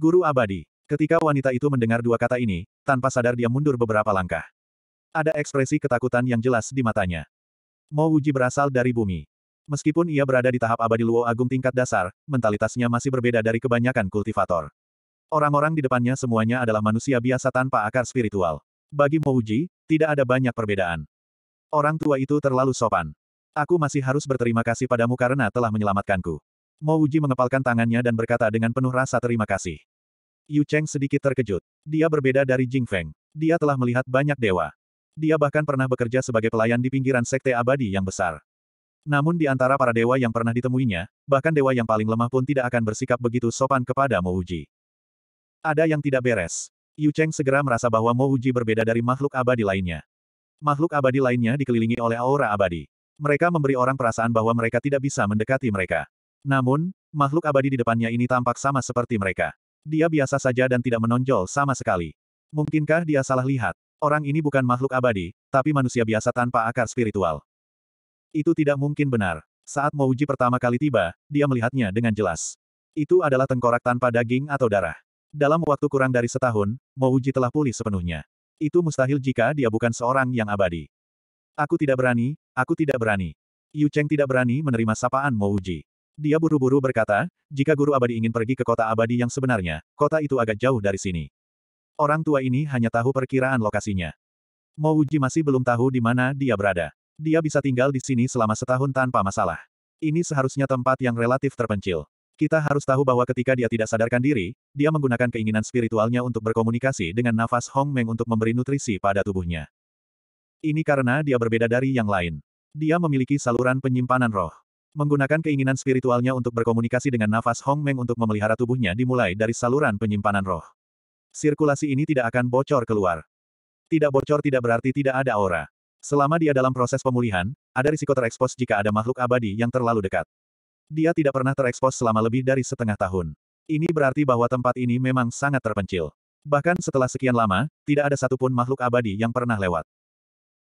Guru abadi. Ketika wanita itu mendengar dua kata ini, tanpa sadar dia mundur beberapa langkah. Ada ekspresi ketakutan yang jelas di matanya. Mo Wuji berasal dari bumi. Meskipun ia berada di tahap abadi Luo Agung tingkat dasar, mentalitasnya masih berbeda dari kebanyakan kultivator. Orang-orang di depannya semuanya adalah manusia biasa tanpa akar spiritual. Bagi Mo Wuji, tidak ada banyak perbedaan. Orang tua itu terlalu sopan. Aku masih harus berterima kasih padamu karena telah menyelamatkanku. Mo Wuji mengepalkan tangannya dan berkata dengan penuh rasa terima kasih. Yu Cheng sedikit terkejut. Dia berbeda dari Jing Feng. Dia telah melihat banyak dewa. Dia bahkan pernah bekerja sebagai pelayan di pinggiran sekte abadi yang besar. Namun di antara para dewa yang pernah ditemuinya, bahkan dewa yang paling lemah pun tidak akan bersikap begitu sopan kepada Mo Uji. Ada yang tidak beres. Yu Cheng segera merasa bahwa Mo Uji berbeda dari makhluk abadi lainnya. Makhluk abadi lainnya dikelilingi oleh aura abadi. Mereka memberi orang perasaan bahwa mereka tidak bisa mendekati mereka. Namun, makhluk abadi di depannya ini tampak sama seperti mereka. Dia biasa saja dan tidak menonjol sama sekali. Mungkinkah dia salah lihat? Orang ini bukan makhluk abadi, tapi manusia biasa tanpa akar spiritual. Itu tidak mungkin benar. Saat Mouji pertama kali tiba, dia melihatnya dengan jelas. Itu adalah tengkorak tanpa daging atau darah. Dalam waktu kurang dari setahun, Mouji telah pulih sepenuhnya. Itu mustahil jika dia bukan seorang yang abadi. Aku tidak berani, aku tidak berani. Yu Cheng tidak berani menerima sapaan Mouji. Dia buru-buru berkata, jika guru abadi ingin pergi ke kota abadi yang sebenarnya, kota itu agak jauh dari sini. Orang tua ini hanya tahu perkiraan lokasinya. Mouji masih belum tahu di mana dia berada. Dia bisa tinggal di sini selama setahun tanpa masalah. Ini seharusnya tempat yang relatif terpencil. Kita harus tahu bahwa ketika dia tidak sadarkan diri, dia menggunakan keinginan spiritualnya untuk berkomunikasi dengan nafas Hong Meng untuk memberi nutrisi pada tubuhnya. Ini karena dia berbeda dari yang lain. Dia memiliki saluran penyimpanan roh. Menggunakan keinginan spiritualnya untuk berkomunikasi dengan nafas Hong Meng untuk memelihara tubuhnya dimulai dari saluran penyimpanan roh. Sirkulasi ini tidak akan bocor keluar. Tidak bocor tidak berarti tidak ada aura. Selama dia dalam proses pemulihan, ada risiko terekspos jika ada makhluk abadi yang terlalu dekat. Dia tidak pernah terekspos selama lebih dari setengah tahun. Ini berarti bahwa tempat ini memang sangat terpencil. Bahkan setelah sekian lama, tidak ada satupun makhluk abadi yang pernah lewat.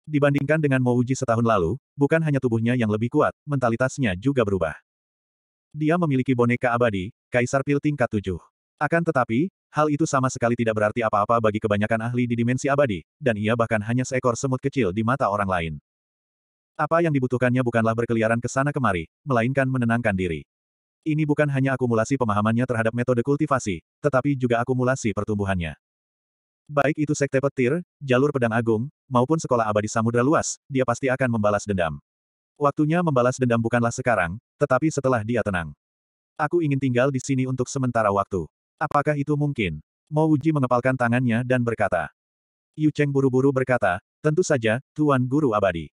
Dibandingkan dengan Mouji setahun lalu, bukan hanya tubuhnya yang lebih kuat, mentalitasnya juga berubah. Dia memiliki boneka abadi, Kaisar Pil tingkat 7. Akan tetapi, hal itu sama sekali tidak berarti apa-apa bagi kebanyakan ahli di dimensi abadi, dan ia bahkan hanya seekor semut kecil di mata orang lain. Apa yang dibutuhkannya bukanlah berkeliaran ke sana kemari, melainkan menenangkan diri. Ini bukan hanya akumulasi pemahamannya terhadap metode kultivasi, tetapi juga akumulasi pertumbuhannya. Baik itu sekte petir, jalur pedang agung, maupun sekolah abadi samudra luas, dia pasti akan membalas dendam. Waktunya membalas dendam bukanlah sekarang, tetapi setelah dia tenang. Aku ingin tinggal di sini untuk sementara waktu. Apakah itu mungkin? Mo Wuji mengepalkan tangannya dan berkata. Yu Cheng buru-buru berkata, tentu saja, Tuan Guru Abadi.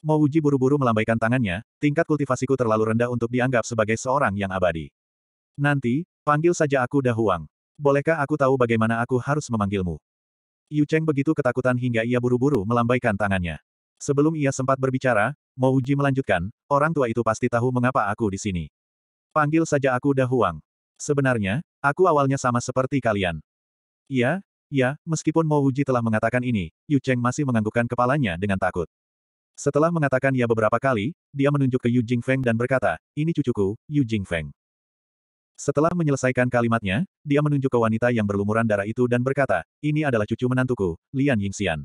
Mo Wuji buru-buru melambaikan tangannya, tingkat kultivasiku terlalu rendah untuk dianggap sebagai seorang yang abadi. Nanti, panggil saja aku Dahuang. Bolehkah aku tahu bagaimana aku harus memanggilmu? Yu Cheng begitu ketakutan hingga ia buru-buru melambaikan tangannya. Sebelum ia sempat berbicara, Mo Uji melanjutkan, orang tua itu pasti tahu mengapa aku di sini. Panggil saja aku Dahuang. Sebenarnya, aku awalnya sama seperti kalian. Iya, iya, meskipun Mo Uji telah mengatakan ini, Yu Cheng masih menganggukkan kepalanya dengan takut. Setelah mengatakan ia beberapa kali, dia menunjuk ke Yu Jing Feng dan berkata, ini cucuku, Yu Jing Feng. Setelah menyelesaikan kalimatnya, dia menunjuk ke wanita yang berlumuran darah itu dan berkata, ini adalah cucu menantuku, Lian Yingxian.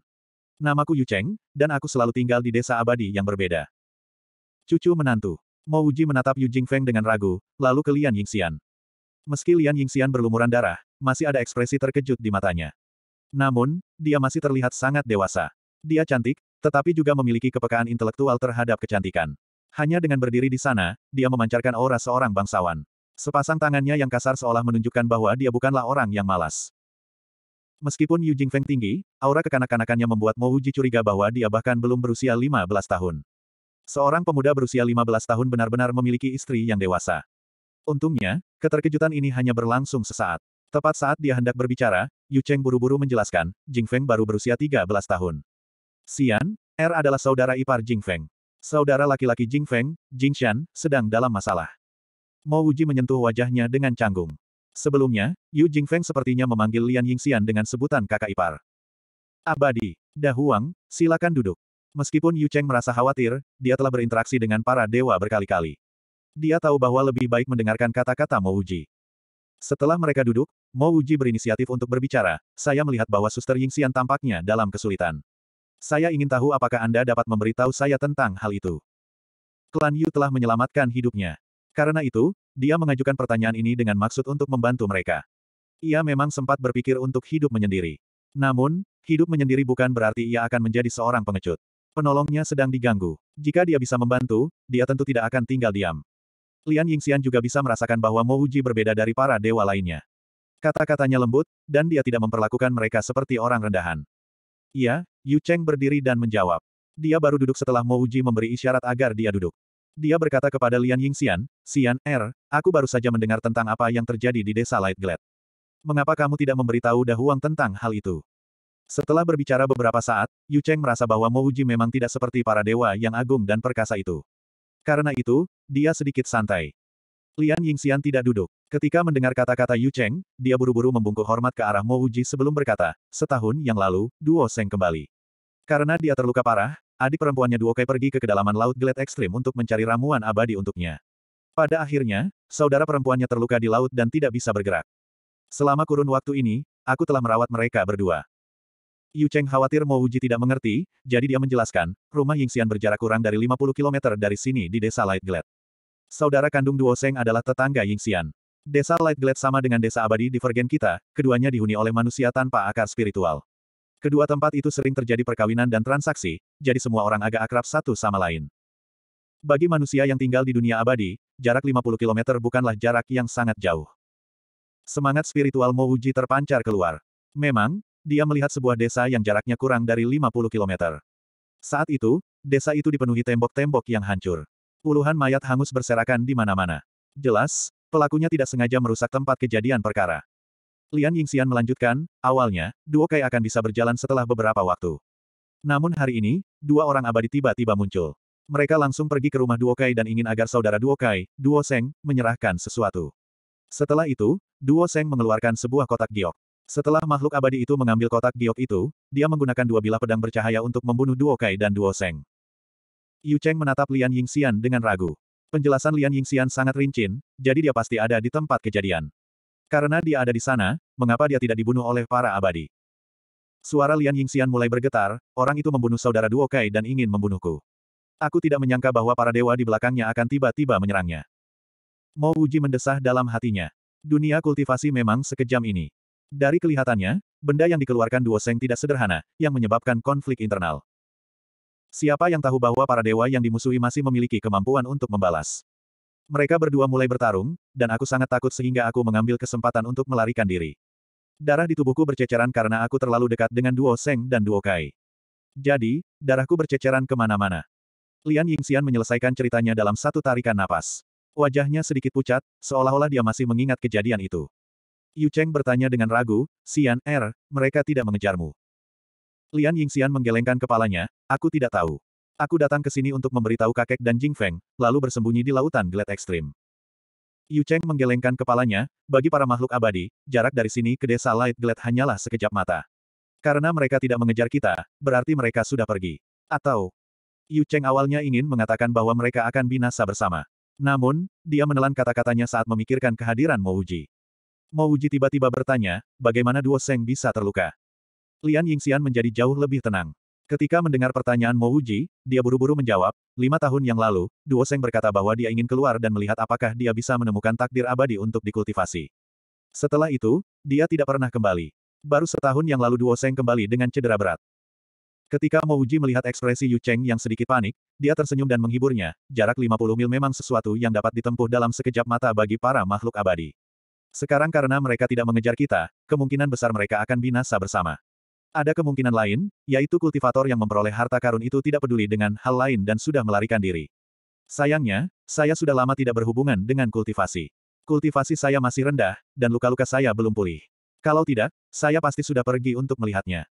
Namaku Yu Cheng, dan aku selalu tinggal di desa abadi yang berbeda. Cucu menantu. Mo Uji menatap Yu Jingfeng dengan ragu, lalu ke Lian Yingxian. Meski Lian Yingxian berlumuran darah, masih ada ekspresi terkejut di matanya. Namun, dia masih terlihat sangat dewasa. Dia cantik, tetapi juga memiliki kepekaan intelektual terhadap kecantikan. Hanya dengan berdiri di sana, dia memancarkan aura seorang bangsawan. Sepasang tangannya yang kasar seolah menunjukkan bahwa dia bukanlah orang yang malas. Meskipun Yu Jingfeng tinggi, aura kekanak-kanakannya membuat Mo Wuji curiga bahwa dia bahkan belum berusia 15 tahun. Seorang pemuda berusia 15 tahun benar-benar memiliki istri yang dewasa. Untungnya, keterkejutan ini hanya berlangsung sesaat. Tepat saat dia hendak berbicara, Yu Cheng buru-buru menjelaskan, Jingfeng baru berusia 13 tahun. Xian, R er adalah saudara ipar Jingfeng. Saudara laki-laki Jingfeng, Jingshan, sedang dalam masalah. Mo Wuji menyentuh wajahnya dengan canggung. Sebelumnya, Yu Jingfeng sepertinya memanggil Lian Yingxian dengan sebutan kakak ipar. Abadi, Dahuang, silakan duduk. Meskipun Yu Cheng merasa khawatir, dia telah berinteraksi dengan para dewa berkali-kali. Dia tahu bahwa lebih baik mendengarkan kata-kata Mo Wuji. Setelah mereka duduk, Mo Wuji berinisiatif untuk berbicara, saya melihat bahwa Suster Yingxian tampaknya dalam kesulitan. Saya ingin tahu apakah Anda dapat memberitahu saya tentang hal itu. Klan Yu telah menyelamatkan hidupnya. Karena itu, dia mengajukan pertanyaan ini dengan maksud untuk membantu mereka. Ia memang sempat berpikir untuk hidup menyendiri. Namun, hidup menyendiri bukan berarti ia akan menjadi seorang pengecut. Penolongnya sedang diganggu. Jika dia bisa membantu, dia tentu tidak akan tinggal diam. Lian Yingxian juga bisa merasakan bahwa Mo Uji berbeda dari para dewa lainnya. Kata-katanya lembut, dan dia tidak memperlakukan mereka seperti orang rendahan. Iya, Yu Cheng berdiri dan menjawab. Dia baru duduk setelah Mo Uji memberi isyarat agar dia duduk. Dia berkata kepada Lian Ying Xian Xian, Er, aku baru saja mendengar tentang apa yang terjadi di desa Light Glad. Mengapa kamu tidak memberitahu Dahuang tentang hal itu? Setelah berbicara beberapa saat, Yu Cheng merasa bahwa Mo Uji memang tidak seperti para dewa yang agung dan perkasa itu. Karena itu, dia sedikit santai. Lian Ying Xian tidak duduk. Ketika mendengar kata-kata Yu Cheng, dia buru-buru membungkuk hormat ke arah Mo Uji sebelum berkata, setahun yang lalu, Duo Seng kembali. Karena dia terluka parah, adik perempuannya Duo Kai pergi ke kedalaman laut gelet ekstrim untuk mencari ramuan abadi untuknya. Pada akhirnya, saudara perempuannya terluka di laut dan tidak bisa bergerak. Selama kurun waktu ini, aku telah merawat mereka berdua. Yu Cheng khawatir Mo Wuji tidak mengerti, jadi dia menjelaskan, rumah Ying Xian berjarak kurang dari 50 km dari sini di desa Light Glade. Saudara kandung Duo Seng adalah tetangga Ying Xian. Desa Light Glade sama dengan desa abadi di Vergen kita, keduanya dihuni oleh manusia tanpa akar spiritual. Kedua tempat itu sering terjadi perkawinan dan transaksi, jadi semua orang agak akrab satu sama lain. Bagi manusia yang tinggal di dunia abadi, jarak 50 km bukanlah jarak yang sangat jauh. Semangat spiritual Uji terpancar keluar. Memang, dia melihat sebuah desa yang jaraknya kurang dari 50 km. Saat itu, desa itu dipenuhi tembok-tembok yang hancur. Puluhan mayat hangus berserakan di mana-mana. Jelas, pelakunya tidak sengaja merusak tempat kejadian perkara. Lian Yingxian melanjutkan, awalnya, duo Kai akan bisa berjalan setelah beberapa waktu. Namun hari ini, dua orang abadi tiba-tiba muncul. Mereka langsung pergi ke rumah duo Kai dan ingin agar saudara duo Kai, duo Seng, menyerahkan sesuatu. Setelah itu, duo Seng mengeluarkan sebuah kotak giok. Setelah makhluk abadi itu mengambil kotak giok itu, dia menggunakan dua bilah pedang bercahaya untuk membunuh Duo Kai dan Duo Seng. Yu Cheng menatap Lian Yingxian dengan ragu. Penjelasan Lian Yingxian sangat rinci, jadi dia pasti ada di tempat kejadian. Karena dia ada di sana, mengapa dia tidak dibunuh oleh para abadi? Suara Lian Yingxian mulai bergetar, orang itu membunuh saudara Duo Kai dan ingin membunuhku. Aku tidak menyangka bahwa para dewa di belakangnya akan tiba-tiba menyerangnya. Mo Uji mendesah dalam hatinya. Dunia kultivasi memang sekejam ini. Dari kelihatannya, benda yang dikeluarkan Duo Seng tidak sederhana, yang menyebabkan konflik internal. Siapa yang tahu bahwa para dewa yang dimusuhi masih memiliki kemampuan untuk membalas? Mereka berdua mulai bertarung, dan aku sangat takut sehingga aku mengambil kesempatan untuk melarikan diri. Darah di tubuhku berceceran karena aku terlalu dekat dengan Duo Seng dan Duo Kai. Jadi, darahku berceceran kemana-mana. Lian Yingxian menyelesaikan ceritanya dalam satu tarikan napas. Wajahnya sedikit pucat, seolah-olah dia masih mengingat kejadian itu. Yu Cheng bertanya dengan ragu, Xian Er, mereka tidak mengejarmu. Lian Yingxian menggelengkan kepalanya, aku tidak tahu. Aku datang ke sini untuk memberitahu kakek dan Jing Feng, lalu bersembunyi di lautan gelet ekstrim. Yu Cheng menggelengkan kepalanya, bagi para makhluk abadi, jarak dari sini ke desa Light Glade hanyalah sekejap mata. Karena mereka tidak mengejar kita, berarti mereka sudah pergi. Atau, Yu Cheng awalnya ingin mengatakan bahwa mereka akan binasa bersama. Namun, dia menelan kata-katanya saat memikirkan kehadiran Mo Uji. Mo Uji tiba-tiba bertanya, bagaimana Duo Seng bisa terluka? Lian Yingxian menjadi jauh lebih tenang. Ketika mendengar pertanyaan Mo Wuji, dia buru-buru menjawab, lima tahun yang lalu, Duo Seng berkata bahwa dia ingin keluar dan melihat apakah dia bisa menemukan takdir abadi untuk dikultivasi. Setelah itu, dia tidak pernah kembali. Baru setahun yang lalu Duo Seng kembali dengan cedera berat. Ketika Mo Wuji melihat ekspresi Yu Cheng yang sedikit panik, dia tersenyum dan menghiburnya, jarak 50 mil memang sesuatu yang dapat ditempuh dalam sekejap mata bagi para makhluk abadi. Sekarang karena mereka tidak mengejar kita, kemungkinan besar mereka akan binasa bersama. Ada kemungkinan lain, yaitu kultivator yang memperoleh harta karun itu tidak peduli dengan hal lain dan sudah melarikan diri. Sayangnya, saya sudah lama tidak berhubungan dengan kultivasi. Kultivasi saya masih rendah, dan luka-luka saya belum pulih. Kalau tidak, saya pasti sudah pergi untuk melihatnya.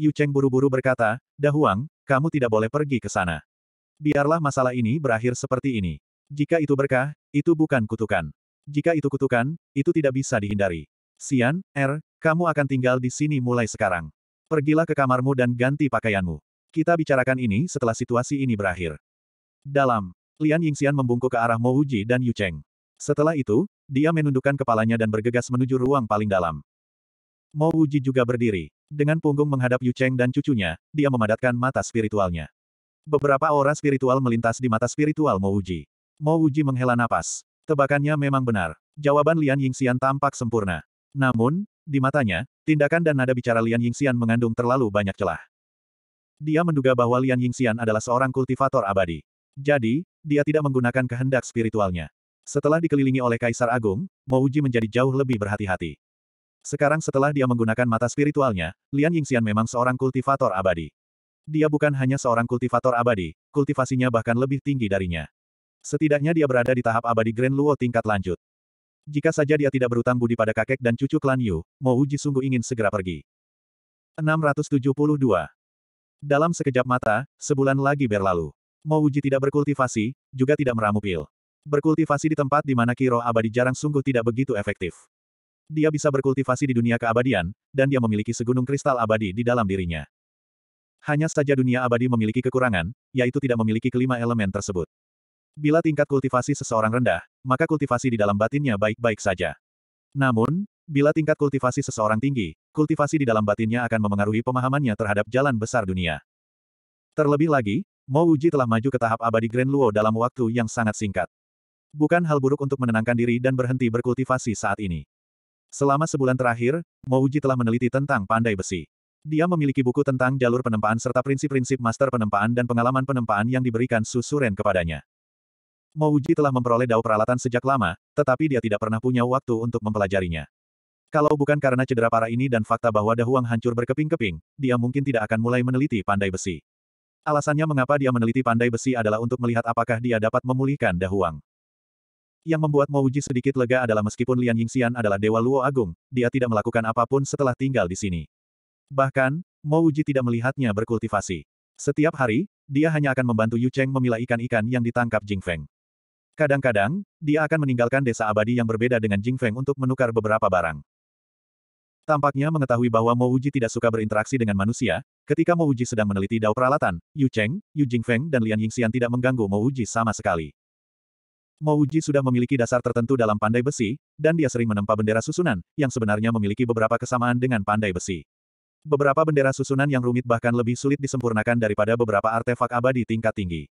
Yu Cheng buru-buru berkata, Dahuang, kamu tidak boleh pergi ke sana. Biarlah masalah ini berakhir seperti ini. Jika itu berkah, itu bukan kutukan. Jika itu kutukan, itu tidak bisa dihindari. Sian, Er, kamu akan tinggal di sini mulai sekarang. Pergilah ke kamarmu dan ganti pakaianmu. Kita bicarakan ini setelah situasi ini berakhir. Dalam, Lian Yingxian membungkuk ke arah Mo Uji dan Yu Cheng. Setelah itu, dia menundukkan kepalanya dan bergegas menuju ruang paling dalam. Mo Uji juga berdiri. Dengan punggung menghadap Yu Cheng dan cucunya, dia memadatkan mata spiritualnya. Beberapa aura spiritual melintas di mata spiritual Mo Uji. Mo Uji menghela napas. Tebakannya memang benar. Jawaban Lian Yingxian tampak sempurna. Namun, di matanya, tindakan dan nada bicara Lian Yingxian mengandung terlalu banyak celah. Dia menduga bahwa Lian Yingxian adalah seorang kultivator abadi. Jadi, dia tidak menggunakan kehendak spiritualnya. Setelah dikelilingi oleh Kaisar Agung, Mouji menjadi jauh lebih berhati-hati. Sekarang setelah dia menggunakan mata spiritualnya, Lian Yingxian memang seorang kultivator abadi. Dia bukan hanya seorang kultivator abadi, kultivasinya bahkan lebih tinggi darinya. Setidaknya dia berada di tahap abadi Grand Luo tingkat lanjut. Jika saja dia tidak berutang budi pada kakek dan cucu klan Yu, Mo Uji sungguh ingin segera pergi. 672. Dalam sekejap mata, sebulan lagi berlalu. Mo Uji tidak berkultivasi, juga tidak meramu pil. Berkultivasi di tempat di mana Kiro abadi jarang sungguh tidak begitu efektif. Dia bisa berkultivasi di dunia keabadian, dan dia memiliki segunung kristal abadi di dalam dirinya. Hanya saja dunia abadi memiliki kekurangan, yaitu tidak memiliki kelima elemen tersebut. Bila tingkat kultivasi seseorang rendah, maka kultivasi di dalam batinnya baik-baik saja. Namun, bila tingkat kultivasi seseorang tinggi, kultivasi di dalam batinnya akan memengaruhi pemahamannya terhadap jalan besar dunia. Terlebih lagi, Mo Wuji telah maju ke tahap abadi Grand Luo dalam waktu yang sangat singkat. Bukan hal buruk untuk menenangkan diri dan berhenti berkultivasi saat ini. Selama sebulan terakhir, Mo Wuji telah meneliti tentang pandai besi. Dia memiliki buku tentang jalur penempaan serta prinsip-prinsip master penempaan dan pengalaman penempaan yang diberikan Susuren kepadanya. Mo Uji telah memperoleh dao peralatan sejak lama, tetapi dia tidak pernah punya waktu untuk mempelajarinya. Kalau bukan karena cedera parah ini dan fakta bahwa dahuang hancur berkeping-keping, dia mungkin tidak akan mulai meneliti pandai besi. Alasannya mengapa dia meneliti pandai besi adalah untuk melihat apakah dia dapat memulihkan dahuang. Yang membuat Mo Uji sedikit lega adalah meskipun Lian Yingxian adalah dewa Luo Agung, dia tidak melakukan apapun setelah tinggal di sini. Bahkan, Mo Uji tidak melihatnya berkultivasi. Setiap hari, dia hanya akan membantu Yu Cheng memilah ikan-ikan yang ditangkap Jing Feng. Kadang-kadang, dia akan meninggalkan desa abadi yang berbeda dengan Jing Feng untuk menukar beberapa barang. Tampaknya mengetahui bahwa Mo Uji tidak suka berinteraksi dengan manusia, ketika Mo Uji sedang meneliti dao peralatan, Yu Cheng, Yu Jing Feng, dan Lian Yingxian tidak mengganggu Mo Uji sama sekali. Mo Uji sudah memiliki dasar tertentu dalam pandai besi, dan dia sering menempa bendera susunan, yang sebenarnya memiliki beberapa kesamaan dengan pandai besi. Beberapa bendera susunan yang rumit bahkan lebih sulit disempurnakan daripada beberapa artefak abadi tingkat tinggi.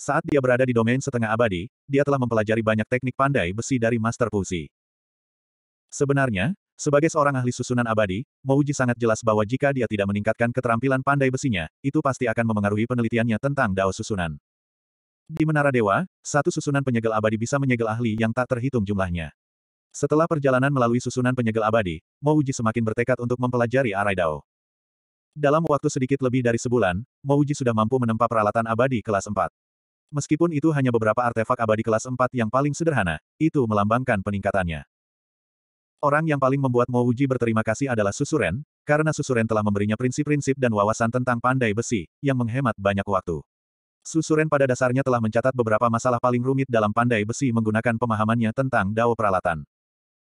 Saat dia berada di domain setengah abadi, dia telah mempelajari banyak teknik pandai besi dari Master Puzi. Sebenarnya, sebagai seorang ahli susunan abadi, Mouji sangat jelas bahwa jika dia tidak meningkatkan keterampilan pandai besinya, itu pasti akan memengaruhi penelitiannya tentang dao susunan. Di Menara Dewa, satu susunan penyegel abadi bisa menyegel ahli yang tak terhitung jumlahnya. Setelah perjalanan melalui susunan penyegel abadi, Mouji semakin bertekad untuk mempelajari arai dao. Dalam waktu sedikit lebih dari sebulan, Mouji sudah mampu menempa peralatan abadi kelas 4. Meskipun itu hanya beberapa artefak abadi kelas 4 yang paling sederhana, itu melambangkan peningkatannya. Orang yang paling membuat Mouji berterima kasih adalah Susuren, karena Susuren telah memberinya prinsip-prinsip dan wawasan tentang pandai besi, yang menghemat banyak waktu. Susuren pada dasarnya telah mencatat beberapa masalah paling rumit dalam pandai besi menggunakan pemahamannya tentang dao peralatan.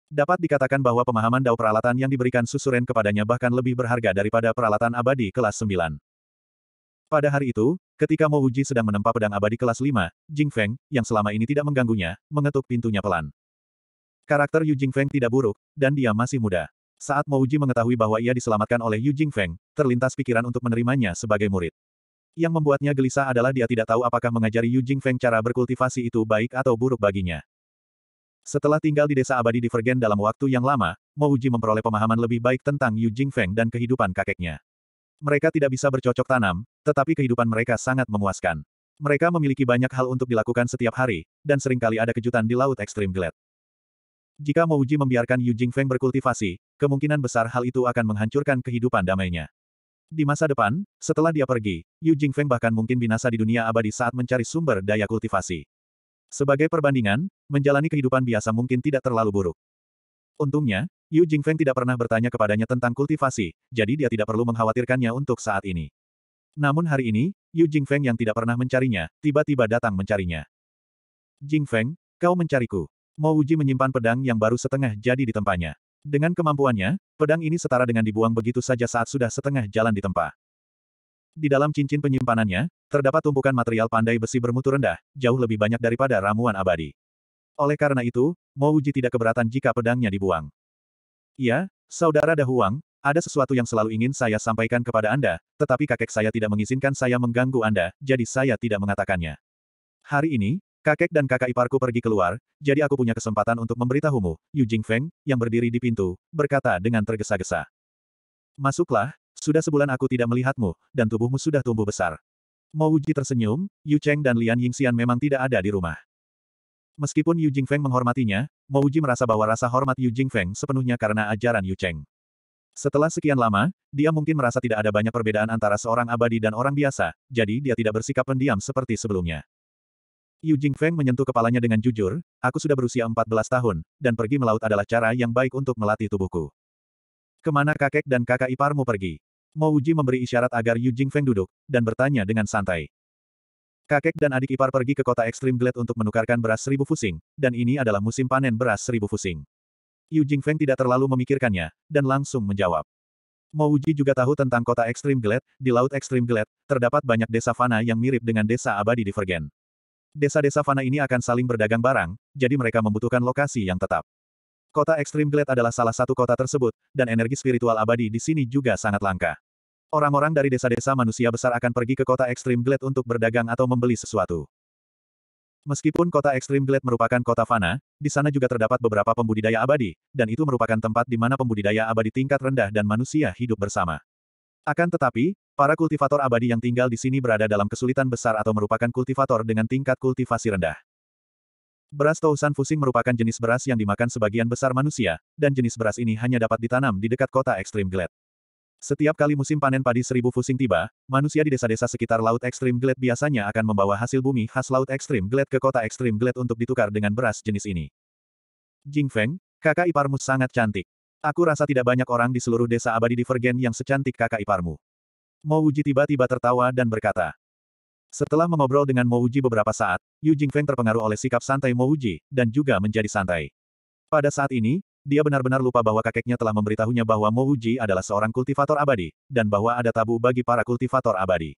Dapat dikatakan bahwa pemahaman dao peralatan yang diberikan Susuren kepadanya bahkan lebih berharga daripada peralatan abadi kelas 9. Pada hari itu, ketika Mo Uji sedang menempa pedang abadi kelas 5, Jing Feng, yang selama ini tidak mengganggunya, mengetuk pintunya pelan. Karakter Yu Jing Feng tidak buruk, dan dia masih muda. Saat Mo Uji mengetahui bahwa ia diselamatkan oleh Yu Jing Feng, terlintas pikiran untuk menerimanya sebagai murid. Yang membuatnya gelisah adalah dia tidak tahu apakah mengajari Yu Jing Feng cara berkultivasi itu baik atau buruk baginya. Setelah tinggal di desa abadi di Divergen dalam waktu yang lama, Mo Uji memperoleh pemahaman lebih baik tentang Yu Jing Feng dan kehidupan kakeknya. Mereka tidak bisa bercocok tanam, tetapi kehidupan mereka sangat memuaskan. Mereka memiliki banyak hal untuk dilakukan setiap hari, dan seringkali ada kejutan di Laut Ekstrim Glade. Jika Mouji membiarkan Yu Jingfeng berkultivasi, kemungkinan besar hal itu akan menghancurkan kehidupan damainya. Di masa depan, setelah dia pergi, Yu Jingfeng bahkan mungkin binasa di dunia abadi saat mencari sumber daya kultivasi. Sebagai perbandingan, menjalani kehidupan biasa mungkin tidak terlalu buruk. Untungnya, Yu Jingfeng tidak pernah bertanya kepadanya tentang kultivasi, jadi dia tidak perlu mengkhawatirkannya untuk saat ini. Namun hari ini, Yu Jingfeng yang tidak pernah mencarinya, tiba-tiba datang mencarinya. Jingfeng, kau mencariku. Mo Wuji menyimpan pedang yang baru setengah jadi di tempatnya. Dengan kemampuannya, pedang ini setara dengan dibuang begitu saja saat sudah setengah jalan di tempat. Di dalam cincin penyimpanannya, terdapat tumpukan material pandai besi bermutu rendah, jauh lebih banyak daripada ramuan abadi. Oleh karena itu, Mo Uji tidak keberatan jika pedangnya dibuang. Ya, Saudara Dahuang, ada sesuatu yang selalu ingin saya sampaikan kepada Anda, tetapi kakek saya tidak mengizinkan saya mengganggu Anda, jadi saya tidak mengatakannya. Hari ini, kakek dan kakak iparku pergi keluar, jadi aku punya kesempatan untuk memberitahumu, Yu Jingfeng, yang berdiri di pintu, berkata dengan tergesa-gesa. Masuklah, sudah sebulan aku tidak melihatmu, dan tubuhmu sudah tumbuh besar. Mo tersenyum, Yu Cheng dan Lian Yingxian memang tidak ada di rumah. Meskipun Yu Jingfeng menghormatinya, Mo Uji merasa bahwa rasa hormat Yu Jingfeng sepenuhnya karena ajaran Yu Cheng. Setelah sekian lama, dia mungkin merasa tidak ada banyak perbedaan antara seorang abadi dan orang biasa, jadi dia tidak bersikap pendiam seperti sebelumnya. Yu Jingfeng menyentuh kepalanya dengan jujur, aku sudah berusia 14 tahun, dan pergi melaut adalah cara yang baik untuk melatih tubuhku. Kemana kakek dan kakak iparmu pergi? Mo Uji memberi isyarat agar Yu Jingfeng duduk, dan bertanya dengan santai. Kakek dan adik ipar pergi ke kota ekstrim Glade untuk menukarkan beras seribu fusing, dan ini adalah musim panen beras seribu fusing. Yu Jingfeng tidak terlalu memikirkannya, dan langsung menjawab. Mo juga tahu tentang kota ekstrim Glade, di Laut Ekstrim Glade, terdapat banyak desa fana yang mirip dengan desa abadi di Vergen. Desa-desa fana ini akan saling berdagang barang, jadi mereka membutuhkan lokasi yang tetap. Kota Ekstrim Glade adalah salah satu kota tersebut, dan energi spiritual abadi di sini juga sangat langka. Orang-orang dari desa-desa manusia besar akan pergi ke kota Ekstrim Glade untuk berdagang atau membeli sesuatu. Meskipun kota Ekstrim Glade merupakan kota fana, di sana juga terdapat beberapa pembudidaya abadi, dan itu merupakan tempat di mana pembudidaya abadi tingkat rendah dan manusia hidup bersama. Akan tetapi, para kultivator abadi yang tinggal di sini berada dalam kesulitan besar atau merupakan kultivator dengan tingkat kultivasi rendah. Beras Tousan Fusing merupakan jenis beras yang dimakan sebagian besar manusia, dan jenis beras ini hanya dapat ditanam di dekat kota Ekstrim Glade. Setiap kali musim panen padi seribu fusing tiba, manusia di desa-desa sekitar Laut Ekstrim Glet biasanya akan membawa hasil bumi khas Laut Ekstrim Glet ke kota Ekstrim Glet untuk ditukar dengan beras jenis ini. Jing Feng, kakak iparmu sangat cantik. Aku rasa tidak banyak orang di seluruh desa abadi divergen yang secantik kakak iparmu. Mo Wuji tiba-tiba tertawa dan berkata. Setelah mengobrol dengan Mo Wuji beberapa saat, Yu Jing Feng terpengaruh oleh sikap santai Mo Wuji dan juga menjadi santai. Pada saat ini, dia benar-benar lupa bahwa kakeknya telah memberitahunya bahwa Mo Uji adalah seorang kultivator abadi, dan bahwa ada tabu bagi para kultivator abadi.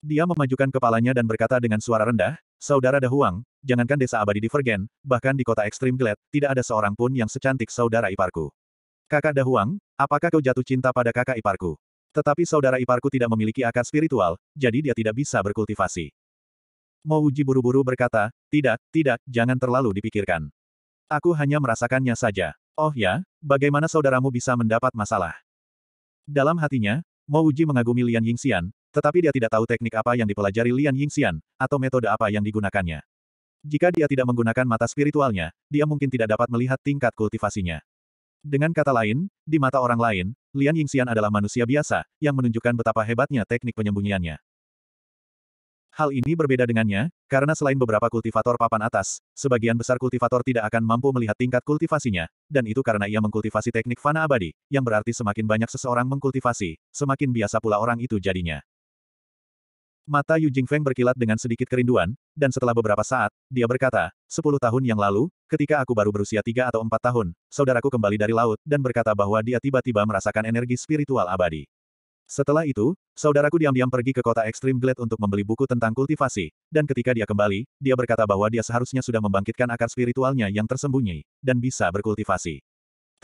Dia memajukan kepalanya dan berkata dengan suara rendah, Saudara Dahuang, jangankan desa abadi di divergen, bahkan di kota ekstrim Glad, tidak ada seorang pun yang secantik saudara iparku. Kakak Dahuang, apakah kau jatuh cinta pada kakak iparku? Tetapi saudara iparku tidak memiliki akar spiritual, jadi dia tidak bisa berkultivasi. Mo Uji buru-buru berkata, tidak, tidak, jangan terlalu dipikirkan. Aku hanya merasakannya saja. Oh ya, bagaimana saudaramu bisa mendapat masalah? Dalam hatinya, Mo Uji mengagumi Lian Yingxian, tetapi dia tidak tahu teknik apa yang dipelajari Lian Yingxian, atau metode apa yang digunakannya. Jika dia tidak menggunakan mata spiritualnya, dia mungkin tidak dapat melihat tingkat kultivasinya. Dengan kata lain, di mata orang lain, Lian Yingxian adalah manusia biasa, yang menunjukkan betapa hebatnya teknik penyembunyiannya. Hal ini berbeda dengannya, karena selain beberapa kultivator papan atas, sebagian besar kultivator tidak akan mampu melihat tingkat kultivasinya, dan itu karena ia mengkultivasi teknik fana abadi, yang berarti semakin banyak seseorang mengkultivasi, semakin biasa pula orang itu jadinya. Mata Yu Jingfeng berkilat dengan sedikit kerinduan, dan setelah beberapa saat, dia berkata, sepuluh tahun yang lalu, ketika aku baru berusia tiga atau empat tahun, saudaraku kembali dari laut dan berkata bahwa dia tiba-tiba merasakan energi spiritual abadi. Setelah itu, saudaraku diam-diam pergi ke kota ekstrim Glade untuk membeli buku tentang kultivasi, dan ketika dia kembali, dia berkata bahwa dia seharusnya sudah membangkitkan akar spiritualnya yang tersembunyi, dan bisa berkultivasi.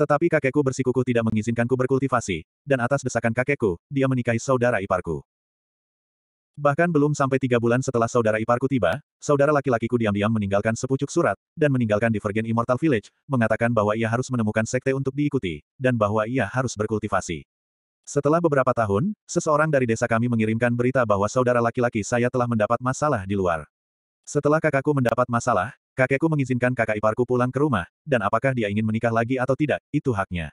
Tetapi kakekku bersikukuh tidak mengizinkanku berkultivasi, dan atas desakan kakekku, dia menikahi saudara iparku. Bahkan belum sampai tiga bulan setelah saudara iparku tiba, saudara laki-lakiku diam-diam meninggalkan sepucuk surat, dan meninggalkan Divergen Immortal Village, mengatakan bahwa ia harus menemukan sekte untuk diikuti, dan bahwa ia harus berkultivasi. Setelah beberapa tahun, seseorang dari desa kami mengirimkan berita bahwa saudara laki-laki saya telah mendapat masalah di luar. Setelah kakakku mendapat masalah, kakekku mengizinkan kakak iparku pulang ke rumah, dan apakah dia ingin menikah lagi atau tidak, itu haknya.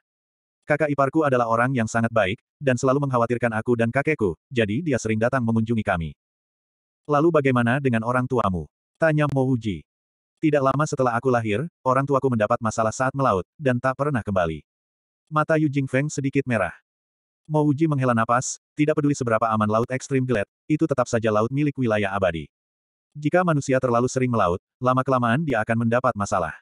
Kakak iparku adalah orang yang sangat baik, dan selalu mengkhawatirkan aku dan kakekku, jadi dia sering datang mengunjungi kami. Lalu bagaimana dengan orang tuamu? Tanya Mouji. Tidak lama setelah aku lahir, orang tuaku mendapat masalah saat melaut, dan tak pernah kembali. Mata Yu Jingfeng sedikit merah. Mouji menghela napas, tidak peduli seberapa aman laut ekstrim gelet, itu tetap saja laut milik wilayah abadi. Jika manusia terlalu sering melaut, lama-kelamaan dia akan mendapat masalah.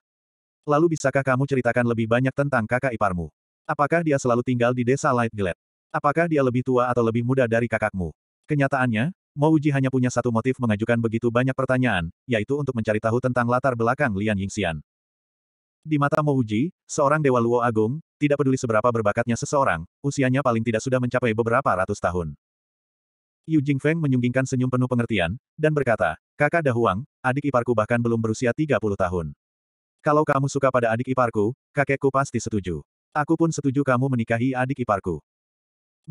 Lalu bisakah kamu ceritakan lebih banyak tentang kakak iparmu? Apakah dia selalu tinggal di desa Light Gelat? Apakah dia lebih tua atau lebih muda dari kakakmu? Kenyataannya, Mouji hanya punya satu motif mengajukan begitu banyak pertanyaan, yaitu untuk mencari tahu tentang latar belakang Lian Yingxian. Di mata Mouji, seorang Dewa Luo Agung, tidak peduli seberapa berbakatnya seseorang, usianya paling tidak sudah mencapai beberapa ratus tahun. Yu Jingfeng menyunggingkan senyum penuh pengertian, dan berkata, Kakak Dahuang, adik iparku bahkan belum berusia 30 tahun. Kalau kamu suka pada adik iparku, kakekku pasti setuju. Aku pun setuju kamu menikahi adik iparku.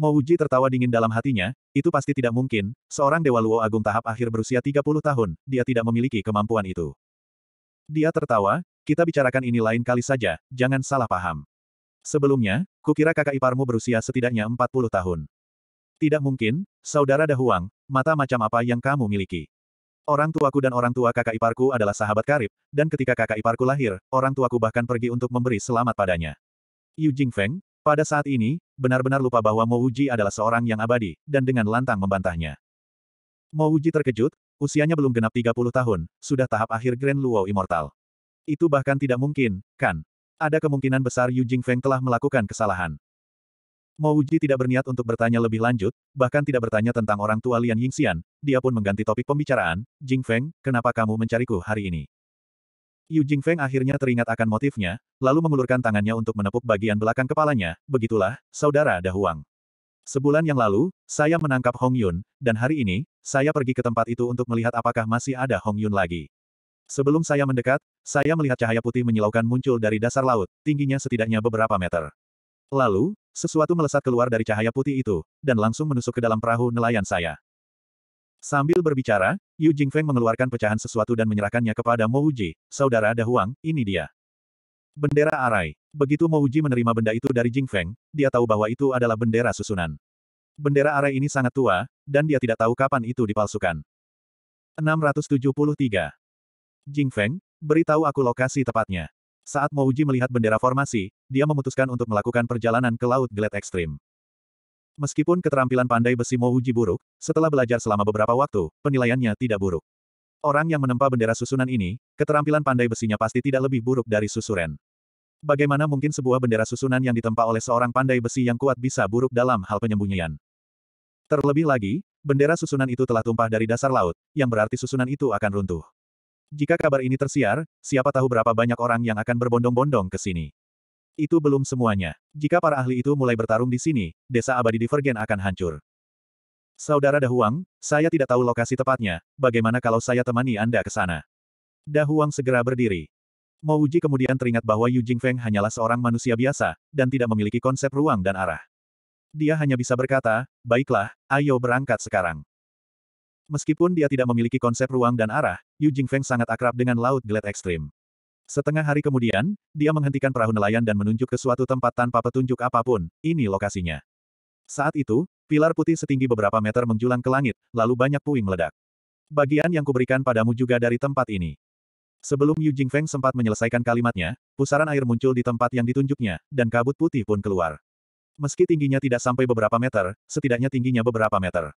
Mouji tertawa dingin dalam hatinya, itu pasti tidak mungkin, seorang Dewa Luo Agung tahap akhir berusia 30 tahun, dia tidak memiliki kemampuan itu. Dia tertawa, kita bicarakan ini lain kali saja, jangan salah paham. Sebelumnya, kukira kakak iparmu berusia setidaknya 40 tahun. Tidak mungkin, saudara Dahuang, mata macam apa yang kamu miliki? Orang tuaku dan orang tua kakak iparku adalah sahabat karib, dan ketika kakak iparku lahir, orang tuaku bahkan pergi untuk memberi selamat padanya. Yu Jingfeng, pada saat ini, benar-benar lupa bahwa Mo Uji adalah seorang yang abadi, dan dengan lantang membantahnya. Mo Uji terkejut, usianya belum genap 30 tahun, sudah tahap akhir Grand Luo Immortal. Itu bahkan tidak mungkin, kan? Ada kemungkinan besar Yu Jingfeng telah melakukan kesalahan. Mo Wuji tidak berniat untuk bertanya lebih lanjut, bahkan tidak bertanya tentang orang tua Lian Yingxian, dia pun mengganti topik pembicaraan, Jingfeng, kenapa kamu mencariku hari ini? Yu Jingfeng akhirnya teringat akan motifnya, lalu mengulurkan tangannya untuk menepuk bagian belakang kepalanya, begitulah, saudara Dahuang. Sebulan yang lalu, saya menangkap Hong Yun, dan hari ini, saya pergi ke tempat itu untuk melihat apakah masih ada Hong Yun lagi. Sebelum saya mendekat, saya melihat cahaya putih menyilaukan muncul dari dasar laut, tingginya setidaknya beberapa meter. Lalu, sesuatu melesat keluar dari cahaya putih itu, dan langsung menusuk ke dalam perahu nelayan saya. Sambil berbicara, Yu Jingfeng mengeluarkan pecahan sesuatu dan menyerahkannya kepada Mo Uji, saudara Dahuang, ini dia. Bendera arai. Begitu Mo Uji menerima benda itu dari Jingfeng, dia tahu bahwa itu adalah bendera susunan. Bendera arai ini sangat tua, dan dia tidak tahu kapan itu dipalsukan. 673. Jing Feng, beritahu aku lokasi tepatnya. Saat Mo Uji melihat bendera formasi, dia memutuskan untuk melakukan perjalanan ke Laut Gelet Ekstrim. Meskipun keterampilan pandai besi Mo Uji buruk, setelah belajar selama beberapa waktu, penilaiannya tidak buruk. Orang yang menempa bendera susunan ini, keterampilan pandai besinya pasti tidak lebih buruk dari Susuren. Bagaimana mungkin sebuah bendera susunan yang ditempa oleh seorang pandai besi yang kuat bisa buruk dalam hal penyembunyian? Terlebih lagi, bendera susunan itu telah tumpah dari dasar laut, yang berarti susunan itu akan runtuh. Jika kabar ini tersiar, siapa tahu berapa banyak orang yang akan berbondong-bondong ke sini. Itu belum semuanya. Jika para ahli itu mulai bertarung di sini, desa abadi divergen akan hancur. Saudara Dahuang, saya tidak tahu lokasi tepatnya, bagaimana kalau saya temani Anda ke sana? Dahuang segera berdiri. Mouji kemudian teringat bahwa Yu Jingfeng hanyalah seorang manusia biasa, dan tidak memiliki konsep ruang dan arah. Dia hanya bisa berkata, baiklah, ayo berangkat sekarang. Meskipun dia tidak memiliki konsep ruang dan arah, Yu Jingfeng sangat akrab dengan laut gelet ekstrim. Setengah hari kemudian, dia menghentikan perahu nelayan dan menunjuk ke suatu tempat tanpa petunjuk apapun, ini lokasinya. Saat itu, pilar putih setinggi beberapa meter menjulang ke langit, lalu banyak puing meledak. Bagian yang kuberikan padamu juga dari tempat ini. Sebelum Yu Jingfeng sempat menyelesaikan kalimatnya, pusaran air muncul di tempat yang ditunjuknya, dan kabut putih pun keluar. Meski tingginya tidak sampai beberapa meter, setidaknya tingginya beberapa meter.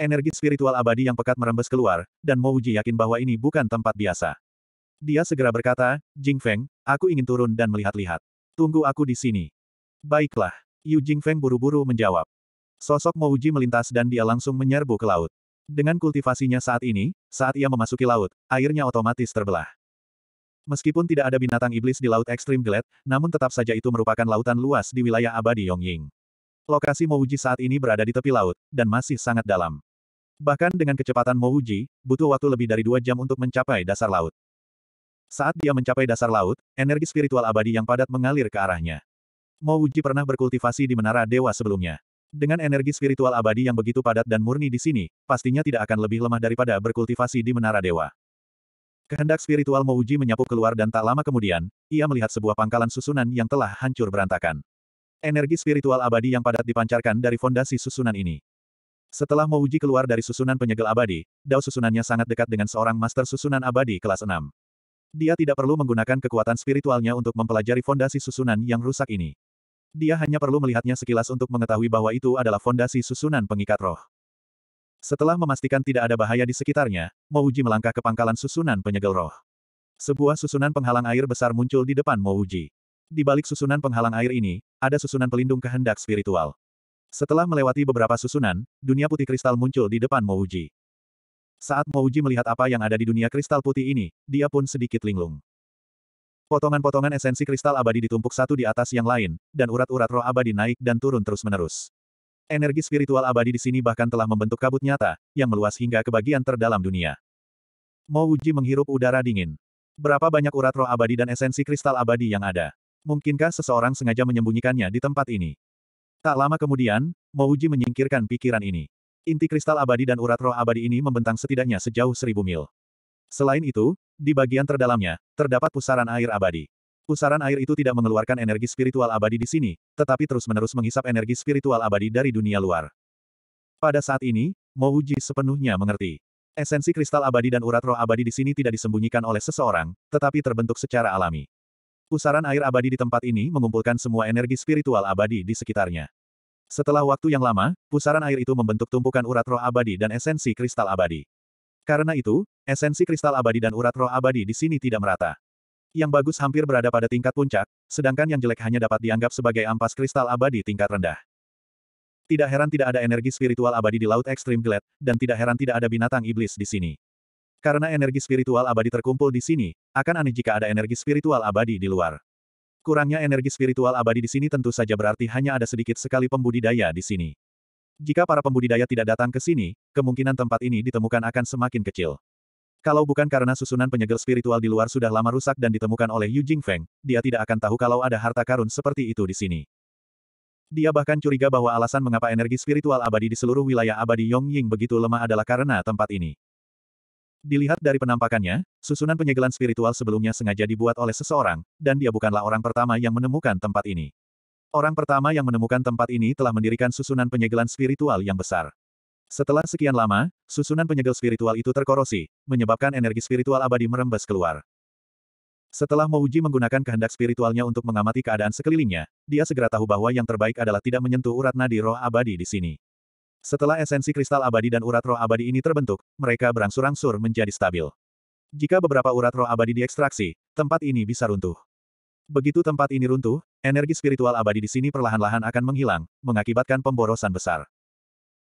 Energi spiritual abadi yang pekat merembes keluar, dan Mo Uji yakin bahwa ini bukan tempat biasa. Dia segera berkata, Jing Feng, aku ingin turun dan melihat-lihat. Tunggu aku di sini. Baiklah. Yu Jing Feng buru-buru menjawab. Sosok Mo Uji melintas dan dia langsung menyerbu ke laut. Dengan kultivasinya saat ini, saat ia memasuki laut, airnya otomatis terbelah. Meskipun tidak ada binatang iblis di Laut Ekstrim Glade, namun tetap saja itu merupakan lautan luas di wilayah abadi Yongying. Lokasi Mouji saat ini berada di tepi laut, dan masih sangat dalam. Bahkan dengan kecepatan Mouji, butuh waktu lebih dari dua jam untuk mencapai dasar laut. Saat dia mencapai dasar laut, energi spiritual abadi yang padat mengalir ke arahnya. Mouji pernah berkultivasi di menara dewa sebelumnya. Dengan energi spiritual abadi yang begitu padat dan murni di sini, pastinya tidak akan lebih lemah daripada berkultivasi di menara dewa. Kehendak spiritual Mouji menyapu keluar dan tak lama kemudian, ia melihat sebuah pangkalan susunan yang telah hancur berantakan. Energi spiritual abadi yang padat dipancarkan dari fondasi susunan ini. Setelah Mo Uji keluar dari susunan penyegel abadi, dao susunannya sangat dekat dengan seorang master susunan abadi kelas 6. Dia tidak perlu menggunakan kekuatan spiritualnya untuk mempelajari fondasi susunan yang rusak ini. Dia hanya perlu melihatnya sekilas untuk mengetahui bahwa itu adalah fondasi susunan pengikat roh. Setelah memastikan tidak ada bahaya di sekitarnya, Mo Uji melangkah ke pangkalan susunan penyegel roh. Sebuah susunan penghalang air besar muncul di depan Mo Uji. Di balik susunan penghalang air ini, ada susunan pelindung kehendak spiritual. Setelah melewati beberapa susunan, dunia putih kristal muncul di depan Mouji. Saat Mouji melihat apa yang ada di dunia kristal putih ini, dia pun sedikit linglung. Potongan-potongan esensi kristal abadi ditumpuk satu di atas yang lain, dan urat-urat roh abadi naik dan turun terus-menerus. Energi spiritual abadi di sini bahkan telah membentuk kabut nyata, yang meluas hingga ke bagian terdalam dunia. Mouji menghirup udara dingin. Berapa banyak urat roh abadi dan esensi kristal abadi yang ada? Mungkinkah seseorang sengaja menyembunyikannya di tempat ini? Tak lama kemudian, Mouji menyingkirkan pikiran ini. Inti kristal abadi dan urat roh abadi ini membentang setidaknya sejauh seribu mil. Selain itu, di bagian terdalamnya, terdapat pusaran air abadi. Pusaran air itu tidak mengeluarkan energi spiritual abadi di sini, tetapi terus-menerus menghisap energi spiritual abadi dari dunia luar. Pada saat ini, Mouji sepenuhnya mengerti. Esensi kristal abadi dan urat roh abadi di sini tidak disembunyikan oleh seseorang, tetapi terbentuk secara alami. Pusaran air abadi di tempat ini mengumpulkan semua energi spiritual abadi di sekitarnya. Setelah waktu yang lama, pusaran air itu membentuk tumpukan urat roh abadi dan esensi kristal abadi. Karena itu, esensi kristal abadi dan urat roh abadi di sini tidak merata. Yang bagus hampir berada pada tingkat puncak, sedangkan yang jelek hanya dapat dianggap sebagai ampas kristal abadi tingkat rendah. Tidak heran tidak ada energi spiritual abadi di Laut Ekstrim Glade, dan tidak heran tidak ada binatang iblis di sini. Karena energi spiritual abadi terkumpul di sini, akan aneh jika ada energi spiritual abadi di luar. Kurangnya energi spiritual abadi di sini tentu saja berarti hanya ada sedikit sekali pembudidaya di sini. Jika para pembudidaya tidak datang ke sini, kemungkinan tempat ini ditemukan akan semakin kecil. Kalau bukan karena susunan penyegel spiritual di luar sudah lama rusak dan ditemukan oleh Yu Jing Feng, dia tidak akan tahu kalau ada harta karun seperti itu di sini. Dia bahkan curiga bahwa alasan mengapa energi spiritual abadi di seluruh wilayah abadi Yongying begitu lemah adalah karena tempat ini. Dilihat dari penampakannya, susunan penyegelan spiritual sebelumnya sengaja dibuat oleh seseorang, dan dia bukanlah orang pertama yang menemukan tempat ini. Orang pertama yang menemukan tempat ini telah mendirikan susunan penyegelan spiritual yang besar. Setelah sekian lama, susunan penyegel spiritual itu terkorosi, menyebabkan energi spiritual abadi merembes keluar. Setelah Mouji menggunakan kehendak spiritualnya untuk mengamati keadaan sekelilingnya, dia segera tahu bahwa yang terbaik adalah tidak menyentuh urat nadi roh abadi di sini. Setelah esensi kristal abadi dan urat roh abadi ini terbentuk, mereka berangsur-angsur menjadi stabil. Jika beberapa urat roh abadi diekstraksi, tempat ini bisa runtuh. Begitu tempat ini runtuh, energi spiritual abadi di sini perlahan-lahan akan menghilang, mengakibatkan pemborosan besar.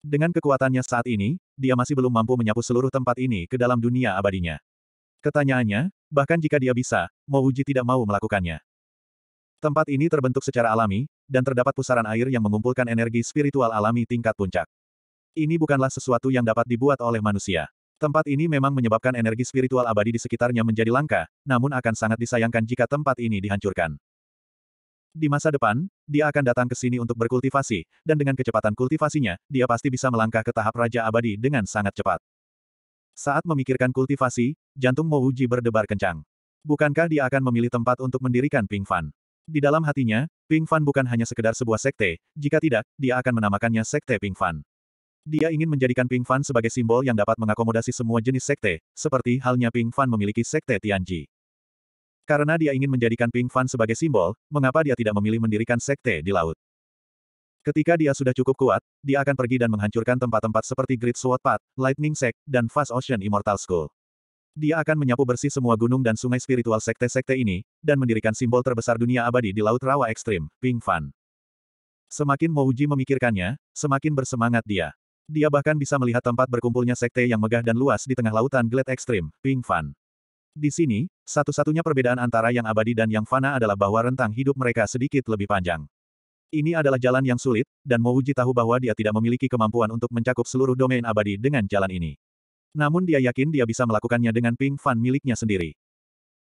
Dengan kekuatannya saat ini, dia masih belum mampu menyapu seluruh tempat ini ke dalam dunia abadinya. Ketanyaannya, bahkan jika dia bisa, Mouji tidak mau melakukannya. Tempat ini terbentuk secara alami, dan terdapat pusaran air yang mengumpulkan energi spiritual alami tingkat puncak. Ini bukanlah sesuatu yang dapat dibuat oleh manusia. Tempat ini memang menyebabkan energi spiritual abadi di sekitarnya menjadi langka, namun akan sangat disayangkan jika tempat ini dihancurkan. Di masa depan, dia akan datang ke sini untuk berkultivasi, dan dengan kecepatan kultivasinya, dia pasti bisa melangkah ke tahap Raja Abadi dengan sangat cepat. Saat memikirkan kultivasi, jantung Mouji berdebar kencang. Bukankah dia akan memilih tempat untuk mendirikan Ping Fan? Di dalam hatinya, Ping Fan bukan hanya sekedar sebuah sekte, jika tidak, dia akan menamakannya Sekte Ping Fan. Dia ingin menjadikan Ping Fan sebagai simbol yang dapat mengakomodasi semua jenis sekte, seperti halnya Ping Fan memiliki Sekte Tianji. Karena dia ingin menjadikan Ping Fan sebagai simbol, mengapa dia tidak memilih mendirikan sekte di laut? Ketika dia sudah cukup kuat, dia akan pergi dan menghancurkan tempat-tempat seperti Great Sword Path, Lightning Sect, dan Fast Ocean Immortal School. Dia akan menyapu bersih semua gunung dan sungai spiritual sekte-sekte ini, dan mendirikan simbol terbesar dunia abadi di Laut Rawa Ekstrim, Ping Fan. Semakin Mouji memikirkannya, semakin bersemangat dia. Dia bahkan bisa melihat tempat berkumpulnya sekte yang megah dan luas di tengah lautan Glade Ekstrim, Ping Fan. Di sini, satu-satunya perbedaan antara yang abadi dan yang fana adalah bahwa rentang hidup mereka sedikit lebih panjang. Ini adalah jalan yang sulit, dan Mouji tahu bahwa dia tidak memiliki kemampuan untuk mencakup seluruh domain abadi dengan jalan ini. Namun dia yakin dia bisa melakukannya dengan ping fan miliknya sendiri.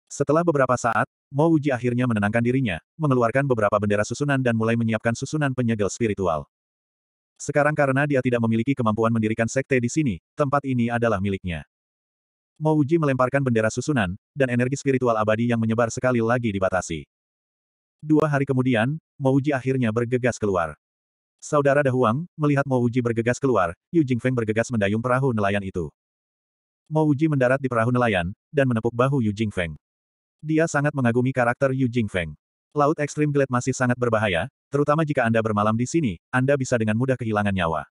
Setelah beberapa saat, Mo Uji akhirnya menenangkan dirinya, mengeluarkan beberapa bendera susunan dan mulai menyiapkan susunan penyegel spiritual. Sekarang karena dia tidak memiliki kemampuan mendirikan sekte di sini, tempat ini adalah miliknya. Mo Uji melemparkan bendera susunan, dan energi spiritual abadi yang menyebar sekali lagi dibatasi. Dua hari kemudian, Mo Uji akhirnya bergegas keluar. Saudara Dahuang, melihat Mo Uji bergegas keluar, Yu Jingfeng bergegas mendayung perahu nelayan itu. Mo Uji mendarat di perahu nelayan, dan menepuk bahu Yu Jingfeng. Dia sangat mengagumi karakter Yu Jingfeng. Laut ekstrim gelit masih sangat berbahaya, terutama jika Anda bermalam di sini, Anda bisa dengan mudah kehilangan nyawa.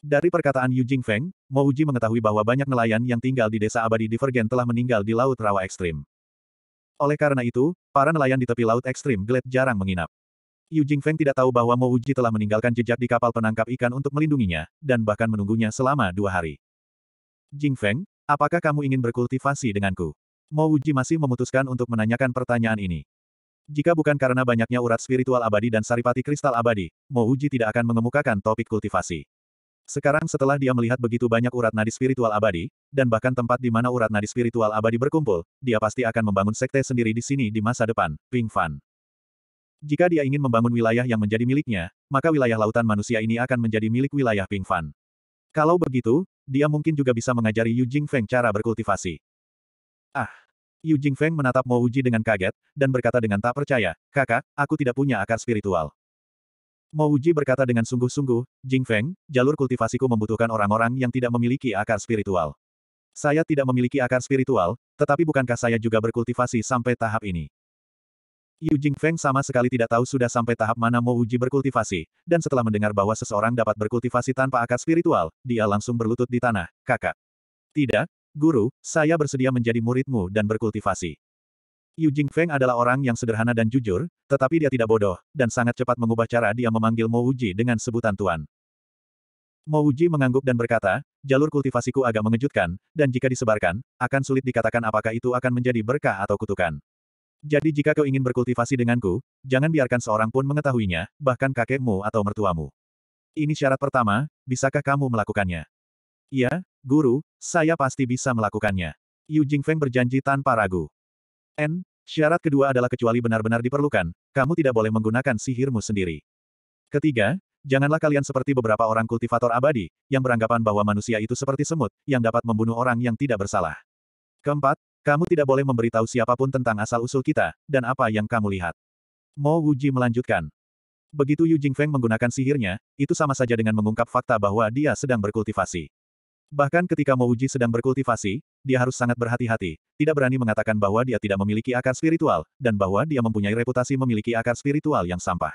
Dari perkataan Yu Jingfeng, Mo Uji mengetahui bahwa banyak nelayan yang tinggal di desa abadi Divergen telah meninggal di Laut Rawa Ekstrim. Oleh karena itu, para nelayan di tepi Laut Ekstrim gelit jarang menginap. Yu Jingfeng tidak tahu bahwa Mo Uji telah meninggalkan jejak di kapal penangkap ikan untuk melindunginya, dan bahkan menunggunya selama dua hari. Jingfeng, Apakah kamu ingin berkultivasi denganku? Mo Wuji masih memutuskan untuk menanyakan pertanyaan ini. Jika bukan karena banyaknya urat spiritual abadi dan saripati kristal abadi, Mo Wuji tidak akan mengemukakan topik kultivasi. Sekarang setelah dia melihat begitu banyak urat nadi spiritual abadi, dan bahkan tempat di mana urat nadi spiritual abadi berkumpul, dia pasti akan membangun sekte sendiri di sini di masa depan, Ping Fan. Jika dia ingin membangun wilayah yang menjadi miliknya, maka wilayah lautan manusia ini akan menjadi milik wilayah Ping Fan. Kalau begitu, dia mungkin juga bisa mengajari Yu Jing Feng cara berkultivasi. Ah! Yu Jing Feng menatap Mo Uji dengan kaget, dan berkata dengan tak percaya, kakak, aku tidak punya akar spiritual. Mo Uji berkata dengan sungguh-sungguh, Jing Feng, jalur kultivasiku membutuhkan orang-orang yang tidak memiliki akar spiritual. Saya tidak memiliki akar spiritual, tetapi bukankah saya juga berkultivasi sampai tahap ini? Yu Jing Feng sama sekali tidak tahu sudah sampai tahap mana Mo Uji berkultivasi, dan setelah mendengar bahwa seseorang dapat berkultivasi tanpa akar spiritual, dia langsung berlutut di tanah, kakak. Tidak, guru, saya bersedia menjadi muridmu dan berkultivasi. Yu Jing Feng adalah orang yang sederhana dan jujur, tetapi dia tidak bodoh, dan sangat cepat mengubah cara dia memanggil Mo Uji dengan sebutan Tuan. Mo Uji mengangguk dan berkata, jalur kultivasiku agak mengejutkan, dan jika disebarkan, akan sulit dikatakan apakah itu akan menjadi berkah atau kutukan. Jadi jika kau ingin berkultivasi denganku, jangan biarkan seorang pun mengetahuinya, bahkan kakekmu atau mertuamu. Ini syarat pertama, bisakah kamu melakukannya? Ya, guru, saya pasti bisa melakukannya. Yu Jingfeng berjanji tanpa ragu. N, syarat kedua adalah kecuali benar-benar diperlukan, kamu tidak boleh menggunakan sihirmu sendiri. Ketiga, janganlah kalian seperti beberapa orang kultivator abadi, yang beranggapan bahwa manusia itu seperti semut, yang dapat membunuh orang yang tidak bersalah. Keempat, kamu tidak boleh memberitahu siapapun tentang asal-usul kita, dan apa yang kamu lihat. Mo Wuji melanjutkan. Begitu Yu Jingfeng menggunakan sihirnya, itu sama saja dengan mengungkap fakta bahwa dia sedang berkultivasi. Bahkan ketika Mo Wuji sedang berkultivasi, dia harus sangat berhati-hati, tidak berani mengatakan bahwa dia tidak memiliki akar spiritual, dan bahwa dia mempunyai reputasi memiliki akar spiritual yang sampah.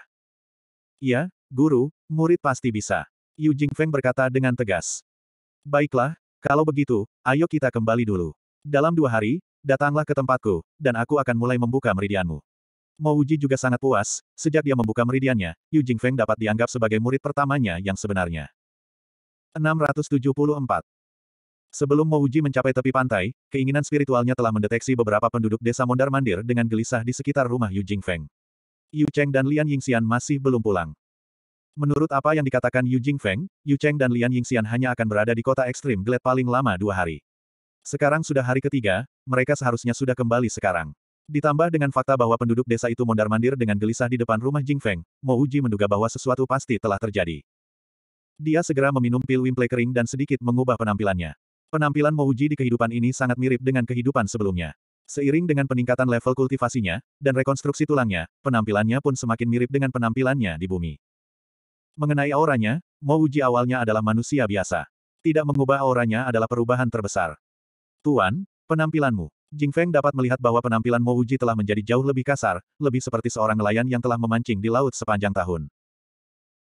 Ya, guru, murid pasti bisa. Yu Jingfeng berkata dengan tegas. Baiklah, kalau begitu, ayo kita kembali dulu. Dalam dua hari, datanglah ke tempatku, dan aku akan mulai membuka meridianmu. Mao Uji juga sangat puas, sejak dia membuka meridiannya, Yu Jingfeng dapat dianggap sebagai murid pertamanya yang sebenarnya. 674. Sebelum Mo Uji mencapai tepi pantai, keinginan spiritualnya telah mendeteksi beberapa penduduk desa mondar-mandir dengan gelisah di sekitar rumah Yu Jingfeng. Yu Cheng dan Lian Yingxian masih belum pulang. Menurut apa yang dikatakan Yu Jingfeng, Yu Cheng dan Lian Yingxian hanya akan berada di kota ekstrim Glade paling lama dua hari. Sekarang sudah hari ketiga, mereka seharusnya sudah kembali sekarang. Ditambah dengan fakta bahwa penduduk desa itu mondar-mandir dengan gelisah di depan rumah Jing Feng, Mo Uji menduga bahwa sesuatu pasti telah terjadi. Dia segera meminum pil wimple kering dan sedikit mengubah penampilannya. Penampilan Mo Uji di kehidupan ini sangat mirip dengan kehidupan sebelumnya. Seiring dengan peningkatan level kultivasinya, dan rekonstruksi tulangnya, penampilannya pun semakin mirip dengan penampilannya di bumi. Mengenai auranya, Mo Uji awalnya adalah manusia biasa. Tidak mengubah auranya adalah perubahan terbesar. Tuan, penampilanmu. Jing Feng dapat melihat bahwa penampilan Mo Uji telah menjadi jauh lebih kasar, lebih seperti seorang nelayan yang telah memancing di laut sepanjang tahun.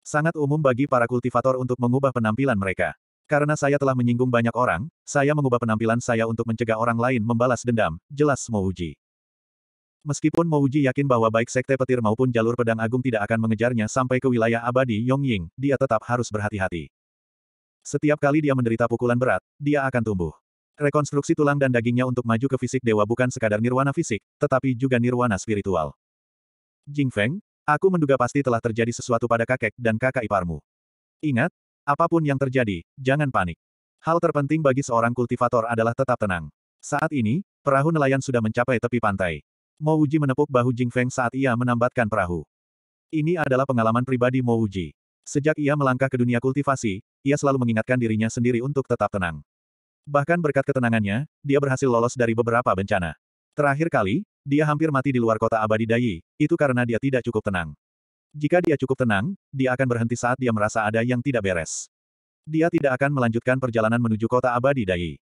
Sangat umum bagi para kultivator untuk mengubah penampilan mereka. Karena saya telah menyinggung banyak orang, saya mengubah penampilan saya untuk mencegah orang lain membalas dendam, jelas Mo Uji. Meskipun Mo Uji yakin bahwa baik sekte petir maupun jalur pedang agung tidak akan mengejarnya sampai ke wilayah abadi Yongying, dia tetap harus berhati-hati. Setiap kali dia menderita pukulan berat, dia akan tumbuh. Rekonstruksi tulang dan dagingnya untuk maju ke fisik dewa bukan sekadar nirwana fisik, tetapi juga nirwana spiritual. Jing Feng, aku menduga pasti telah terjadi sesuatu pada kakek dan kakak iparmu. Ingat, apapun yang terjadi, jangan panik. Hal terpenting bagi seorang kultivator adalah tetap tenang. Saat ini, perahu nelayan sudah mencapai tepi pantai. Mo Uji menepuk bahu Jing Feng saat ia menambatkan perahu. Ini adalah pengalaman pribadi Mo Uji. Sejak ia melangkah ke dunia kultivasi, ia selalu mengingatkan dirinya sendiri untuk tetap tenang. Bahkan berkat ketenangannya, dia berhasil lolos dari beberapa bencana. Terakhir kali, dia hampir mati di luar kota abadi Dayi, itu karena dia tidak cukup tenang. Jika dia cukup tenang, dia akan berhenti saat dia merasa ada yang tidak beres. Dia tidak akan melanjutkan perjalanan menuju kota abadi Dayi.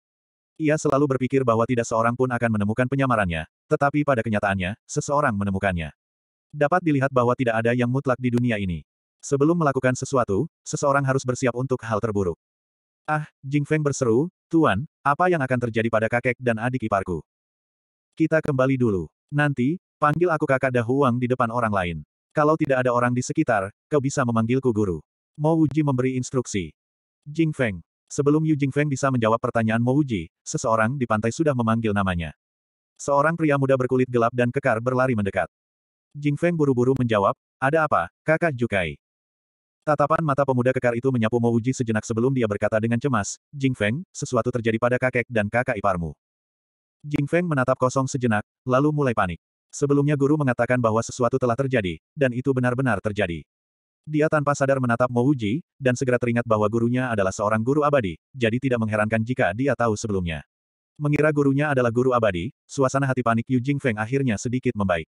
Ia selalu berpikir bahwa tidak seorang pun akan menemukan penyamarannya, tetapi pada kenyataannya, seseorang menemukannya. Dapat dilihat bahwa tidak ada yang mutlak di dunia ini. Sebelum melakukan sesuatu, seseorang harus bersiap untuk hal terburuk. Ah, Jing Feng berseru, Tuan, apa yang akan terjadi pada kakek dan adik iparku? Kita kembali dulu. Nanti, panggil aku kakak Dahuang di depan orang lain. Kalau tidak ada orang di sekitar, kau bisa memanggilku guru. Mo Uji memberi instruksi. Jing Feng. Sebelum Yu Jing Feng bisa menjawab pertanyaan Mo Uji, seseorang di pantai sudah memanggil namanya. Seorang pria muda berkulit gelap dan kekar berlari mendekat. Jing Feng buru-buru menjawab, ada apa, kakak Jukai? Tatapan mata pemuda kekar itu menyapu Mo Uji sejenak sebelum dia berkata dengan cemas, Jing Feng, sesuatu terjadi pada kakek dan kakak iparmu. Jing Feng menatap kosong sejenak, lalu mulai panik. Sebelumnya guru mengatakan bahwa sesuatu telah terjadi, dan itu benar-benar terjadi. Dia tanpa sadar menatap Mo Uji, dan segera teringat bahwa gurunya adalah seorang guru abadi, jadi tidak mengherankan jika dia tahu sebelumnya. Mengira gurunya adalah guru abadi, suasana hati panik Yu Jing Feng akhirnya sedikit membaik.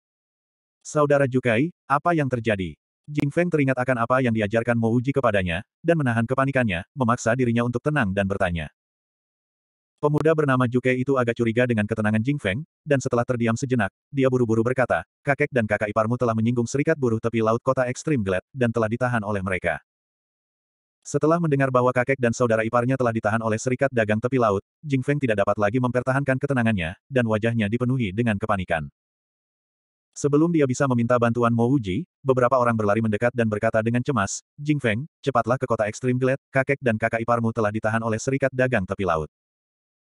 Saudara Jukai, apa yang terjadi? Jing Feng teringat akan apa yang diajarkan Mo Uji kepadanya, dan menahan kepanikannya, memaksa dirinya untuk tenang dan bertanya. Pemuda bernama Juke itu agak curiga dengan ketenangan Jing Feng, dan setelah terdiam sejenak, dia buru-buru berkata, kakek dan kakak iparmu telah menyinggung serikat buruh tepi laut kota ekstrim Glad, dan telah ditahan oleh mereka. Setelah mendengar bahwa kakek dan saudara iparnya telah ditahan oleh serikat dagang tepi laut, Jing Feng tidak dapat lagi mempertahankan ketenangannya, dan wajahnya dipenuhi dengan kepanikan. Sebelum dia bisa meminta bantuan Mo Wuji, beberapa orang berlari mendekat dan berkata dengan cemas, Jing Feng, cepatlah ke kota ekstrim Glade, kakek dan kakak iparmu telah ditahan oleh serikat dagang tepi laut.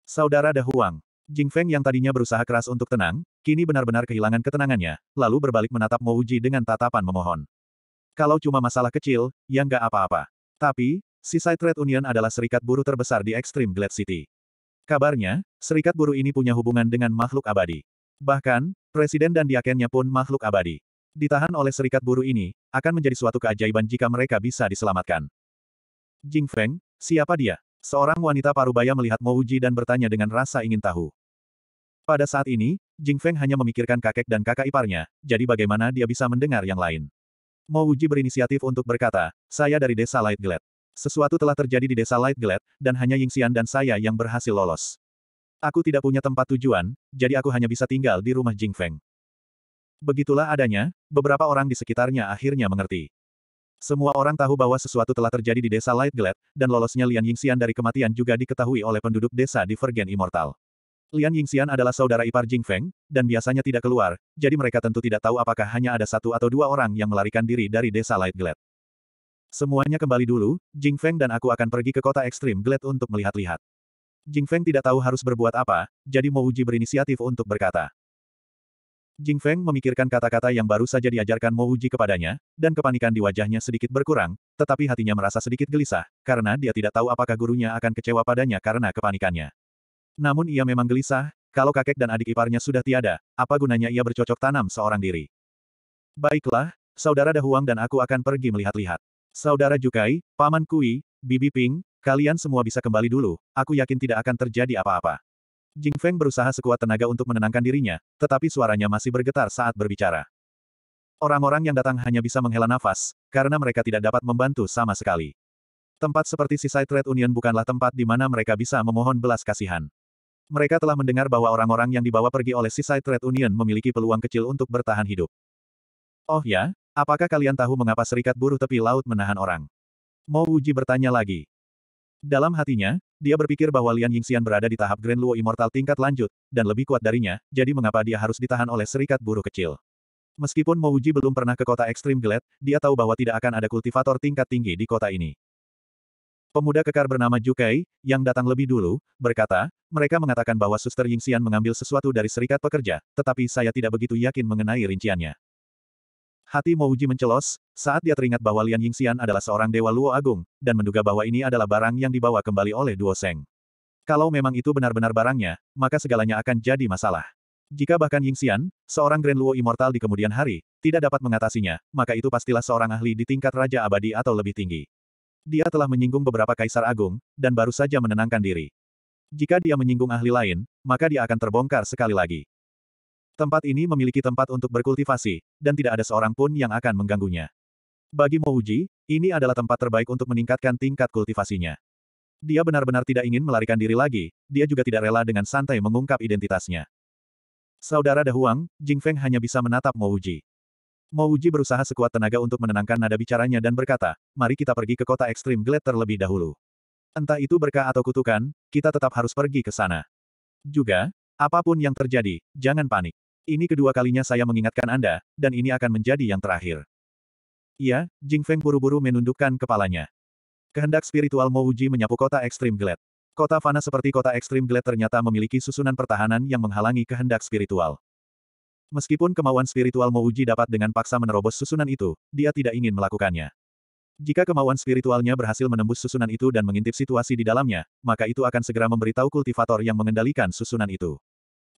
Saudara Dahuang. Jing Feng yang tadinya berusaha keras untuk tenang, kini benar-benar kehilangan ketenangannya, lalu berbalik menatap Mo Wuji dengan tatapan memohon. Kalau cuma masalah kecil, yang gak apa-apa. Tapi, Seaside Trade Union adalah serikat buruh terbesar di Extreme Glade City. Kabarnya, serikat buruh ini punya hubungan dengan makhluk abadi. Bahkan, presiden dan diakennya pun makhluk abadi. Ditahan oleh serikat buruh ini, akan menjadi suatu keajaiban jika mereka bisa diselamatkan. Jing Feng, siapa dia? Seorang wanita parubaya melihat Mo Uji dan bertanya dengan rasa ingin tahu. Pada saat ini, Jing Feng hanya memikirkan kakek dan kakak iparnya, jadi bagaimana dia bisa mendengar yang lain. Mo Uji berinisiatif untuk berkata, saya dari desa Light Glade. Sesuatu telah terjadi di desa Light Glade, dan hanya Ying Xian dan saya yang berhasil lolos. Aku tidak punya tempat tujuan, jadi aku hanya bisa tinggal di rumah Jing Feng. Begitulah adanya, beberapa orang di sekitarnya akhirnya mengerti. Semua orang tahu bahwa sesuatu telah terjadi di desa Light Glad, dan lolosnya Lian Yingxian dari kematian juga diketahui oleh penduduk desa di Vergen Immortal. Lian Yingxian adalah saudara ipar Jing Feng, dan biasanya tidak keluar, jadi mereka tentu tidak tahu apakah hanya ada satu atau dua orang yang melarikan diri dari desa Light Glad. Semuanya kembali dulu, Jing Feng dan aku akan pergi ke kota ekstrim Glad untuk melihat-lihat. Jing Feng tidak tahu harus berbuat apa, jadi Mo Uji berinisiatif untuk berkata. Jing Feng memikirkan kata-kata yang baru saja diajarkan Mo Uji kepadanya, dan kepanikan di wajahnya sedikit berkurang, tetapi hatinya merasa sedikit gelisah, karena dia tidak tahu apakah gurunya akan kecewa padanya karena kepanikannya. Namun ia memang gelisah, kalau kakek dan adik iparnya sudah tiada, apa gunanya ia bercocok tanam seorang diri? Baiklah, Saudara Dahuang dan aku akan pergi melihat-lihat. Saudara Jukai, Paman Kui, Bibi Ping, Kalian semua bisa kembali dulu, aku yakin tidak akan terjadi apa-apa. Jing Feng berusaha sekuat tenaga untuk menenangkan dirinya, tetapi suaranya masih bergetar saat berbicara. Orang-orang yang datang hanya bisa menghela nafas, karena mereka tidak dapat membantu sama sekali. Tempat seperti Seaside Trade Union bukanlah tempat di mana mereka bisa memohon belas kasihan. Mereka telah mendengar bahwa orang-orang yang dibawa pergi oleh Seaside Trade Union memiliki peluang kecil untuk bertahan hidup. Oh ya, apakah kalian tahu mengapa Serikat Buruh Tepi Laut menahan orang? Mo Uji bertanya lagi. Dalam hatinya, dia berpikir bahwa Lian Yingxian berada di tahap Grand Luo Immortal tingkat lanjut, dan lebih kuat darinya, jadi mengapa dia harus ditahan oleh serikat buruh kecil. Meskipun Mo Mouji belum pernah ke kota ekstrim Gelet, dia tahu bahwa tidak akan ada kultivator tingkat tinggi di kota ini. Pemuda kekar bernama Jukai, yang datang lebih dulu, berkata, mereka mengatakan bahwa Suster Yingxian mengambil sesuatu dari serikat pekerja, tetapi saya tidak begitu yakin mengenai rinciannya. Hati Mouji mencelos, saat dia teringat bahwa Lian Yingxian adalah seorang dewa Luo Agung, dan menduga bahwa ini adalah barang yang dibawa kembali oleh Duo Seng. Kalau memang itu benar-benar barangnya, maka segalanya akan jadi masalah. Jika bahkan Yingxian, seorang Grand Luo Immortal di kemudian hari, tidak dapat mengatasinya, maka itu pastilah seorang ahli di tingkat Raja Abadi atau lebih tinggi. Dia telah menyinggung beberapa kaisar agung, dan baru saja menenangkan diri. Jika dia menyinggung ahli lain, maka dia akan terbongkar sekali lagi. Tempat ini memiliki tempat untuk berkultivasi, dan tidak ada seorang pun yang akan mengganggunya. Bagi Mouji, ini adalah tempat terbaik untuk meningkatkan tingkat kultivasinya. Dia benar-benar tidak ingin melarikan diri lagi, dia juga tidak rela dengan santai mengungkap identitasnya. Saudara Dahuang, Jing Feng hanya bisa menatap Mouji. Mouji berusaha sekuat tenaga untuk menenangkan nada bicaranya dan berkata, mari kita pergi ke kota ekstrim Glade terlebih dahulu. Entah itu berkah atau kutukan, kita tetap harus pergi ke sana. Juga, apapun yang terjadi, jangan panik. Ini kedua kalinya saya mengingatkan Anda, dan ini akan menjadi yang terakhir. Iya, Jing Feng buru-buru menundukkan kepalanya. Kehendak spiritual Mo Uji menyapu kota ekstrim gelet. Kota fana seperti kota ekstrim gelet ternyata memiliki susunan pertahanan yang menghalangi kehendak spiritual. Meskipun kemauan spiritual Mo Uji dapat dengan paksa menerobos susunan itu, dia tidak ingin melakukannya. Jika kemauan spiritualnya berhasil menembus susunan itu dan mengintip situasi di dalamnya, maka itu akan segera memberitahu kultivator yang mengendalikan susunan itu.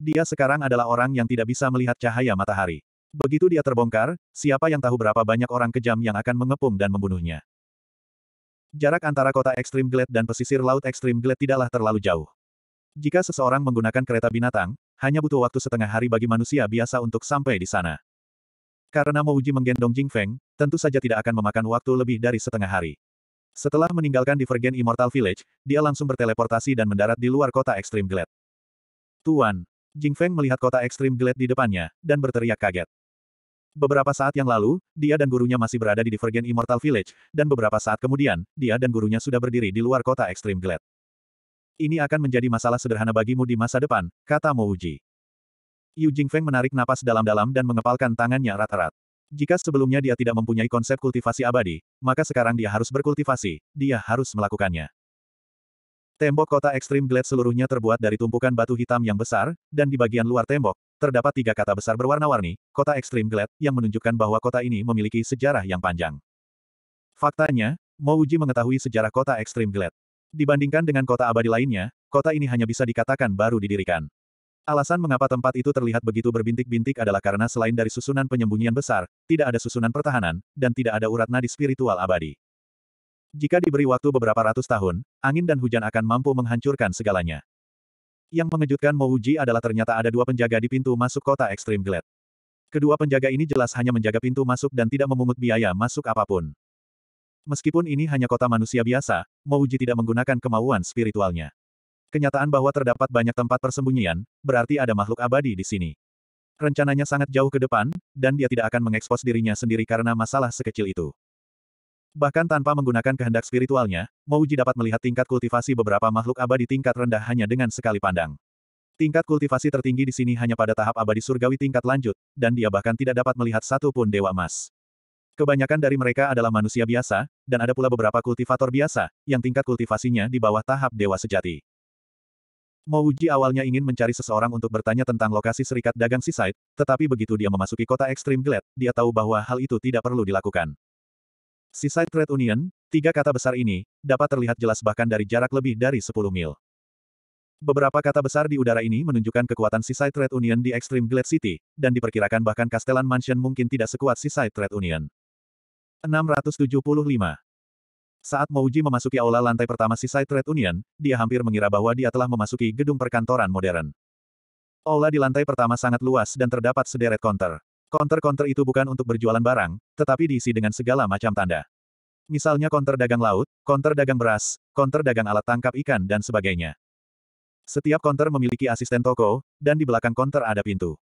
Dia sekarang adalah orang yang tidak bisa melihat cahaya matahari. Begitu dia terbongkar, siapa yang tahu berapa banyak orang kejam yang akan mengepung dan membunuhnya. Jarak antara kota ekstrim Glade dan pesisir laut ekstrim Glade tidaklah terlalu jauh. Jika seseorang menggunakan kereta binatang, hanya butuh waktu setengah hari bagi manusia biasa untuk sampai di sana. Karena mau uji menggendong Jing Feng, tentu saja tidak akan memakan waktu lebih dari setengah hari. Setelah meninggalkan Divergent Immortal Village, dia langsung berteleportasi dan mendarat di luar kota ekstrim Glade. Tuan, Jing Feng melihat kota ekstrim gelet di depannya, dan berteriak kaget. Beberapa saat yang lalu, dia dan gurunya masih berada di Divergent Immortal Village, dan beberapa saat kemudian, dia dan gurunya sudah berdiri di luar kota ekstrim gelet. Ini akan menjadi masalah sederhana bagimu di masa depan, kata Mo Uji. Yu Jing Feng menarik napas dalam-dalam dan mengepalkan tangannya rata rat Jika sebelumnya dia tidak mempunyai konsep kultivasi abadi, maka sekarang dia harus berkultivasi, dia harus melakukannya. Tembok kota ekstrim Glade seluruhnya terbuat dari tumpukan batu hitam yang besar, dan di bagian luar tembok, terdapat tiga kata besar berwarna-warni, kota ekstrim Glade, yang menunjukkan bahwa kota ini memiliki sejarah yang panjang. Faktanya, Mouji mengetahui sejarah kota ekstrim Glade. Dibandingkan dengan kota abadi lainnya, kota ini hanya bisa dikatakan baru didirikan. Alasan mengapa tempat itu terlihat begitu berbintik-bintik adalah karena selain dari susunan penyembunyian besar, tidak ada susunan pertahanan, dan tidak ada urat nadi spiritual abadi. Jika diberi waktu beberapa ratus tahun, angin dan hujan akan mampu menghancurkan segalanya. Yang mengejutkan Mo Mouji adalah ternyata ada dua penjaga di pintu masuk kota Ekstrim Glade. Kedua penjaga ini jelas hanya menjaga pintu masuk dan tidak memungut biaya masuk apapun. Meskipun ini hanya kota manusia biasa, Mo Mouji tidak menggunakan kemauan spiritualnya. Kenyataan bahwa terdapat banyak tempat persembunyian, berarti ada makhluk abadi di sini. Rencananya sangat jauh ke depan, dan dia tidak akan mengekspos dirinya sendiri karena masalah sekecil itu. Bahkan tanpa menggunakan kehendak spiritualnya, Mouji dapat melihat tingkat kultivasi beberapa makhluk abadi tingkat rendah hanya dengan sekali pandang. Tingkat kultivasi tertinggi di sini hanya pada tahap abadi surgawi tingkat lanjut, dan dia bahkan tidak dapat melihat satu pun dewa emas. Kebanyakan dari mereka adalah manusia biasa, dan ada pula beberapa kultivator biasa, yang tingkat kultivasinya di bawah tahap dewa sejati. Mouji awalnya ingin mencari seseorang untuk bertanya tentang lokasi serikat dagang Seaside, tetapi begitu dia memasuki kota ekstrim Glad, dia tahu bahwa hal itu tidak perlu dilakukan. Seaside Trade Union, tiga kata besar ini, dapat terlihat jelas bahkan dari jarak lebih dari 10 mil. Beberapa kata besar di udara ini menunjukkan kekuatan Seaside Trade Union di Extreme Glade City, dan diperkirakan bahkan Castellan Mansion mungkin tidak sekuat Seaside Trade Union. 675. Saat Mouji memasuki aula lantai pertama Seaside Trade Union, dia hampir mengira bahwa dia telah memasuki gedung perkantoran modern. Aula di lantai pertama sangat luas dan terdapat sederet konter. Konter-konter itu bukan untuk berjualan barang, tetapi diisi dengan segala macam tanda. Misalnya konter dagang laut, konter dagang beras, konter dagang alat tangkap ikan dan sebagainya. Setiap konter memiliki asisten toko, dan di belakang konter ada pintu.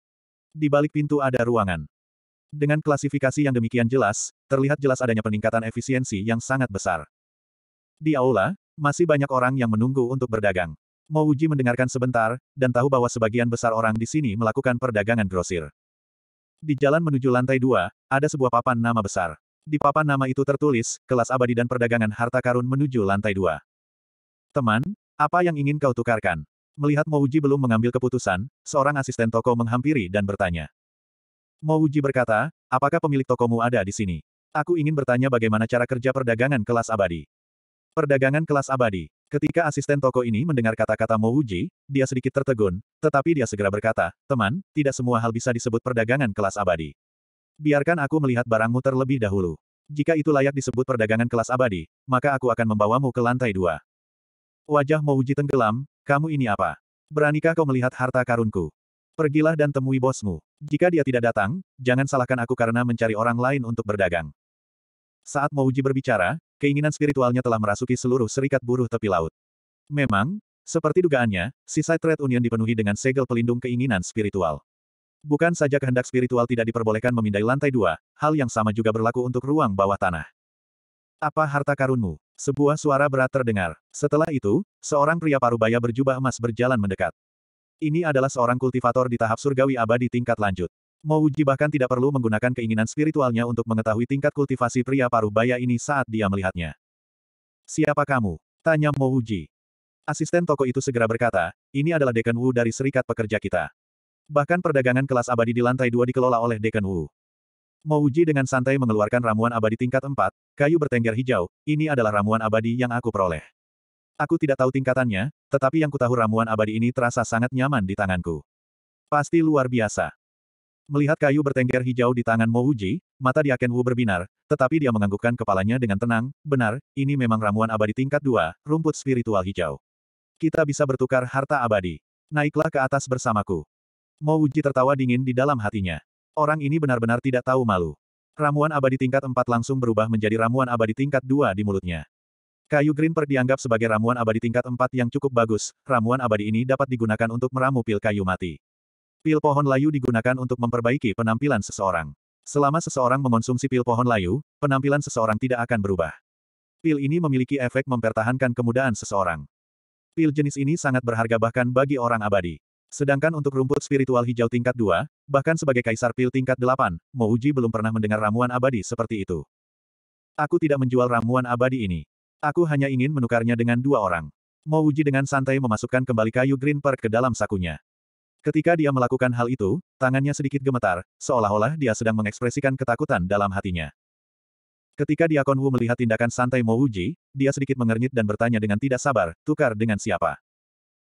Di balik pintu ada ruangan. Dengan klasifikasi yang demikian jelas, terlihat jelas adanya peningkatan efisiensi yang sangat besar. Di aula, masih banyak orang yang menunggu untuk berdagang. Mouji mendengarkan sebentar, dan tahu bahwa sebagian besar orang di sini melakukan perdagangan grosir. Di jalan menuju lantai dua, ada sebuah papan nama besar. Di papan nama itu tertulis, kelas abadi dan perdagangan harta karun menuju lantai dua. Teman, apa yang ingin kau tukarkan? Melihat Mouji belum mengambil keputusan, seorang asisten toko menghampiri dan bertanya. Mouji berkata, apakah pemilik tokomu ada di sini? Aku ingin bertanya bagaimana cara kerja perdagangan kelas abadi. Perdagangan kelas abadi. Ketika asisten toko ini mendengar kata-kata Mo Wuji, dia sedikit tertegun, tetapi dia segera berkata, teman, tidak semua hal bisa disebut perdagangan kelas abadi. Biarkan aku melihat barangmu terlebih dahulu. Jika itu layak disebut perdagangan kelas abadi, maka aku akan membawamu ke lantai dua. Wajah Mo Wuji tenggelam, kamu ini apa? Beranikah kau melihat harta karunku? Pergilah dan temui bosmu. Jika dia tidak datang, jangan salahkan aku karena mencari orang lain untuk berdagang. Saat Mouji berbicara, keinginan spiritualnya telah merasuki seluruh serikat buruh tepi laut. Memang, seperti dugaannya, sisa Trade Union dipenuhi dengan segel pelindung keinginan spiritual. Bukan saja kehendak spiritual tidak diperbolehkan memindai lantai dua, hal yang sama juga berlaku untuk ruang bawah tanah. Apa harta karunmu? Sebuah suara berat terdengar. Setelah itu, seorang pria parubaya berjubah emas berjalan mendekat. Ini adalah seorang kultivator di tahap surgawi abadi tingkat lanjut. Mo bahkan tidak perlu menggunakan keinginan spiritualnya untuk mengetahui tingkat kultivasi pria paruh baya ini saat dia melihatnya. Siapa kamu? Tanya Mo Asisten toko itu segera berkata, ini adalah Deken Wu dari Serikat Pekerja kita. Bahkan perdagangan kelas abadi di lantai dua dikelola oleh Deken Wu. Mo dengan santai mengeluarkan ramuan abadi tingkat empat, kayu bertengger hijau, ini adalah ramuan abadi yang aku peroleh. Aku tidak tahu tingkatannya, tetapi yang kutahu ramuan abadi ini terasa sangat nyaman di tanganku. Pasti luar biasa. Melihat kayu bertengger hijau di tangan Mo Uji, mata di Wu berbinar, tetapi dia menganggukkan kepalanya dengan tenang, benar, ini memang ramuan abadi tingkat dua, rumput spiritual hijau. Kita bisa bertukar harta abadi. Naiklah ke atas bersamaku. Mo Uji tertawa dingin di dalam hatinya. Orang ini benar-benar tidak tahu malu. Ramuan abadi tingkat empat langsung berubah menjadi ramuan abadi tingkat dua di mulutnya. Kayu Green Greenper dianggap sebagai ramuan abadi tingkat empat yang cukup bagus, ramuan abadi ini dapat digunakan untuk meramu pil kayu mati. Pil pohon layu digunakan untuk memperbaiki penampilan seseorang. Selama seseorang mengonsumsi pil pohon layu, penampilan seseorang tidak akan berubah. Pil ini memiliki efek mempertahankan kemudahan seseorang. Pil jenis ini sangat berharga bahkan bagi orang abadi. Sedangkan untuk rumput spiritual hijau tingkat 2, bahkan sebagai kaisar pil tingkat 8, Mouji belum pernah mendengar ramuan abadi seperti itu. Aku tidak menjual ramuan abadi ini. Aku hanya ingin menukarnya dengan dua orang. Mouji dengan santai memasukkan kembali kayu green Park ke dalam sakunya. Ketika dia melakukan hal itu, tangannya sedikit gemetar, seolah-olah dia sedang mengekspresikan ketakutan dalam hatinya. Ketika Diakon Wu melihat tindakan santai Mo Wuji, dia sedikit mengernyit dan bertanya dengan tidak sabar, tukar dengan siapa?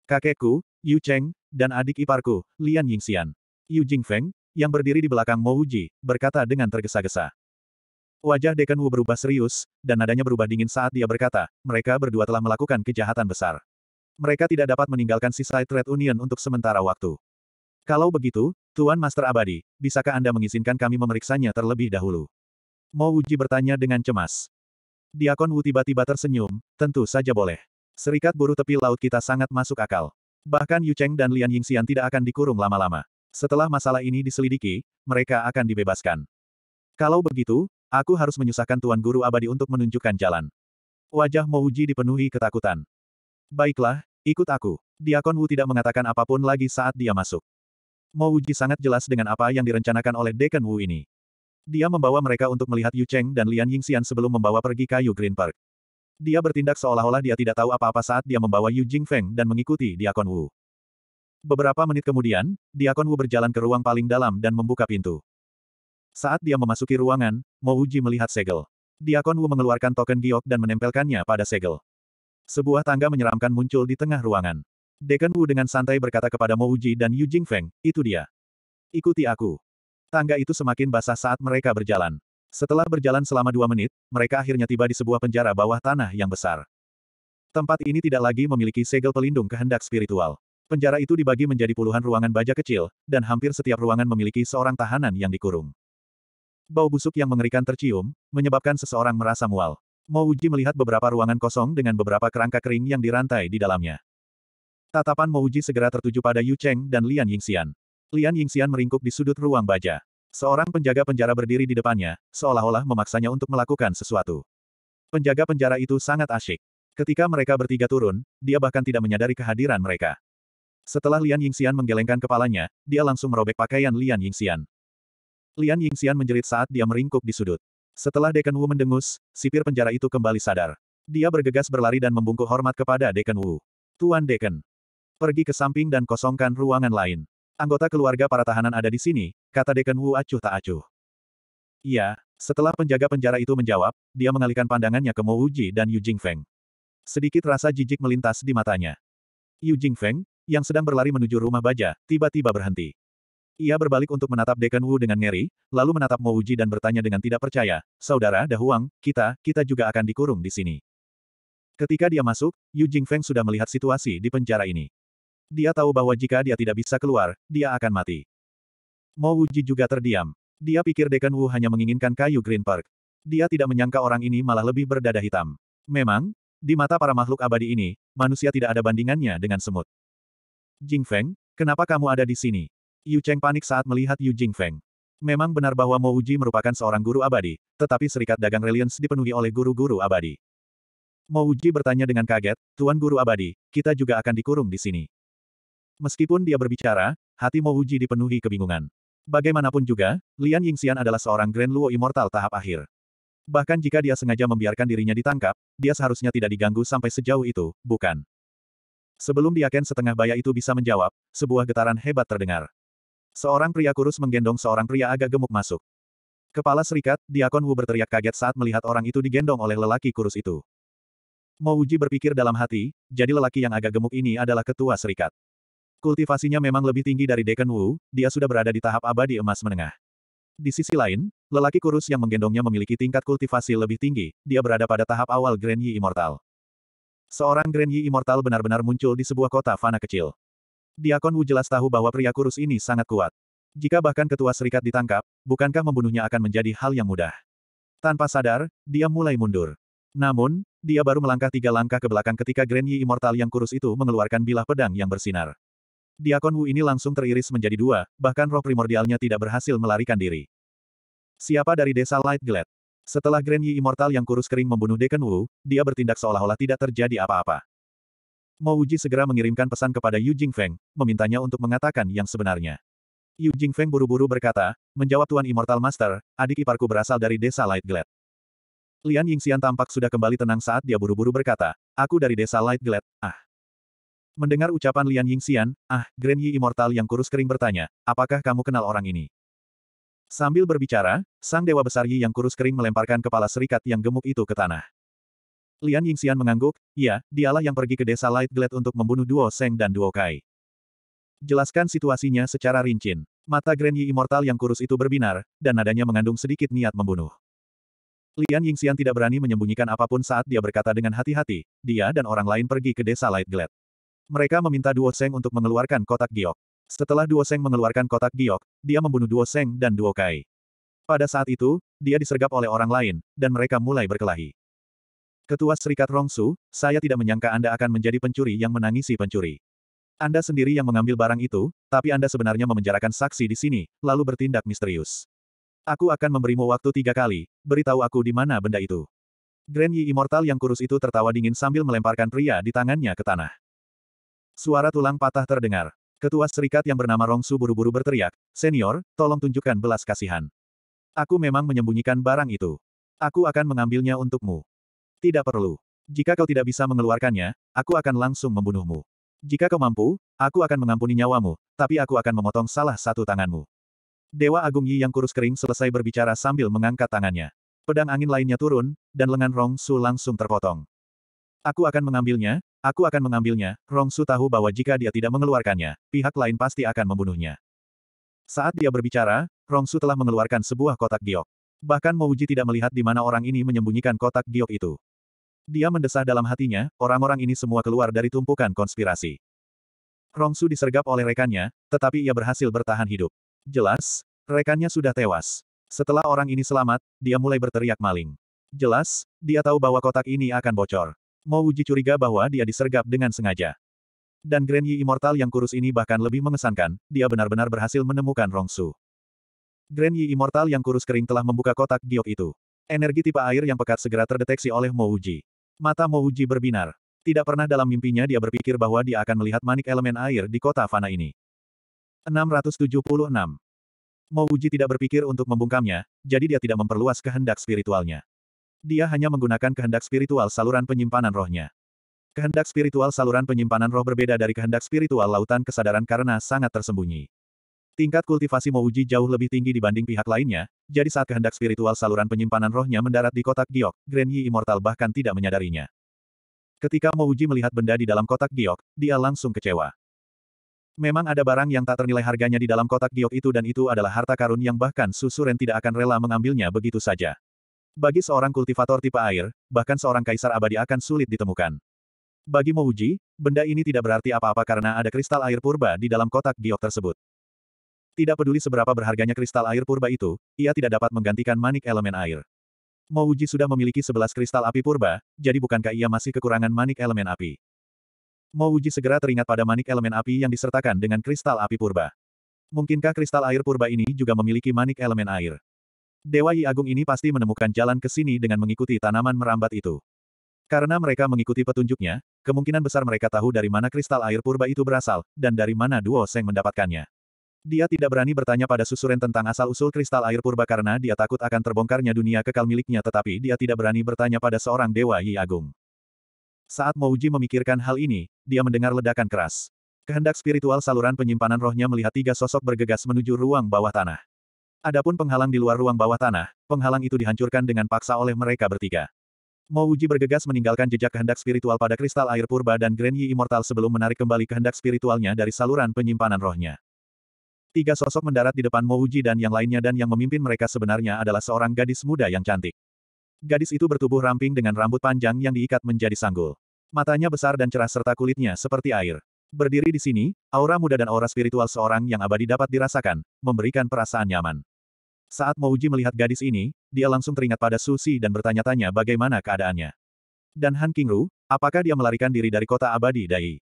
Kakekku, Yu Cheng, dan adik iparku, Lian Yingxian. Yu Jingfeng, yang berdiri di belakang Mo Wuji, berkata dengan tergesa-gesa. Wajah Deken Wu berubah serius, dan nadanya berubah dingin saat dia berkata, mereka berdua telah melakukan kejahatan besar mereka tidak dapat meninggalkan sisa Trade Union untuk sementara waktu. Kalau begitu, Tuan Master Abadi, bisakah Anda mengizinkan kami memeriksanya terlebih dahulu? Mo Wuji bertanya dengan cemas. Diakon Wu tiba-tiba tersenyum, tentu saja boleh. Serikat buruh tepi laut kita sangat masuk akal. Bahkan Yu Cheng dan Lian Yingxian tidak akan dikurung lama-lama. Setelah masalah ini diselidiki, mereka akan dibebaskan. Kalau begitu, aku harus menyusahkan Tuan Guru Abadi untuk menunjukkan jalan. Wajah Mo Wuji dipenuhi ketakutan. Baiklah, Ikut aku. Diakon Wu tidak mengatakan apapun lagi saat dia masuk. Mo Wuji sangat jelas dengan apa yang direncanakan oleh Dekan Wu ini. Dia membawa mereka untuk melihat Yu Cheng dan Lian Yingxian sebelum membawa pergi Kayu Green Park. Dia bertindak seolah-olah dia tidak tahu apa-apa saat dia membawa Yu Jingfeng dan mengikuti Diakon Wu. Beberapa menit kemudian, Diakon Wu berjalan ke ruang paling dalam dan membuka pintu. Saat dia memasuki ruangan, Mo Wuji melihat segel. Diakon Wu mengeluarkan token giok dan menempelkannya pada segel. Sebuah tangga menyeramkan muncul di tengah ruangan. Dekan Wu dengan santai berkata kepada Mo Uji dan Yu Jingfeng, itu dia. Ikuti aku. Tangga itu semakin basah saat mereka berjalan. Setelah berjalan selama dua menit, mereka akhirnya tiba di sebuah penjara bawah tanah yang besar. Tempat ini tidak lagi memiliki segel pelindung kehendak spiritual. Penjara itu dibagi menjadi puluhan ruangan baja kecil, dan hampir setiap ruangan memiliki seorang tahanan yang dikurung. Bau busuk yang mengerikan tercium, menyebabkan seseorang merasa mual. Mo Uji melihat beberapa ruangan kosong dengan beberapa kerangka kering yang dirantai di dalamnya. Tatapan Mo Uji segera tertuju pada Yu Cheng dan Lian Yingxian. Lian Yingxian meringkuk di sudut ruang baja. Seorang penjaga penjara berdiri di depannya, seolah-olah memaksanya untuk melakukan sesuatu. Penjaga penjara itu sangat asyik. Ketika mereka bertiga turun, dia bahkan tidak menyadari kehadiran mereka. Setelah Lian Yingxian menggelengkan kepalanya, dia langsung merobek pakaian Lian Yingxian. Lian Yingxian menjerit saat dia meringkuk di sudut. Setelah Dekan Wu mendengus, sipir penjara itu kembali sadar. Dia bergegas berlari dan membungkuk hormat kepada Dekan Wu. Tuan Dekan. Pergi ke samping dan kosongkan ruangan lain. Anggota keluarga para tahanan ada di sini, kata Dekan Wu acuh tak acuh. Iya, setelah penjaga penjara itu menjawab, dia mengalihkan pandangannya ke Mo Uji dan Yu Jingfeng. Sedikit rasa jijik melintas di matanya. Yu Jingfeng, yang sedang berlari menuju rumah baja, tiba-tiba berhenti. Ia berbalik untuk menatap Dekan Wu dengan ngeri, lalu menatap Mo Uji dan bertanya dengan tidak percaya, Saudara Dahuang, kita, kita juga akan dikurung di sini. Ketika dia masuk, Yu Jingfeng sudah melihat situasi di penjara ini. Dia tahu bahwa jika dia tidak bisa keluar, dia akan mati. Mo Uji juga terdiam. Dia pikir Dekan Wu hanya menginginkan kayu Green Park. Dia tidak menyangka orang ini malah lebih berdada hitam. Memang, di mata para makhluk abadi ini, manusia tidak ada bandingannya dengan semut. Jingfeng, kenapa kamu ada di sini? Yu Cheng panik saat melihat Yu Jing Feng. Memang benar bahwa Mo Uji merupakan seorang guru abadi, tetapi serikat dagang Reliance dipenuhi oleh guru-guru abadi. Mo Uji bertanya dengan kaget, Tuan Guru Abadi, kita juga akan dikurung di sini. Meskipun dia berbicara, hati Mo Uji dipenuhi kebingungan. Bagaimanapun juga, Lian Yingxian adalah seorang Grand Luo Immortal tahap akhir. Bahkan jika dia sengaja membiarkan dirinya ditangkap, dia seharusnya tidak diganggu sampai sejauh itu, bukan? Sebelum dia setengah baya itu bisa menjawab, sebuah getaran hebat terdengar. Seorang pria kurus menggendong seorang pria agak gemuk masuk. Kepala serikat, Diakon Wu berteriak kaget saat melihat orang itu digendong oleh lelaki kurus itu. Wuji berpikir dalam hati, jadi lelaki yang agak gemuk ini adalah ketua serikat. Kultivasinya memang lebih tinggi dari Deacon Wu, dia sudah berada di tahap abadi emas menengah. Di sisi lain, lelaki kurus yang menggendongnya memiliki tingkat kultivasi lebih tinggi, dia berada pada tahap awal Grand Yi Immortal. Seorang Grand Yi Immortal benar-benar muncul di sebuah kota fana kecil. Diakon Wu jelas tahu bahwa pria kurus ini sangat kuat. Jika bahkan ketua serikat ditangkap, bukankah membunuhnya akan menjadi hal yang mudah? Tanpa sadar, dia mulai mundur. Namun, dia baru melangkah tiga langkah ke belakang ketika Grand Yi Immortal yang kurus itu mengeluarkan bilah pedang yang bersinar. Diakon Wu ini langsung teriris menjadi dua, bahkan roh primordialnya tidak berhasil melarikan diri. Siapa dari desa Light Glad? Setelah Grand Yi Immortal yang kurus kering membunuh Deken Wu, dia bertindak seolah-olah tidak terjadi apa-apa. Mo Wuji segera mengirimkan pesan kepada Yu Jingfeng, memintanya untuk mengatakan yang sebenarnya. Yu Jingfeng buru-buru berkata, menjawab Tuan Immortal Master, adik iparku berasal dari desa Light Glad. Lian Yingxian tampak sudah kembali tenang saat dia buru-buru berkata, aku dari desa Light Glad, ah. Mendengar ucapan Lian Yingxian, ah, Grand Yi Immortal yang kurus kering bertanya, apakah kamu kenal orang ini? Sambil berbicara, sang dewa besar Yi yang kurus kering melemparkan kepala serikat yang gemuk itu ke tanah. Lian Yingxian mengangguk, Ya, dialah yang pergi ke desa Light Glade untuk membunuh Duo Seng dan Duo Kai. Jelaskan situasinya secara rinci. Mata Grand Yi Immortal yang kurus itu berbinar, dan nadanya mengandung sedikit niat membunuh. Lian Yingxian tidak berani menyembunyikan apapun saat dia berkata dengan hati-hati, dia dan orang lain pergi ke desa Light Glade. Mereka meminta Duo Seng untuk mengeluarkan kotak giok. Setelah Duo Seng mengeluarkan kotak giok, dia membunuh Duo Seng dan Duo Kai. Pada saat itu, dia disergap oleh orang lain, dan mereka mulai berkelahi. Ketua Serikat Rongsu, saya tidak menyangka Anda akan menjadi pencuri yang menangisi pencuri. Anda sendiri yang mengambil barang itu, tapi Anda sebenarnya memenjarakan saksi di sini, lalu bertindak misterius. Aku akan memberimu waktu tiga kali, beritahu aku di mana benda itu. Grand Yi Immortal yang kurus itu tertawa dingin sambil melemparkan pria di tangannya ke tanah. Suara tulang patah terdengar. Ketua serikat yang bernama Rongsu buru-buru berteriak, Senior, tolong tunjukkan belas kasihan. Aku memang menyembunyikan barang itu. Aku akan mengambilnya untukmu. Tidak perlu. Jika kau tidak bisa mengeluarkannya, aku akan langsung membunuhmu. Jika kau mampu, aku akan mengampuni nyawamu, tapi aku akan memotong salah satu tanganmu. Dewa Agung Yi yang kurus kering selesai berbicara sambil mengangkat tangannya. Pedang angin lainnya turun, dan lengan Rong Su langsung terpotong. Aku akan mengambilnya, aku akan mengambilnya, Rong Su tahu bahwa jika dia tidak mengeluarkannya, pihak lain pasti akan membunuhnya. Saat dia berbicara, Rong Su telah mengeluarkan sebuah kotak giok. Bahkan Mouji tidak melihat di mana orang ini menyembunyikan kotak giok itu. Dia mendesah dalam hatinya, orang-orang ini semua keluar dari tumpukan konspirasi. Rongsu disergap oleh rekannya, tetapi ia berhasil bertahan hidup. Jelas, rekannya sudah tewas. Setelah orang ini selamat, dia mulai berteriak maling. Jelas, dia tahu bahwa kotak ini akan bocor. Mo Uji curiga bahwa dia disergap dengan sengaja. Dan Grand Yi Immortal yang kurus ini bahkan lebih mengesankan, dia benar-benar berhasil menemukan Rongsu. Grand Yi Immortal yang kurus kering telah membuka kotak giok itu. Energi tipe air yang pekat segera terdeteksi oleh Mo Uji. Mata Mouji berbinar. Tidak pernah dalam mimpinya dia berpikir bahwa dia akan melihat manik elemen air di kota Fana ini. 676. Mouji tidak berpikir untuk membungkamnya, jadi dia tidak memperluas kehendak spiritualnya. Dia hanya menggunakan kehendak spiritual saluran penyimpanan rohnya. Kehendak spiritual saluran penyimpanan roh berbeda dari kehendak spiritual lautan kesadaran karena sangat tersembunyi. Tingkat kultivasi Mouji jauh lebih tinggi dibanding pihak lainnya, jadi saat kehendak spiritual saluran penyimpanan rohnya mendarat di kotak giok, Grand Yi Immortal bahkan tidak menyadarinya. Ketika Mouji melihat benda di dalam kotak giok, dia langsung kecewa. Memang ada barang yang tak ternilai harganya di dalam kotak giok itu dan itu adalah harta karun yang bahkan Susuren tidak akan rela mengambilnya begitu saja. Bagi seorang kultivator tipe air, bahkan seorang kaisar abadi akan sulit ditemukan. Bagi Mouji, benda ini tidak berarti apa-apa karena ada kristal air purba di dalam kotak giok tersebut. Tidak peduli seberapa berharganya kristal air purba itu, ia tidak dapat menggantikan manik elemen air. Mouji sudah memiliki sebelas kristal api purba, jadi bukankah ia masih kekurangan manik elemen api? Mouji segera teringat pada manik elemen api yang disertakan dengan kristal api purba. Mungkinkah kristal air purba ini juga memiliki manik elemen air? Dewa Yi Agung ini pasti menemukan jalan ke sini dengan mengikuti tanaman merambat itu. Karena mereka mengikuti petunjuknya, kemungkinan besar mereka tahu dari mana kristal air purba itu berasal, dan dari mana Duo Seng mendapatkannya. Dia tidak berani bertanya pada Susuren tentang asal-usul kristal air purba karena dia takut akan terbongkarnya dunia kekal miliknya tetapi dia tidak berani bertanya pada seorang Dewa Yi Agung. Saat Mouji memikirkan hal ini, dia mendengar ledakan keras. Kehendak spiritual saluran penyimpanan rohnya melihat tiga sosok bergegas menuju ruang bawah tanah. Adapun penghalang di luar ruang bawah tanah, penghalang itu dihancurkan dengan paksa oleh mereka bertiga. Mouji bergegas meninggalkan jejak kehendak spiritual pada kristal air purba dan Grand Yi Immortal sebelum menarik kembali kehendak spiritualnya dari saluran penyimpanan rohnya. Tiga sosok mendarat di depan Mouji dan yang lainnya dan yang memimpin mereka sebenarnya adalah seorang gadis muda yang cantik. Gadis itu bertubuh ramping dengan rambut panjang yang diikat menjadi sanggul. Matanya besar dan cerah serta kulitnya seperti air. Berdiri di sini, aura muda dan aura spiritual seorang yang abadi dapat dirasakan, memberikan perasaan nyaman. Saat Mouji melihat gadis ini, dia langsung teringat pada Susi dan bertanya-tanya bagaimana keadaannya. Dan Han Kingru, apakah dia melarikan diri dari kota abadi Dai?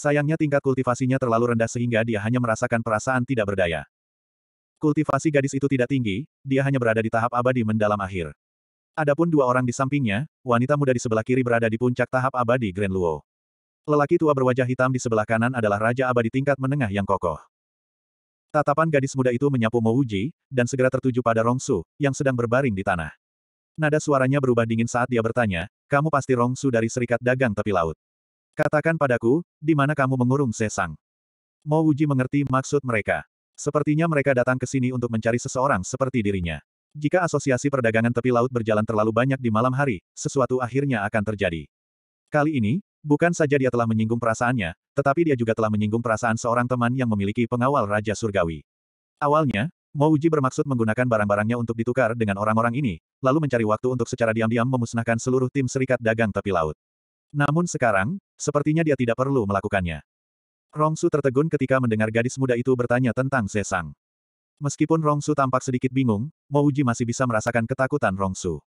Sayangnya tingkat kultivasinya terlalu rendah sehingga dia hanya merasakan perasaan tidak berdaya. Kultivasi gadis itu tidak tinggi, dia hanya berada di tahap abadi mendalam akhir. Adapun dua orang di sampingnya, wanita muda di sebelah kiri berada di puncak tahap abadi Grand Luo. Lelaki tua berwajah hitam di sebelah kanan adalah Raja Abadi tingkat menengah yang kokoh. Tatapan gadis muda itu menyapu Mouji, dan segera tertuju pada Rongsu, yang sedang berbaring di tanah. Nada suaranya berubah dingin saat dia bertanya, kamu pasti Rongsu dari Serikat Dagang Tepi Laut. Katakan padaku, di mana kamu mengurung Sesang? Mo Wuji mengerti maksud mereka. Sepertinya mereka datang ke sini untuk mencari seseorang seperti dirinya. Jika asosiasi perdagangan tepi laut berjalan terlalu banyak di malam hari, sesuatu akhirnya akan terjadi. Kali ini, bukan saja dia telah menyinggung perasaannya, tetapi dia juga telah menyinggung perasaan seorang teman yang memiliki pengawal Raja Surgawi. Awalnya, Mo Uji bermaksud menggunakan barang-barangnya untuk ditukar dengan orang-orang ini, lalu mencari waktu untuk secara diam-diam memusnahkan seluruh tim serikat dagang tepi laut. Namun sekarang, sepertinya dia tidak perlu melakukannya. Rongsu tertegun ketika mendengar gadis muda itu bertanya tentang Zesang. Meskipun Rongsu tampak sedikit bingung, Mouji masih bisa merasakan ketakutan Rongsu.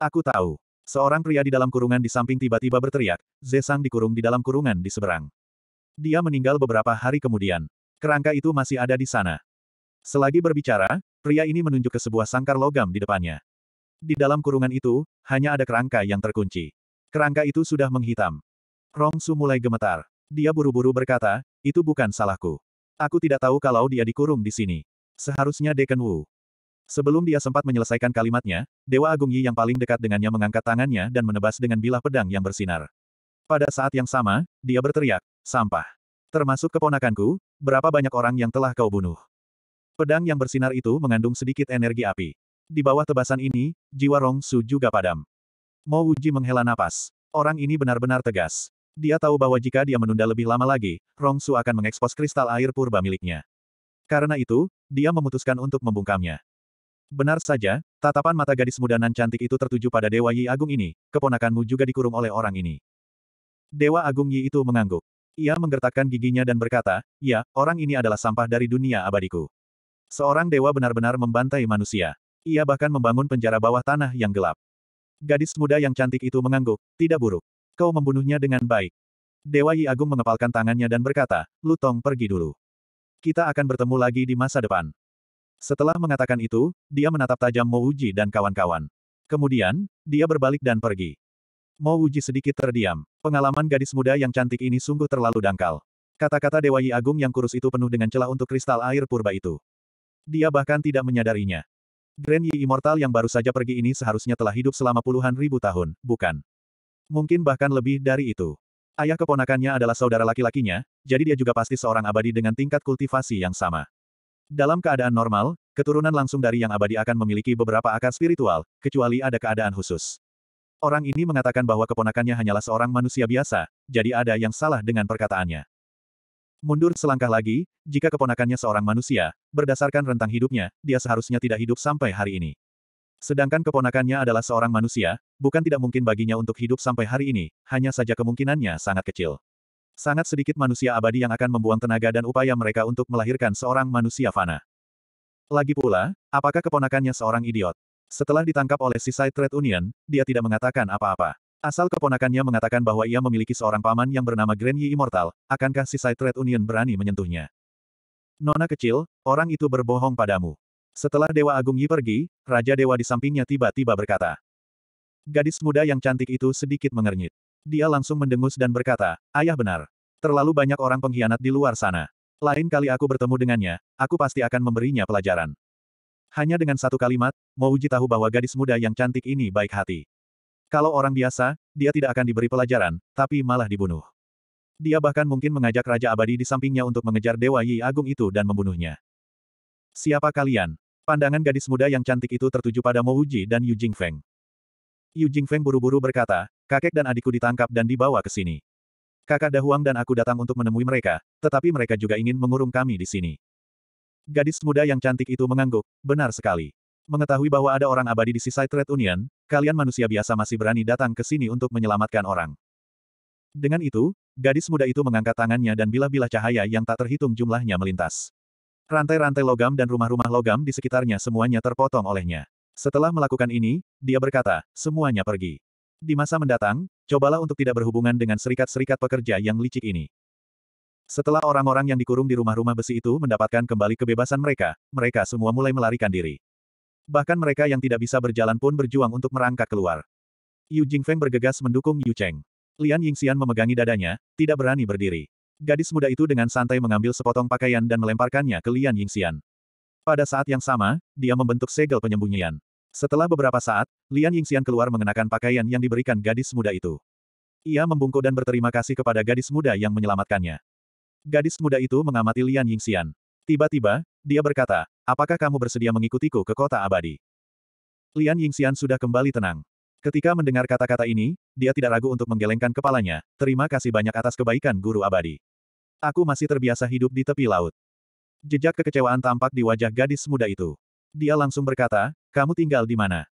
Aku tahu. Seorang pria di dalam kurungan di samping tiba-tiba berteriak, Zesang dikurung di dalam kurungan di seberang. Dia meninggal beberapa hari kemudian. Kerangka itu masih ada di sana. Selagi berbicara, pria ini menunjuk ke sebuah sangkar logam di depannya. Di dalam kurungan itu, hanya ada kerangka yang terkunci. Kerangka itu sudah menghitam. Rong Su mulai gemetar. Dia buru-buru berkata, itu bukan salahku. Aku tidak tahu kalau dia dikurung di sini. Seharusnya Deken Wu. Sebelum dia sempat menyelesaikan kalimatnya, Dewa Agung Yi yang paling dekat dengannya mengangkat tangannya dan menebas dengan bilah pedang yang bersinar. Pada saat yang sama, dia berteriak, sampah. Termasuk keponakanku, berapa banyak orang yang telah kau bunuh. Pedang yang bersinar itu mengandung sedikit energi api. Di bawah tebasan ini, jiwa Rong Su juga padam. Mo Wuji menghela napas. Orang ini benar-benar tegas. Dia tahu bahwa jika dia menunda lebih lama lagi, Rong Su akan mengekspos kristal air purba miliknya. Karena itu, dia memutuskan untuk membungkamnya. Benar saja, tatapan mata gadis muda nan cantik itu tertuju pada Dewa Yi Agung ini, keponakanmu juga dikurung oleh orang ini. Dewa Agung Yi itu mengangguk. Ia menggertakkan giginya dan berkata, ya, orang ini adalah sampah dari dunia abadiku. Seorang dewa benar-benar membantai manusia. Ia bahkan membangun penjara bawah tanah yang gelap. Gadis muda yang cantik itu mengangguk, tidak buruk. Kau membunuhnya dengan baik. Dewa Yi Agung mengepalkan tangannya dan berkata, Lutong pergi dulu. Kita akan bertemu lagi di masa depan. Setelah mengatakan itu, dia menatap tajam Mo Uji dan kawan-kawan. Kemudian, dia berbalik dan pergi. Mo Uji sedikit terdiam. Pengalaman gadis muda yang cantik ini sungguh terlalu dangkal. Kata-kata Dewa Yi Agung yang kurus itu penuh dengan celah untuk kristal air purba itu. Dia bahkan tidak menyadarinya. Grand Yi Immortal yang baru saja pergi ini seharusnya telah hidup selama puluhan ribu tahun, bukan? Mungkin bahkan lebih dari itu. Ayah keponakannya adalah saudara laki-lakinya, jadi dia juga pasti seorang abadi dengan tingkat kultivasi yang sama. Dalam keadaan normal, keturunan langsung dari yang abadi akan memiliki beberapa akar spiritual, kecuali ada keadaan khusus. Orang ini mengatakan bahwa keponakannya hanyalah seorang manusia biasa, jadi ada yang salah dengan perkataannya. Mundur selangkah lagi, jika keponakannya seorang manusia, berdasarkan rentang hidupnya, dia seharusnya tidak hidup sampai hari ini. Sedangkan keponakannya adalah seorang manusia, bukan tidak mungkin baginya untuk hidup sampai hari ini, hanya saja kemungkinannya sangat kecil. Sangat sedikit manusia abadi yang akan membuang tenaga dan upaya mereka untuk melahirkan seorang manusia fana. Lagi pula, apakah keponakannya seorang idiot? Setelah ditangkap oleh Seaside Trade Union, dia tidak mengatakan apa-apa. Asal keponakannya mengatakan bahwa ia memiliki seorang paman yang bernama Grand Yi Immortal, akankah si Side Trade Union berani menyentuhnya? Nona kecil, orang itu berbohong padamu. Setelah Dewa Agung Yi pergi, Raja Dewa di sampingnya tiba-tiba berkata. Gadis muda yang cantik itu sedikit mengernyit. Dia langsung mendengus dan berkata, Ayah benar. Terlalu banyak orang pengkhianat di luar sana. Lain kali aku bertemu dengannya, aku pasti akan memberinya pelajaran. Hanya dengan satu kalimat, mau uji tahu bahwa gadis muda yang cantik ini baik hati. Kalau orang biasa, dia tidak akan diberi pelajaran, tapi malah dibunuh. Dia bahkan mungkin mengajak Raja Abadi di sampingnya untuk mengejar Dewa Yi Agung itu dan membunuhnya. Siapa kalian? Pandangan gadis muda yang cantik itu tertuju pada Mo Uji dan Yu Jingfeng. Yu Jingfeng buru-buru berkata, kakek dan adikku ditangkap dan dibawa ke sini. Kakak Dahuang dan aku datang untuk menemui mereka, tetapi mereka juga ingin mengurung kami di sini. Gadis muda yang cantik itu mengangguk, benar sekali. Mengetahui bahwa ada orang abadi di sisi Trade Union, kalian manusia biasa masih berani datang ke sini untuk menyelamatkan orang. Dengan itu, gadis muda itu mengangkat tangannya dan bila-bila cahaya yang tak terhitung jumlahnya melintas. Rantai-rantai logam dan rumah-rumah logam di sekitarnya semuanya terpotong olehnya. Setelah melakukan ini, dia berkata, semuanya pergi. Di masa mendatang, cobalah untuk tidak berhubungan dengan serikat-serikat pekerja yang licik ini. Setelah orang-orang yang dikurung di rumah-rumah besi itu mendapatkan kembali kebebasan mereka, mereka semua mulai melarikan diri. Bahkan mereka yang tidak bisa berjalan pun berjuang untuk merangkak keluar. Yu Jingfeng bergegas mendukung Yu Cheng. Lian Yingxian memegangi dadanya, tidak berani berdiri. Gadis muda itu dengan santai mengambil sepotong pakaian dan melemparkannya ke Lian Yingxian. Pada saat yang sama, dia membentuk segel penyembunyian. Setelah beberapa saat, Lian Yingxian keluar mengenakan pakaian yang diberikan gadis muda itu. Ia membungkuk dan berterima kasih kepada gadis muda yang menyelamatkannya. Gadis muda itu mengamati Lian Yingxian. Tiba-tiba, dia berkata, Apakah kamu bersedia mengikutiku ke kota abadi? Lian Yingxian sudah kembali tenang. Ketika mendengar kata-kata ini, dia tidak ragu untuk menggelengkan kepalanya, terima kasih banyak atas kebaikan guru abadi. Aku masih terbiasa hidup di tepi laut. Jejak kekecewaan tampak di wajah gadis muda itu. Dia langsung berkata, kamu tinggal di mana?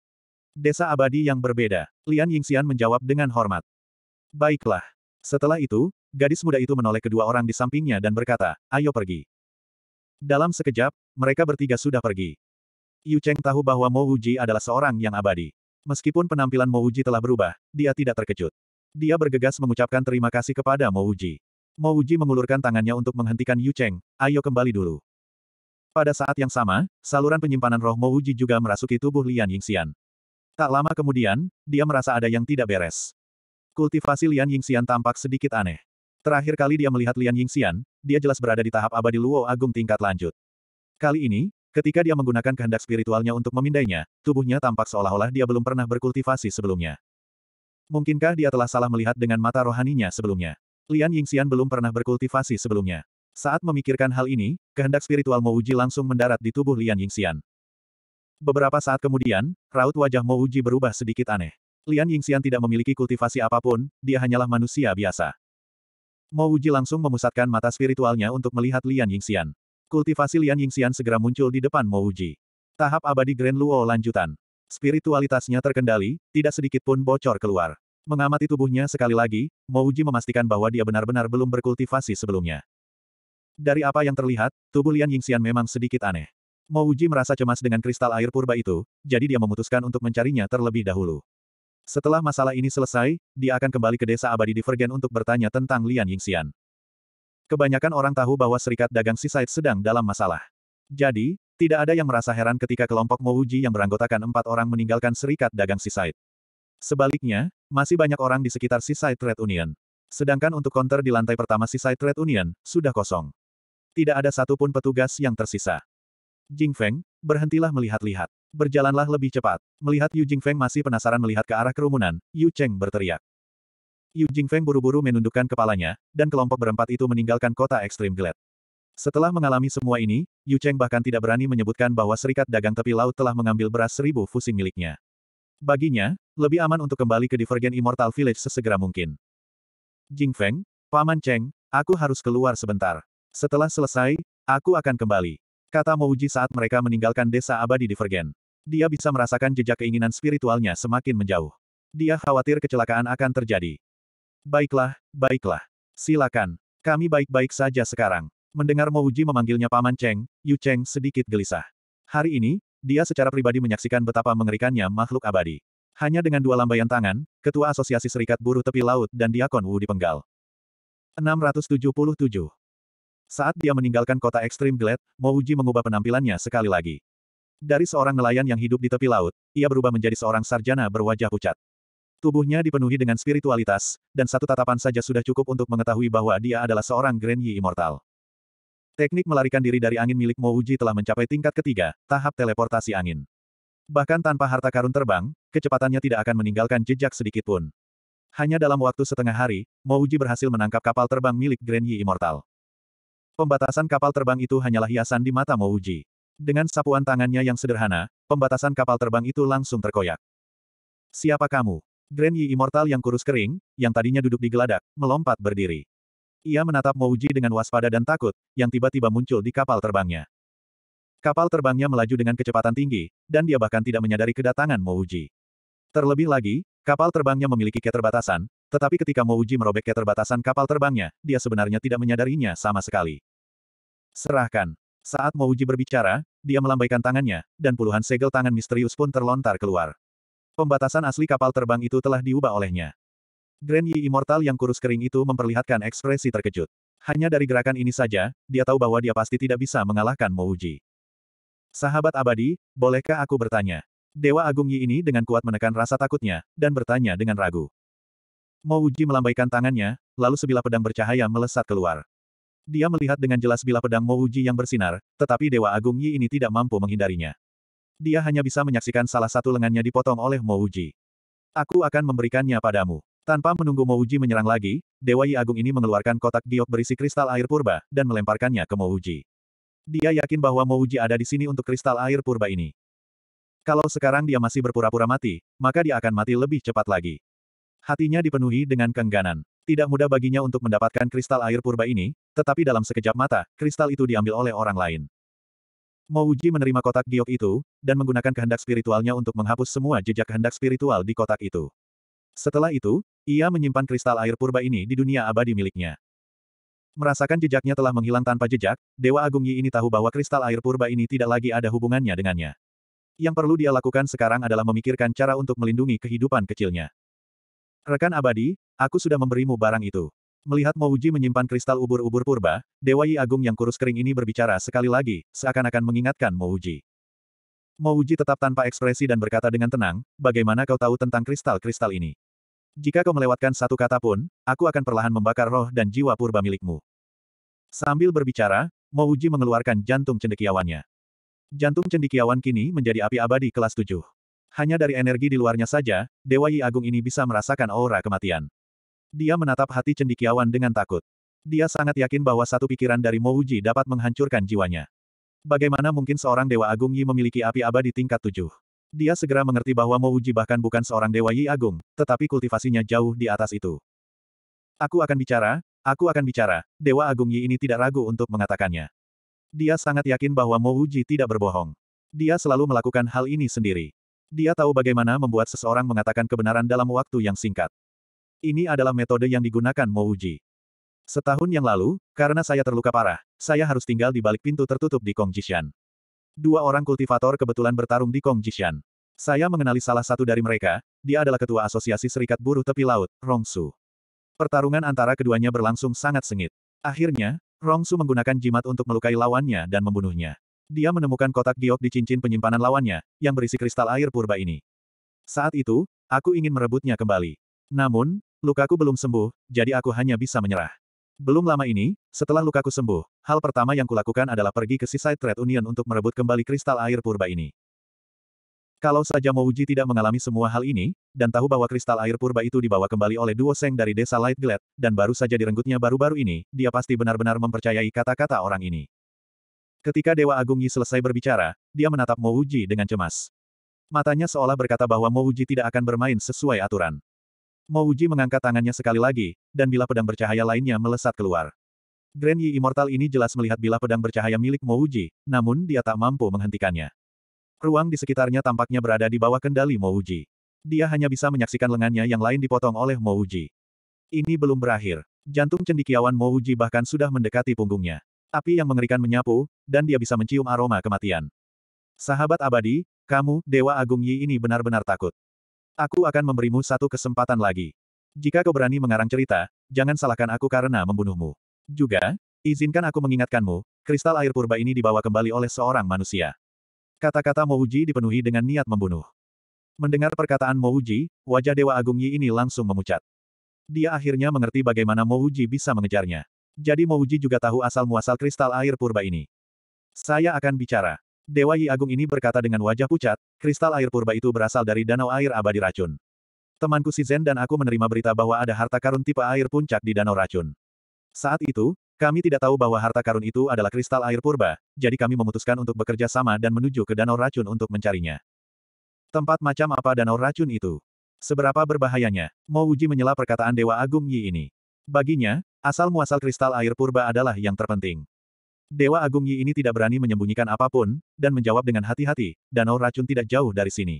Desa abadi yang berbeda. Lian Yingxian menjawab dengan hormat. Baiklah. Setelah itu, gadis muda itu menoleh kedua orang di sampingnya dan berkata, ayo pergi. Dalam sekejap, mereka bertiga sudah pergi. Yu Cheng tahu bahwa Mo Wuji adalah seorang yang abadi. Meskipun penampilan Mo Wuji telah berubah, dia tidak terkejut. Dia bergegas mengucapkan terima kasih kepada Mo Wuji. Mo Wuji mengulurkan tangannya untuk menghentikan Yu Cheng, ayo kembali dulu. Pada saat yang sama, saluran penyimpanan roh Mo Wuji juga merasuki tubuh Lian Yingxian. Tak lama kemudian, dia merasa ada yang tidak beres. Kultivasi Lian Yingxian tampak sedikit aneh. Terakhir kali dia melihat Lian Yingxian, dia jelas berada di tahap abadi Luo Agung tingkat lanjut. Kali ini, ketika dia menggunakan kehendak spiritualnya untuk memindainya, tubuhnya tampak seolah-olah dia belum pernah berkultivasi sebelumnya. Mungkinkah dia telah salah melihat dengan mata rohaninya sebelumnya? Lian Yingxian belum pernah berkultivasi sebelumnya. Saat memikirkan hal ini, kehendak spiritual Mo Uji langsung mendarat di tubuh Lian Yingxian. Beberapa saat kemudian, raut wajah Mo Uji berubah sedikit aneh. Lian Yingxian tidak memiliki kultivasi apapun, dia hanyalah manusia biasa. Mo Wuji langsung memusatkan mata spiritualnya untuk melihat Lian Yingxian. Kultivasi Lian Yingxian segera muncul di depan Mo Wuji. Tahap abadi Grand Luo lanjutan. Spiritualitasnya terkendali, tidak sedikit pun bocor keluar. Mengamati tubuhnya sekali lagi, Mo Wuji memastikan bahwa dia benar-benar belum berkultivasi sebelumnya. Dari apa yang terlihat, tubuh Lian Yingxian memang sedikit aneh. Mo Wuji merasa cemas dengan kristal air purba itu, jadi dia memutuskan untuk mencarinya terlebih dahulu. Setelah masalah ini selesai, dia akan kembali ke desa abadi di Divergen untuk bertanya tentang Lian Yingxian. Kebanyakan orang tahu bahwa serikat dagang Seaside sedang dalam masalah. Jadi, tidak ada yang merasa heran ketika kelompok Mouji yang beranggotakan empat orang meninggalkan serikat dagang Seaside. Sebaliknya, masih banyak orang di sekitar Seaside Trade Union. Sedangkan untuk konter di lantai pertama Seaside Trade Union, sudah kosong. Tidak ada satupun petugas yang tersisa. Jing Feng, berhentilah melihat-lihat. Berjalanlah lebih cepat. Melihat Yu Jingfeng masih penasaran melihat ke arah kerumunan, Yu Cheng berteriak. Yu Jingfeng buru-buru menundukkan kepalanya, dan kelompok berempat itu meninggalkan kota ekstrim Glad. Setelah mengalami semua ini, Yu Cheng bahkan tidak berani menyebutkan bahwa Serikat Dagang Tepi Laut telah mengambil beras seribu fusing miliknya. Baginya, lebih aman untuk kembali ke Divergen Immortal Village sesegera mungkin. Jingfeng, Paman Cheng, aku harus keluar sebentar. Setelah selesai, aku akan kembali. Kata Mouji saat mereka meninggalkan desa abadi di Vergen. Dia bisa merasakan jejak keinginan spiritualnya semakin menjauh. Dia khawatir kecelakaan akan terjadi. Baiklah, baiklah. Silakan. Kami baik-baik saja sekarang. Mendengar Mouji memanggilnya Paman Cheng, Yu Cheng sedikit gelisah. Hari ini, dia secara pribadi menyaksikan betapa mengerikannya makhluk abadi. Hanya dengan dua lambaian tangan, Ketua Asosiasi Serikat Buruh Tepi Laut dan Diakon Wu dipenggal. 677 saat dia meninggalkan kota ekstrim Glad, Mouji mengubah penampilannya sekali lagi. Dari seorang nelayan yang hidup di tepi laut, ia berubah menjadi seorang sarjana berwajah pucat. Tubuhnya dipenuhi dengan spiritualitas, dan satu tatapan saja sudah cukup untuk mengetahui bahwa dia adalah seorang Grand Yi Immortal. Teknik melarikan diri dari angin milik Mouji telah mencapai tingkat ketiga, tahap teleportasi angin. Bahkan tanpa harta karun terbang, kecepatannya tidak akan meninggalkan jejak sedikit pun. Hanya dalam waktu setengah hari, Mouji berhasil menangkap kapal terbang milik Grand Yi Immortal. Pembatasan kapal terbang itu hanyalah hiasan di mata Mouji. Dengan sapuan tangannya yang sederhana, pembatasan kapal terbang itu langsung terkoyak. Siapa kamu? Grand Yi Immortal yang kurus kering, yang tadinya duduk di geladak, melompat berdiri. Ia menatap Mouji dengan waspada dan takut, yang tiba-tiba muncul di kapal terbangnya. Kapal terbangnya melaju dengan kecepatan tinggi, dan dia bahkan tidak menyadari kedatangan Mouji. Terlebih lagi, kapal terbangnya memiliki keterbatasan, tetapi ketika Mouji merobek keterbatasan kapal terbangnya, dia sebenarnya tidak menyadarinya sama sekali. Serahkan. Saat Mouji berbicara, dia melambaikan tangannya, dan puluhan segel tangan misterius pun terlontar keluar. Pembatasan asli kapal terbang itu telah diubah olehnya. Grand Yi Immortal yang kurus kering itu memperlihatkan ekspresi terkejut. Hanya dari gerakan ini saja, dia tahu bahwa dia pasti tidak bisa mengalahkan Mouji. Sahabat abadi, bolehkah aku bertanya? Dewa Agung Yi ini dengan kuat menekan rasa takutnya, dan bertanya dengan ragu. Mouji melambaikan tangannya, lalu sebilah pedang bercahaya melesat keluar. Dia melihat dengan jelas bila pedang Mouji yang bersinar, tetapi Dewa Agung Yi ini tidak mampu menghindarinya. Dia hanya bisa menyaksikan salah satu lengannya dipotong oleh Mouji. Aku akan memberikannya padamu. Tanpa menunggu Mouji menyerang lagi, Dewa Yi Agung ini mengeluarkan kotak giok berisi kristal air purba, dan melemparkannya ke Mouji. Dia yakin bahwa Mouji ada di sini untuk kristal air purba ini. Kalau sekarang dia masih berpura-pura mati, maka dia akan mati lebih cepat lagi. Hatinya dipenuhi dengan kengganan. Tidak mudah baginya untuk mendapatkan kristal air purba ini, tetapi dalam sekejap mata, kristal itu diambil oleh orang lain. Mouji menerima kotak giok itu, dan menggunakan kehendak spiritualnya untuk menghapus semua jejak kehendak spiritual di kotak itu. Setelah itu, ia menyimpan kristal air purba ini di dunia abadi miliknya. Merasakan jejaknya telah menghilang tanpa jejak, Dewa Agung Yi ini tahu bahwa kristal air purba ini tidak lagi ada hubungannya dengannya. Yang perlu dia lakukan sekarang adalah memikirkan cara untuk melindungi kehidupan kecilnya. Rekan abadi, aku sudah memberimu barang itu. Melihat Mouji menyimpan kristal ubur-ubur purba, Dewa Yi Agung yang kurus kering ini berbicara sekali lagi, seakan-akan mengingatkan Mouji. Mouji tetap tanpa ekspresi dan berkata dengan tenang, bagaimana kau tahu tentang kristal-kristal ini? Jika kau melewatkan satu kata pun, aku akan perlahan membakar roh dan jiwa purba milikmu. Sambil berbicara, Mouji mengeluarkan jantung cendekiawannya. Jantung cendekiawan kini menjadi api abadi kelas tujuh. Hanya dari energi di luarnya saja, Dewa Yi Agung ini bisa merasakan aura kematian. Dia menatap hati cendikiawan dengan takut. Dia sangat yakin bahwa satu pikiran dari Mo Mouji dapat menghancurkan jiwanya. Bagaimana mungkin seorang Dewa Agung Yi memiliki api abadi tingkat tujuh? Dia segera mengerti bahwa Mo Mouji bahkan bukan seorang Dewa Yi Agung, tetapi kultivasinya jauh di atas itu. Aku akan bicara, aku akan bicara, Dewa Agung Yi ini tidak ragu untuk mengatakannya. Dia sangat yakin bahwa Mo Mouji tidak berbohong. Dia selalu melakukan hal ini sendiri. Dia tahu bagaimana membuat seseorang mengatakan kebenaran dalam waktu yang singkat. Ini adalah metode yang digunakan Mouji. Setahun yang lalu, karena saya terluka parah, saya harus tinggal di balik pintu tertutup di Kongjishan. Dua orang kultivator kebetulan bertarung di Kongjishan. Saya mengenali salah satu dari mereka, dia adalah ketua Asosiasi Serikat Buruh Tepi Laut, Rongsu. Pertarungan antara keduanya berlangsung sangat sengit. Akhirnya, Rongsu menggunakan jimat untuk melukai lawannya dan membunuhnya. Dia menemukan kotak giok di cincin penyimpanan lawannya, yang berisi kristal air purba ini. Saat itu, aku ingin merebutnya kembali. Namun, Lukaku belum sembuh, jadi aku hanya bisa menyerah. Belum lama ini, setelah lukaku sembuh, hal pertama yang kulakukan adalah pergi ke Seaside Thread Union untuk merebut kembali kristal air purba ini. Kalau saja Mouji tidak mengalami semua hal ini, dan tahu bahwa kristal air purba itu dibawa kembali oleh Duo Seng dari desa Light Glade, dan baru saja direnggutnya baru-baru ini, dia pasti benar-benar mempercayai kata-kata orang ini. Ketika Dewa Agung Yi selesai berbicara, dia menatap Mouji dengan cemas. Matanya seolah berkata bahwa Mouji tidak akan bermain sesuai aturan. Uji mengangkat tangannya sekali lagi, dan bila pedang bercahaya lainnya melesat keluar. Grand Yi Immortal ini jelas melihat bila pedang bercahaya milik Uji, namun dia tak mampu menghentikannya. Ruang di sekitarnya tampaknya berada di bawah kendali Uji. Dia hanya bisa menyaksikan lengannya yang lain dipotong oleh Uji. Ini belum berakhir. Jantung cendikiawan Uji bahkan sudah mendekati punggungnya. Api yang mengerikan menyapu, dan dia bisa mencium aroma kematian. Sahabat abadi, kamu, Dewa Agung Yi ini benar-benar takut. Aku akan memberimu satu kesempatan lagi. Jika kau berani mengarang cerita, jangan salahkan aku karena membunuhmu. Juga, izinkan aku mengingatkanmu, kristal air purba ini dibawa kembali oleh seorang manusia. Kata-kata Mouji dipenuhi dengan niat membunuh. Mendengar perkataan Mouji, wajah Dewa Agung Yi ini langsung memucat. Dia akhirnya mengerti bagaimana Mouji bisa mengejarnya. Jadi Mouji juga tahu asal-muasal kristal air purba ini. Saya akan bicara. Dewa Yi Agung ini berkata dengan wajah pucat, kristal air purba itu berasal dari danau air abadi racun. Temanku Zen dan aku menerima berita bahwa ada harta karun tipe air puncak di danau racun. Saat itu, kami tidak tahu bahwa harta karun itu adalah kristal air purba, jadi kami memutuskan untuk bekerja sama dan menuju ke danau racun untuk mencarinya. Tempat macam apa danau racun itu? Seberapa berbahayanya? uji menyela perkataan Dewa Agung Yi ini. Baginya, asal-muasal kristal air purba adalah yang terpenting. Dewa Agung Yi ini tidak berani menyembunyikan apapun, dan menjawab dengan hati-hati, danau racun tidak jauh dari sini.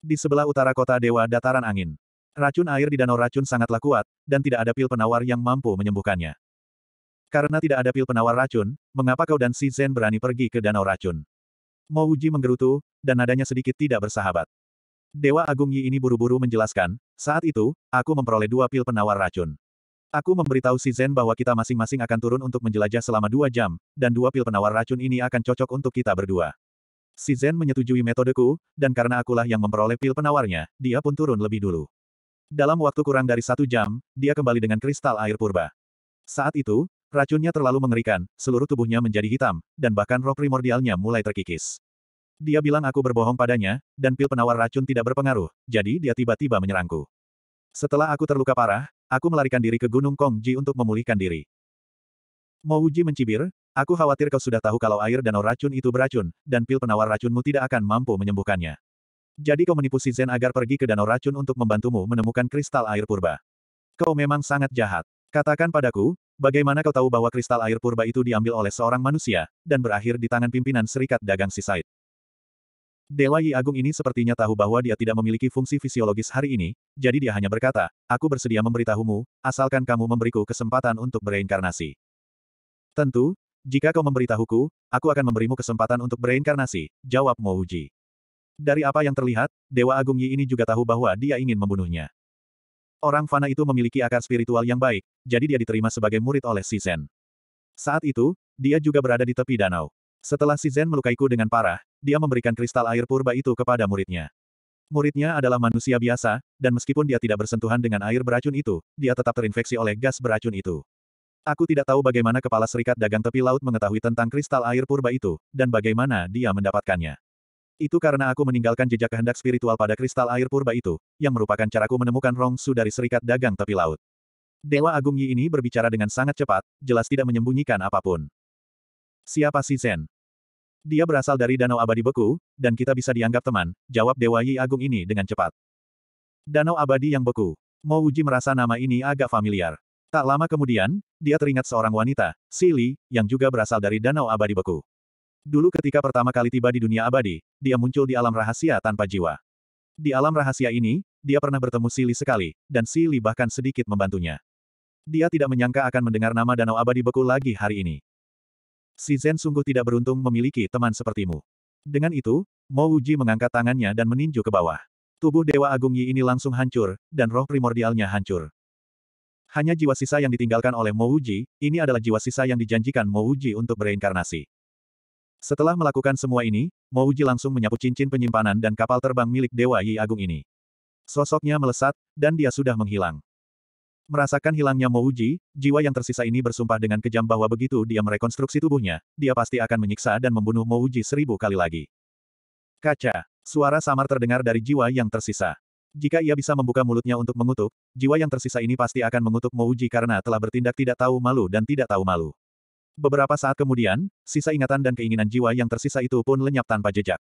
Di sebelah utara kota Dewa Dataran Angin. Racun air di danau racun sangatlah kuat, dan tidak ada pil penawar yang mampu menyembuhkannya. Karena tidak ada pil penawar racun, mengapa kau dan si Zen berani pergi ke danau racun? Mo Wuji menggerutu, dan nadanya sedikit tidak bersahabat. Dewa Agung Yi ini buru-buru menjelaskan, saat itu, aku memperoleh dua pil penawar racun. Aku memberitahu si Zen bahwa kita masing-masing akan turun untuk menjelajah selama dua jam, dan dua pil penawar racun ini akan cocok untuk kita berdua. Si Zen menyetujui metodeku, dan karena akulah yang memperoleh pil penawarnya, dia pun turun lebih dulu. Dalam waktu kurang dari satu jam, dia kembali dengan kristal air purba. Saat itu, racunnya terlalu mengerikan, seluruh tubuhnya menjadi hitam, dan bahkan roh primordialnya mulai terkikis. Dia bilang aku berbohong padanya, dan pil penawar racun tidak berpengaruh, jadi dia tiba-tiba menyerangku. Setelah aku terluka parah, Aku melarikan diri ke Gunung Kongji untuk memulihkan diri. Mau Uji mencibir, aku khawatir kau sudah tahu kalau air danau racun itu beracun, dan pil penawar racunmu tidak akan mampu menyembuhkannya. Jadi kau menipu si Zen agar pergi ke danau racun untuk membantumu menemukan kristal air purba. Kau memang sangat jahat. Katakan padaku, Bagaimana kau tahu bahwa kristal air purba itu diambil oleh seorang manusia, dan berakhir di tangan pimpinan serikat dagang Sisaid? Dewa Yi Agung ini sepertinya tahu bahwa dia tidak memiliki fungsi fisiologis hari ini, jadi dia hanya berkata, aku bersedia memberitahumu, asalkan kamu memberiku kesempatan untuk bereinkarnasi. Tentu, jika kau memberitahuku, aku akan memberimu kesempatan untuk bereinkarnasi, jawab Mo Uji. Dari apa yang terlihat, Dewa Agung Yi ini juga tahu bahwa dia ingin membunuhnya. Orang fana itu memiliki akar spiritual yang baik, jadi dia diterima sebagai murid oleh Sisen. Saat itu, dia juga berada di tepi danau. Setelah si Zen melukaiku dengan parah, dia memberikan kristal air purba itu kepada muridnya. Muridnya adalah manusia biasa, dan meskipun dia tidak bersentuhan dengan air beracun itu, dia tetap terinfeksi oleh gas beracun itu. Aku tidak tahu bagaimana kepala serikat dagang tepi laut mengetahui tentang kristal air purba itu, dan bagaimana dia mendapatkannya. Itu karena aku meninggalkan jejak kehendak spiritual pada kristal air purba itu, yang merupakan caraku menemukan Rong Su dari serikat dagang tepi laut. Dewa Agung Yi ini berbicara dengan sangat cepat, jelas tidak menyembunyikan apapun. Siapa si Zen? Dia berasal dari Danau Abadi Beku, dan kita bisa dianggap teman, jawab Dewa Yi Agung ini dengan cepat. Danau Abadi yang beku. Mo Uji merasa nama ini agak familiar. Tak lama kemudian, dia teringat seorang wanita, Sili, yang juga berasal dari Danau Abadi Beku. Dulu ketika pertama kali tiba di dunia abadi, dia muncul di alam rahasia tanpa jiwa. Di alam rahasia ini, dia pernah bertemu Sili sekali, dan Sili bahkan sedikit membantunya. Dia tidak menyangka akan mendengar nama Danau Abadi Beku lagi hari ini si Zen sungguh tidak beruntung memiliki teman sepertimu. Dengan itu, Mo Uji mengangkat tangannya dan meninju ke bawah. Tubuh Dewa Agung Yi ini langsung hancur, dan roh primordialnya hancur. Hanya jiwa sisa yang ditinggalkan oleh Mo Uji, ini adalah jiwa sisa yang dijanjikan Mo Uji untuk bereinkarnasi. Setelah melakukan semua ini, Mo Uji langsung menyapu cincin penyimpanan dan kapal terbang milik Dewa Yi Agung ini. Sosoknya melesat, dan dia sudah menghilang. Merasakan hilangnya Mouji, jiwa yang tersisa ini bersumpah dengan kejam bahwa begitu dia merekonstruksi tubuhnya, dia pasti akan menyiksa dan membunuh Mouji seribu kali lagi. Kaca. Suara samar terdengar dari jiwa yang tersisa. Jika ia bisa membuka mulutnya untuk mengutuk, jiwa yang tersisa ini pasti akan mengutuk Mouji karena telah bertindak tidak tahu malu dan tidak tahu malu. Beberapa saat kemudian, sisa ingatan dan keinginan jiwa yang tersisa itu pun lenyap tanpa jejak.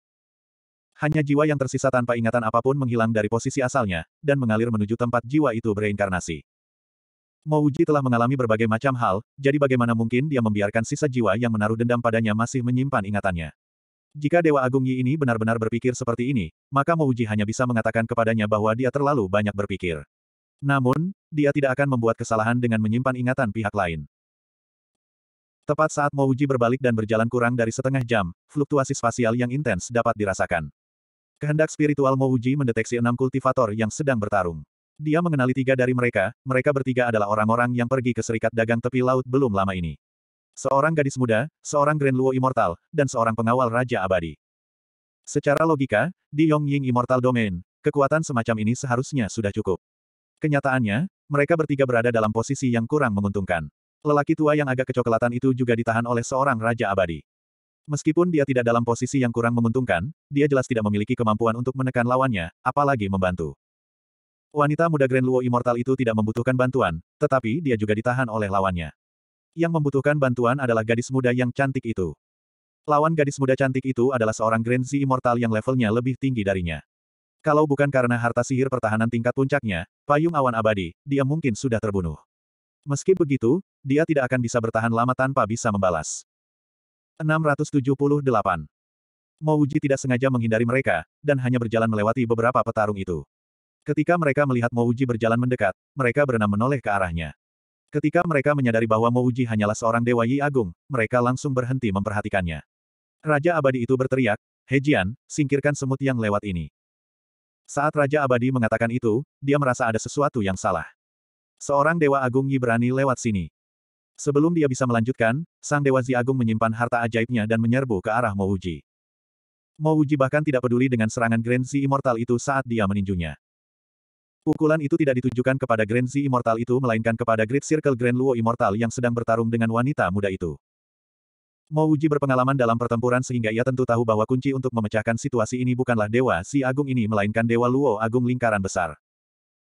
Hanya jiwa yang tersisa tanpa ingatan apapun menghilang dari posisi asalnya, dan mengalir menuju tempat jiwa itu bereinkarnasi. Mo Uji telah mengalami berbagai macam hal, jadi bagaimana mungkin dia membiarkan sisa jiwa yang menaruh dendam padanya masih menyimpan ingatannya. Jika Dewa Agung Yi ini benar-benar berpikir seperti ini, maka Mo Uji hanya bisa mengatakan kepadanya bahwa dia terlalu banyak berpikir. Namun, dia tidak akan membuat kesalahan dengan menyimpan ingatan pihak lain. Tepat saat Mo Uji berbalik dan berjalan kurang dari setengah jam, fluktuasi spasial yang intens dapat dirasakan. Kehendak spiritual Mo Uji mendeteksi enam kultivator yang sedang bertarung. Dia mengenali tiga dari mereka, mereka bertiga adalah orang-orang yang pergi ke serikat dagang tepi laut belum lama ini. Seorang gadis muda, seorang Grand Luo Immortal, dan seorang pengawal Raja Abadi. Secara logika, di Yongying Immortal Domain, kekuatan semacam ini seharusnya sudah cukup. Kenyataannya, mereka bertiga berada dalam posisi yang kurang menguntungkan. Lelaki tua yang agak kecoklatan itu juga ditahan oleh seorang Raja Abadi. Meskipun dia tidak dalam posisi yang kurang menguntungkan, dia jelas tidak memiliki kemampuan untuk menekan lawannya, apalagi membantu. Wanita muda Grand Luo Immortal itu tidak membutuhkan bantuan, tetapi dia juga ditahan oleh lawannya. Yang membutuhkan bantuan adalah gadis muda yang cantik itu. Lawan gadis muda cantik itu adalah seorang Grand Z Immortal yang levelnya lebih tinggi darinya. Kalau bukan karena harta sihir pertahanan tingkat puncaknya, payung awan abadi, dia mungkin sudah terbunuh. Meski begitu, dia tidak akan bisa bertahan lama tanpa bisa membalas. 678. Mouji tidak sengaja menghindari mereka, dan hanya berjalan melewati beberapa petarung itu. Ketika mereka melihat Mouji berjalan mendekat, mereka berenam menoleh ke arahnya. Ketika mereka menyadari bahwa Mouji hanyalah seorang Dewa Yi Agung, mereka langsung berhenti memperhatikannya. Raja Abadi itu berteriak, Hejian, singkirkan semut yang lewat ini. Saat Raja Abadi mengatakan itu, dia merasa ada sesuatu yang salah. Seorang Dewa Agung Yi berani lewat sini. Sebelum dia bisa melanjutkan, Sang Dewa Zi Agung menyimpan harta ajaibnya dan menyerbu ke arah Mouji. Mouji bahkan tidak peduli dengan serangan Grand Zi Immortal itu saat dia meninjunya. Pukulan itu tidak ditujukan kepada Grand Z Immortal itu melainkan kepada Great Circle Grand Luo Immortal yang sedang bertarung dengan wanita muda itu. Mo Uji berpengalaman dalam pertempuran sehingga ia tentu tahu bahwa kunci untuk memecahkan situasi ini bukanlah Dewa Si Agung ini melainkan Dewa Luo Agung Lingkaran Besar.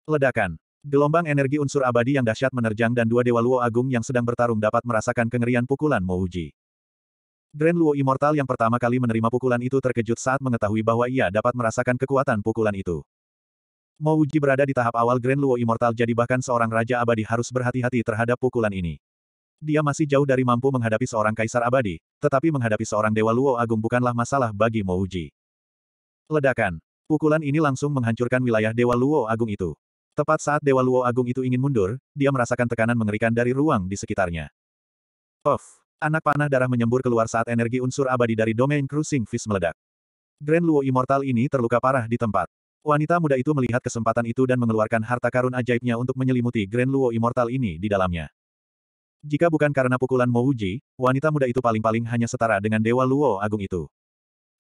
Ledakan. Gelombang energi unsur abadi yang dahsyat menerjang dan dua Dewa Luo Agung yang sedang bertarung dapat merasakan kengerian pukulan Mo Uji. Grand Luo Immortal yang pertama kali menerima pukulan itu terkejut saat mengetahui bahwa ia dapat merasakan kekuatan pukulan itu. Mo Uji berada di tahap awal Grand Luo Immortal jadi bahkan seorang Raja Abadi harus berhati-hati terhadap pukulan ini. Dia masih jauh dari mampu menghadapi seorang Kaisar Abadi, tetapi menghadapi seorang Dewa Luo Agung bukanlah masalah bagi Mo Uji. Ledakan. Pukulan ini langsung menghancurkan wilayah Dewa Luo Agung itu. Tepat saat Dewa Luo Agung itu ingin mundur, dia merasakan tekanan mengerikan dari ruang di sekitarnya. Of. Anak panah darah menyembur keluar saat energi unsur abadi dari domain Cruising Fist meledak. Grand Luo Immortal ini terluka parah di tempat. Wanita muda itu melihat kesempatan itu dan mengeluarkan harta karun ajaibnya untuk menyelimuti Grand Luo Immortal ini di dalamnya. Jika bukan karena pukulan Mo Uji, wanita muda itu paling-paling hanya setara dengan Dewa Luo Agung itu.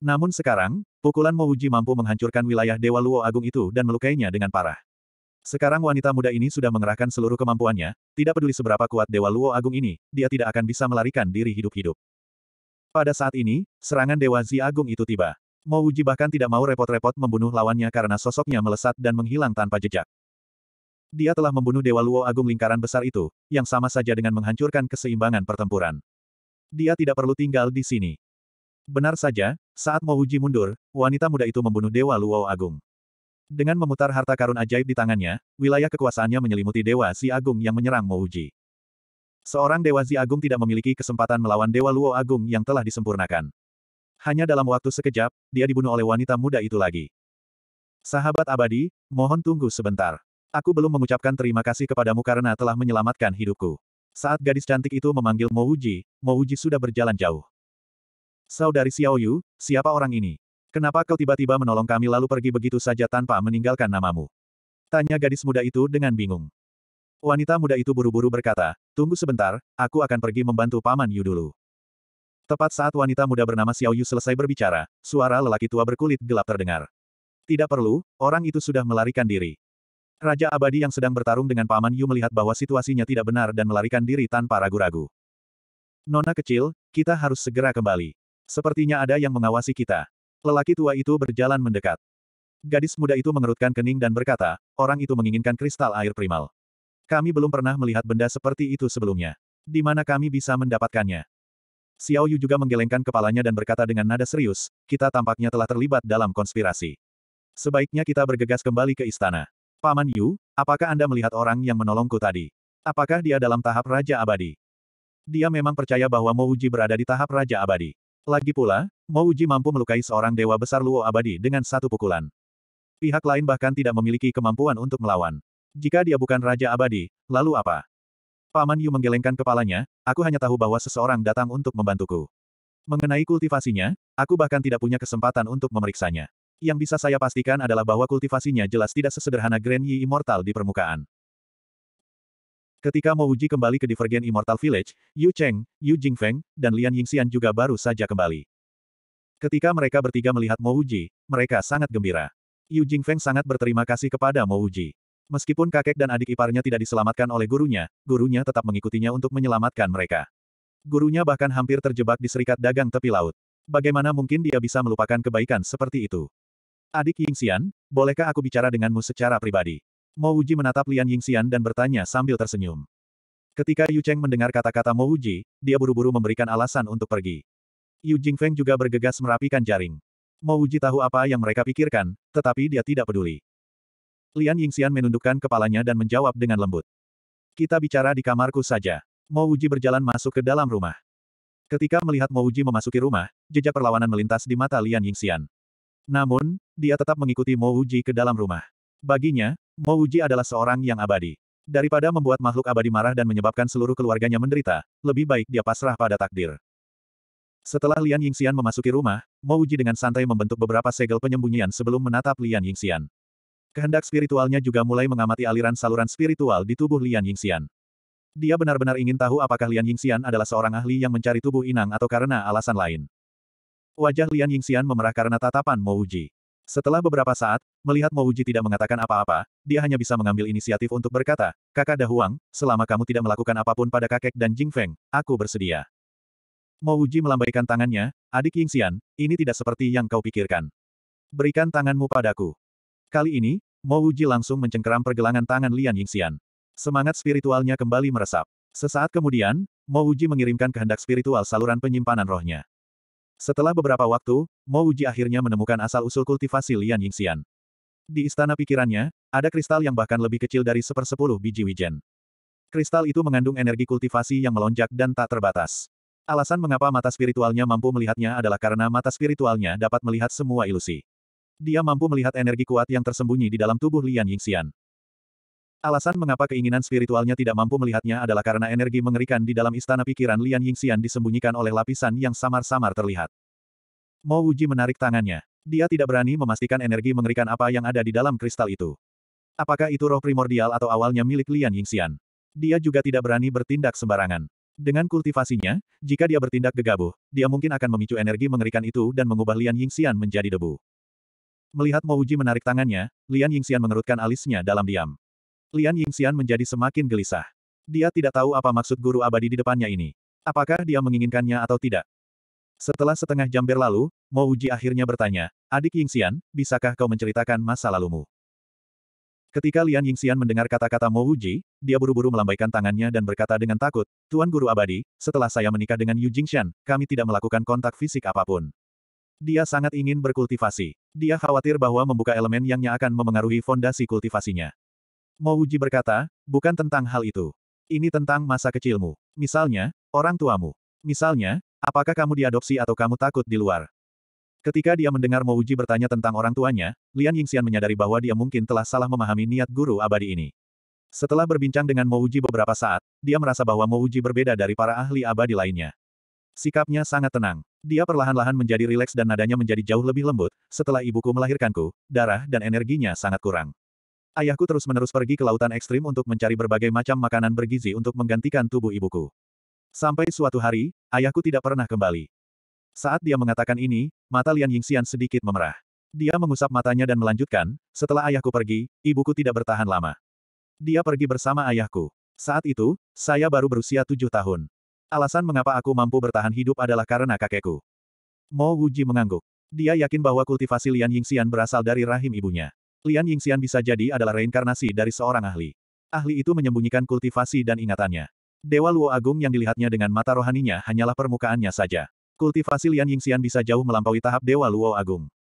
Namun sekarang, pukulan Mo Uji mampu menghancurkan wilayah Dewa Luo Agung itu dan melukainya dengan parah. Sekarang wanita muda ini sudah mengerahkan seluruh kemampuannya, tidak peduli seberapa kuat Dewa Luo Agung ini, dia tidak akan bisa melarikan diri hidup-hidup. Pada saat ini, serangan Dewa Zi Agung itu tiba. Mo Uji bahkan tidak mau repot-repot membunuh lawannya karena sosoknya melesat dan menghilang tanpa jejak. Dia telah membunuh Dewa Luo Agung lingkaran besar itu, yang sama saja dengan menghancurkan keseimbangan pertempuran. Dia tidak perlu tinggal di sini. Benar saja, saat Mo Uji mundur, wanita muda itu membunuh Dewa Luo Agung. Dengan memutar harta karun ajaib di tangannya, wilayah kekuasaannya menyelimuti Dewa Si Agung yang menyerang Mo Uji. Seorang Dewa Zi Agung tidak memiliki kesempatan melawan Dewa Luo Agung yang telah disempurnakan. Hanya dalam waktu sekejap, dia dibunuh oleh wanita muda itu lagi. Sahabat abadi, mohon tunggu sebentar. Aku belum mengucapkan terima kasih kepadamu karena telah menyelamatkan hidupku. Saat gadis cantik itu memanggil Mouji, Mouji sudah berjalan jauh. Saudari Xiao Yu, siapa orang ini? Kenapa kau tiba-tiba menolong kami lalu pergi begitu saja tanpa meninggalkan namamu? Tanya gadis muda itu dengan bingung. Wanita muda itu buru-buru berkata, tunggu sebentar, aku akan pergi membantu Paman Yu dulu. Tepat saat wanita muda bernama Xiao Yu selesai berbicara, suara lelaki tua berkulit gelap terdengar. Tidak perlu, orang itu sudah melarikan diri. Raja abadi yang sedang bertarung dengan Paman Yu melihat bahwa situasinya tidak benar dan melarikan diri tanpa ragu-ragu. Nona kecil, kita harus segera kembali. Sepertinya ada yang mengawasi kita. Lelaki tua itu berjalan mendekat. Gadis muda itu mengerutkan kening dan berkata, orang itu menginginkan kristal air primal. Kami belum pernah melihat benda seperti itu sebelumnya. Di mana kami bisa mendapatkannya? Xiao Yu juga menggelengkan kepalanya dan berkata dengan nada serius, kita tampaknya telah terlibat dalam konspirasi. Sebaiknya kita bergegas kembali ke istana. Paman Yu, apakah Anda melihat orang yang menolongku tadi? Apakah dia dalam tahap Raja Abadi? Dia memang percaya bahwa Mo Uji berada di tahap Raja Abadi. Lagi pula, Mo Uji mampu melukai seorang dewa besar Luo Abadi dengan satu pukulan. Pihak lain bahkan tidak memiliki kemampuan untuk melawan. Jika dia bukan Raja Abadi, lalu apa? Paman Yu menggelengkan kepalanya, aku hanya tahu bahwa seseorang datang untuk membantuku. Mengenai kultivasinya, aku bahkan tidak punya kesempatan untuk memeriksanya. Yang bisa saya pastikan adalah bahwa kultivasinya jelas tidak sesederhana Grand Yi Immortal di permukaan. Ketika Mo Uji kembali ke Divergen Immortal Village, Yu Cheng, Yu Jingfeng, dan Lian Yingxian juga baru saja kembali. Ketika mereka bertiga melihat Mo mereka sangat gembira. Yu Jingfeng sangat berterima kasih kepada Mo Meskipun kakek dan adik iparnya tidak diselamatkan oleh gurunya, gurunya tetap mengikutinya untuk menyelamatkan mereka. Gurunya bahkan hampir terjebak di serikat dagang tepi laut. Bagaimana mungkin dia bisa melupakan kebaikan seperti itu? Adik Yingxian, bolehkah aku bicara denganmu secara pribadi? Mo Wuji menatap Lian Yingxian dan bertanya sambil tersenyum. Ketika Yu Cheng mendengar kata-kata Mo Wuji, dia buru-buru memberikan alasan untuk pergi. Yu Jingfeng juga bergegas merapikan jaring. Mo Wuji tahu apa yang mereka pikirkan, tetapi dia tidak peduli. Lian Yingxian menundukkan kepalanya dan menjawab dengan lembut. Kita bicara di kamarku saja. Mo Uji berjalan masuk ke dalam rumah. Ketika melihat Mo Uji memasuki rumah, jejak perlawanan melintas di mata Lian Yingxian. Namun, dia tetap mengikuti Mo Uji ke dalam rumah. Baginya, Mo Uji adalah seorang yang abadi. Daripada membuat makhluk abadi marah dan menyebabkan seluruh keluarganya menderita, lebih baik dia pasrah pada takdir. Setelah Lian Yingxian memasuki rumah, Mo Uji dengan santai membentuk beberapa segel penyembunyian sebelum menatap Lian Yingxian. Kehendak spiritualnya juga mulai mengamati aliran saluran spiritual di tubuh Lian Yingxian. Dia benar-benar ingin tahu apakah Lian Yingxian adalah seorang ahli yang mencari tubuh Inang atau karena alasan lain. Wajah Lian Yingxian memerah karena tatapan Mouji. Setelah beberapa saat, melihat Mouji tidak mengatakan apa-apa, dia hanya bisa mengambil inisiatif untuk berkata, Kakak Dahuang, selama kamu tidak melakukan apapun pada kakek dan Jingfeng, aku bersedia. Mouji melambaikan tangannya, adik Yingxian, ini tidak seperti yang kau pikirkan. Berikan tanganmu padaku. Kali ini, Mo Uji langsung mencengkeram pergelangan tangan Lian Yingxian. Semangat spiritualnya kembali meresap. Sesaat kemudian, Mo Uji mengirimkan kehendak spiritual saluran penyimpanan rohnya. Setelah beberapa waktu, Mo Uji akhirnya menemukan asal-usul kultivasi Lian Yingxian. Di istana pikirannya, ada kristal yang bahkan lebih kecil dari sepersepuluh biji wijen. Kristal itu mengandung energi kultivasi yang melonjak dan tak terbatas. Alasan mengapa mata spiritualnya mampu melihatnya adalah karena mata spiritualnya dapat melihat semua ilusi. Dia mampu melihat energi kuat yang tersembunyi di dalam tubuh Lian Yingxian. Alasan mengapa keinginan spiritualnya tidak mampu melihatnya adalah karena energi mengerikan di dalam istana pikiran Lian Yingxian disembunyikan oleh lapisan yang samar-samar terlihat. Mo Wuji menarik tangannya. Dia tidak berani memastikan energi mengerikan apa yang ada di dalam kristal itu. Apakah itu roh primordial atau awalnya milik Lian Yingxian? Dia juga tidak berani bertindak sembarangan. Dengan kultivasinya, jika dia bertindak gegabah, dia mungkin akan memicu energi mengerikan itu dan mengubah Lian Yingxian menjadi debu. Melihat Mo Uji menarik tangannya, Lian Yingxian mengerutkan alisnya dalam diam. Lian Yingxian menjadi semakin gelisah. Dia tidak tahu apa maksud guru abadi di depannya ini. Apakah dia menginginkannya atau tidak? Setelah setengah jam berlalu, Mo Uji akhirnya bertanya, Adik Yingxian, bisakah kau menceritakan masa lalumu? Ketika Lian Yingxian mendengar kata-kata Mo Uji, dia buru-buru melambaikan tangannya dan berkata dengan takut, Tuan Guru Abadi, setelah saya menikah dengan Yu Jingxian, kami tidak melakukan kontak fisik apapun. Dia sangat ingin berkultivasi. Dia khawatir bahwa membuka elemen yangnya akan memengaruhi fondasi kultivasinya. Mouji berkata, bukan tentang hal itu. Ini tentang masa kecilmu. Misalnya, orang tuamu. Misalnya, apakah kamu diadopsi atau kamu takut di luar? Ketika dia mendengar Mouji bertanya tentang orang tuanya, Lian Yingxian menyadari bahwa dia mungkin telah salah memahami niat guru abadi ini. Setelah berbincang dengan Mouji beberapa saat, dia merasa bahwa Mouji berbeda dari para ahli abadi lainnya. Sikapnya sangat tenang. Dia perlahan-lahan menjadi rileks dan nadanya menjadi jauh lebih lembut, setelah ibuku melahirkanku, darah dan energinya sangat kurang. Ayahku terus-menerus pergi ke lautan ekstrim untuk mencari berbagai macam makanan bergizi untuk menggantikan tubuh ibuku. Sampai suatu hari, ayahku tidak pernah kembali. Saat dia mengatakan ini, mata Lian Yingxian sedikit memerah. Dia mengusap matanya dan melanjutkan, setelah ayahku pergi, ibuku tidak bertahan lama. Dia pergi bersama ayahku. Saat itu, saya baru berusia tujuh tahun. Alasan mengapa aku mampu bertahan hidup adalah karena kakekku. Mo Wuji mengangguk. Dia yakin bahwa kultivasi Lian Yingxian berasal dari rahim ibunya. Lian Yingxian bisa jadi adalah reinkarnasi dari seorang ahli. Ahli itu menyembunyikan kultivasi dan ingatannya. Dewa Luo Agung yang dilihatnya dengan mata rohaninya hanyalah permukaannya saja. Kultivasi Lian Yingxian bisa jauh melampaui tahap Dewa Luo Agung.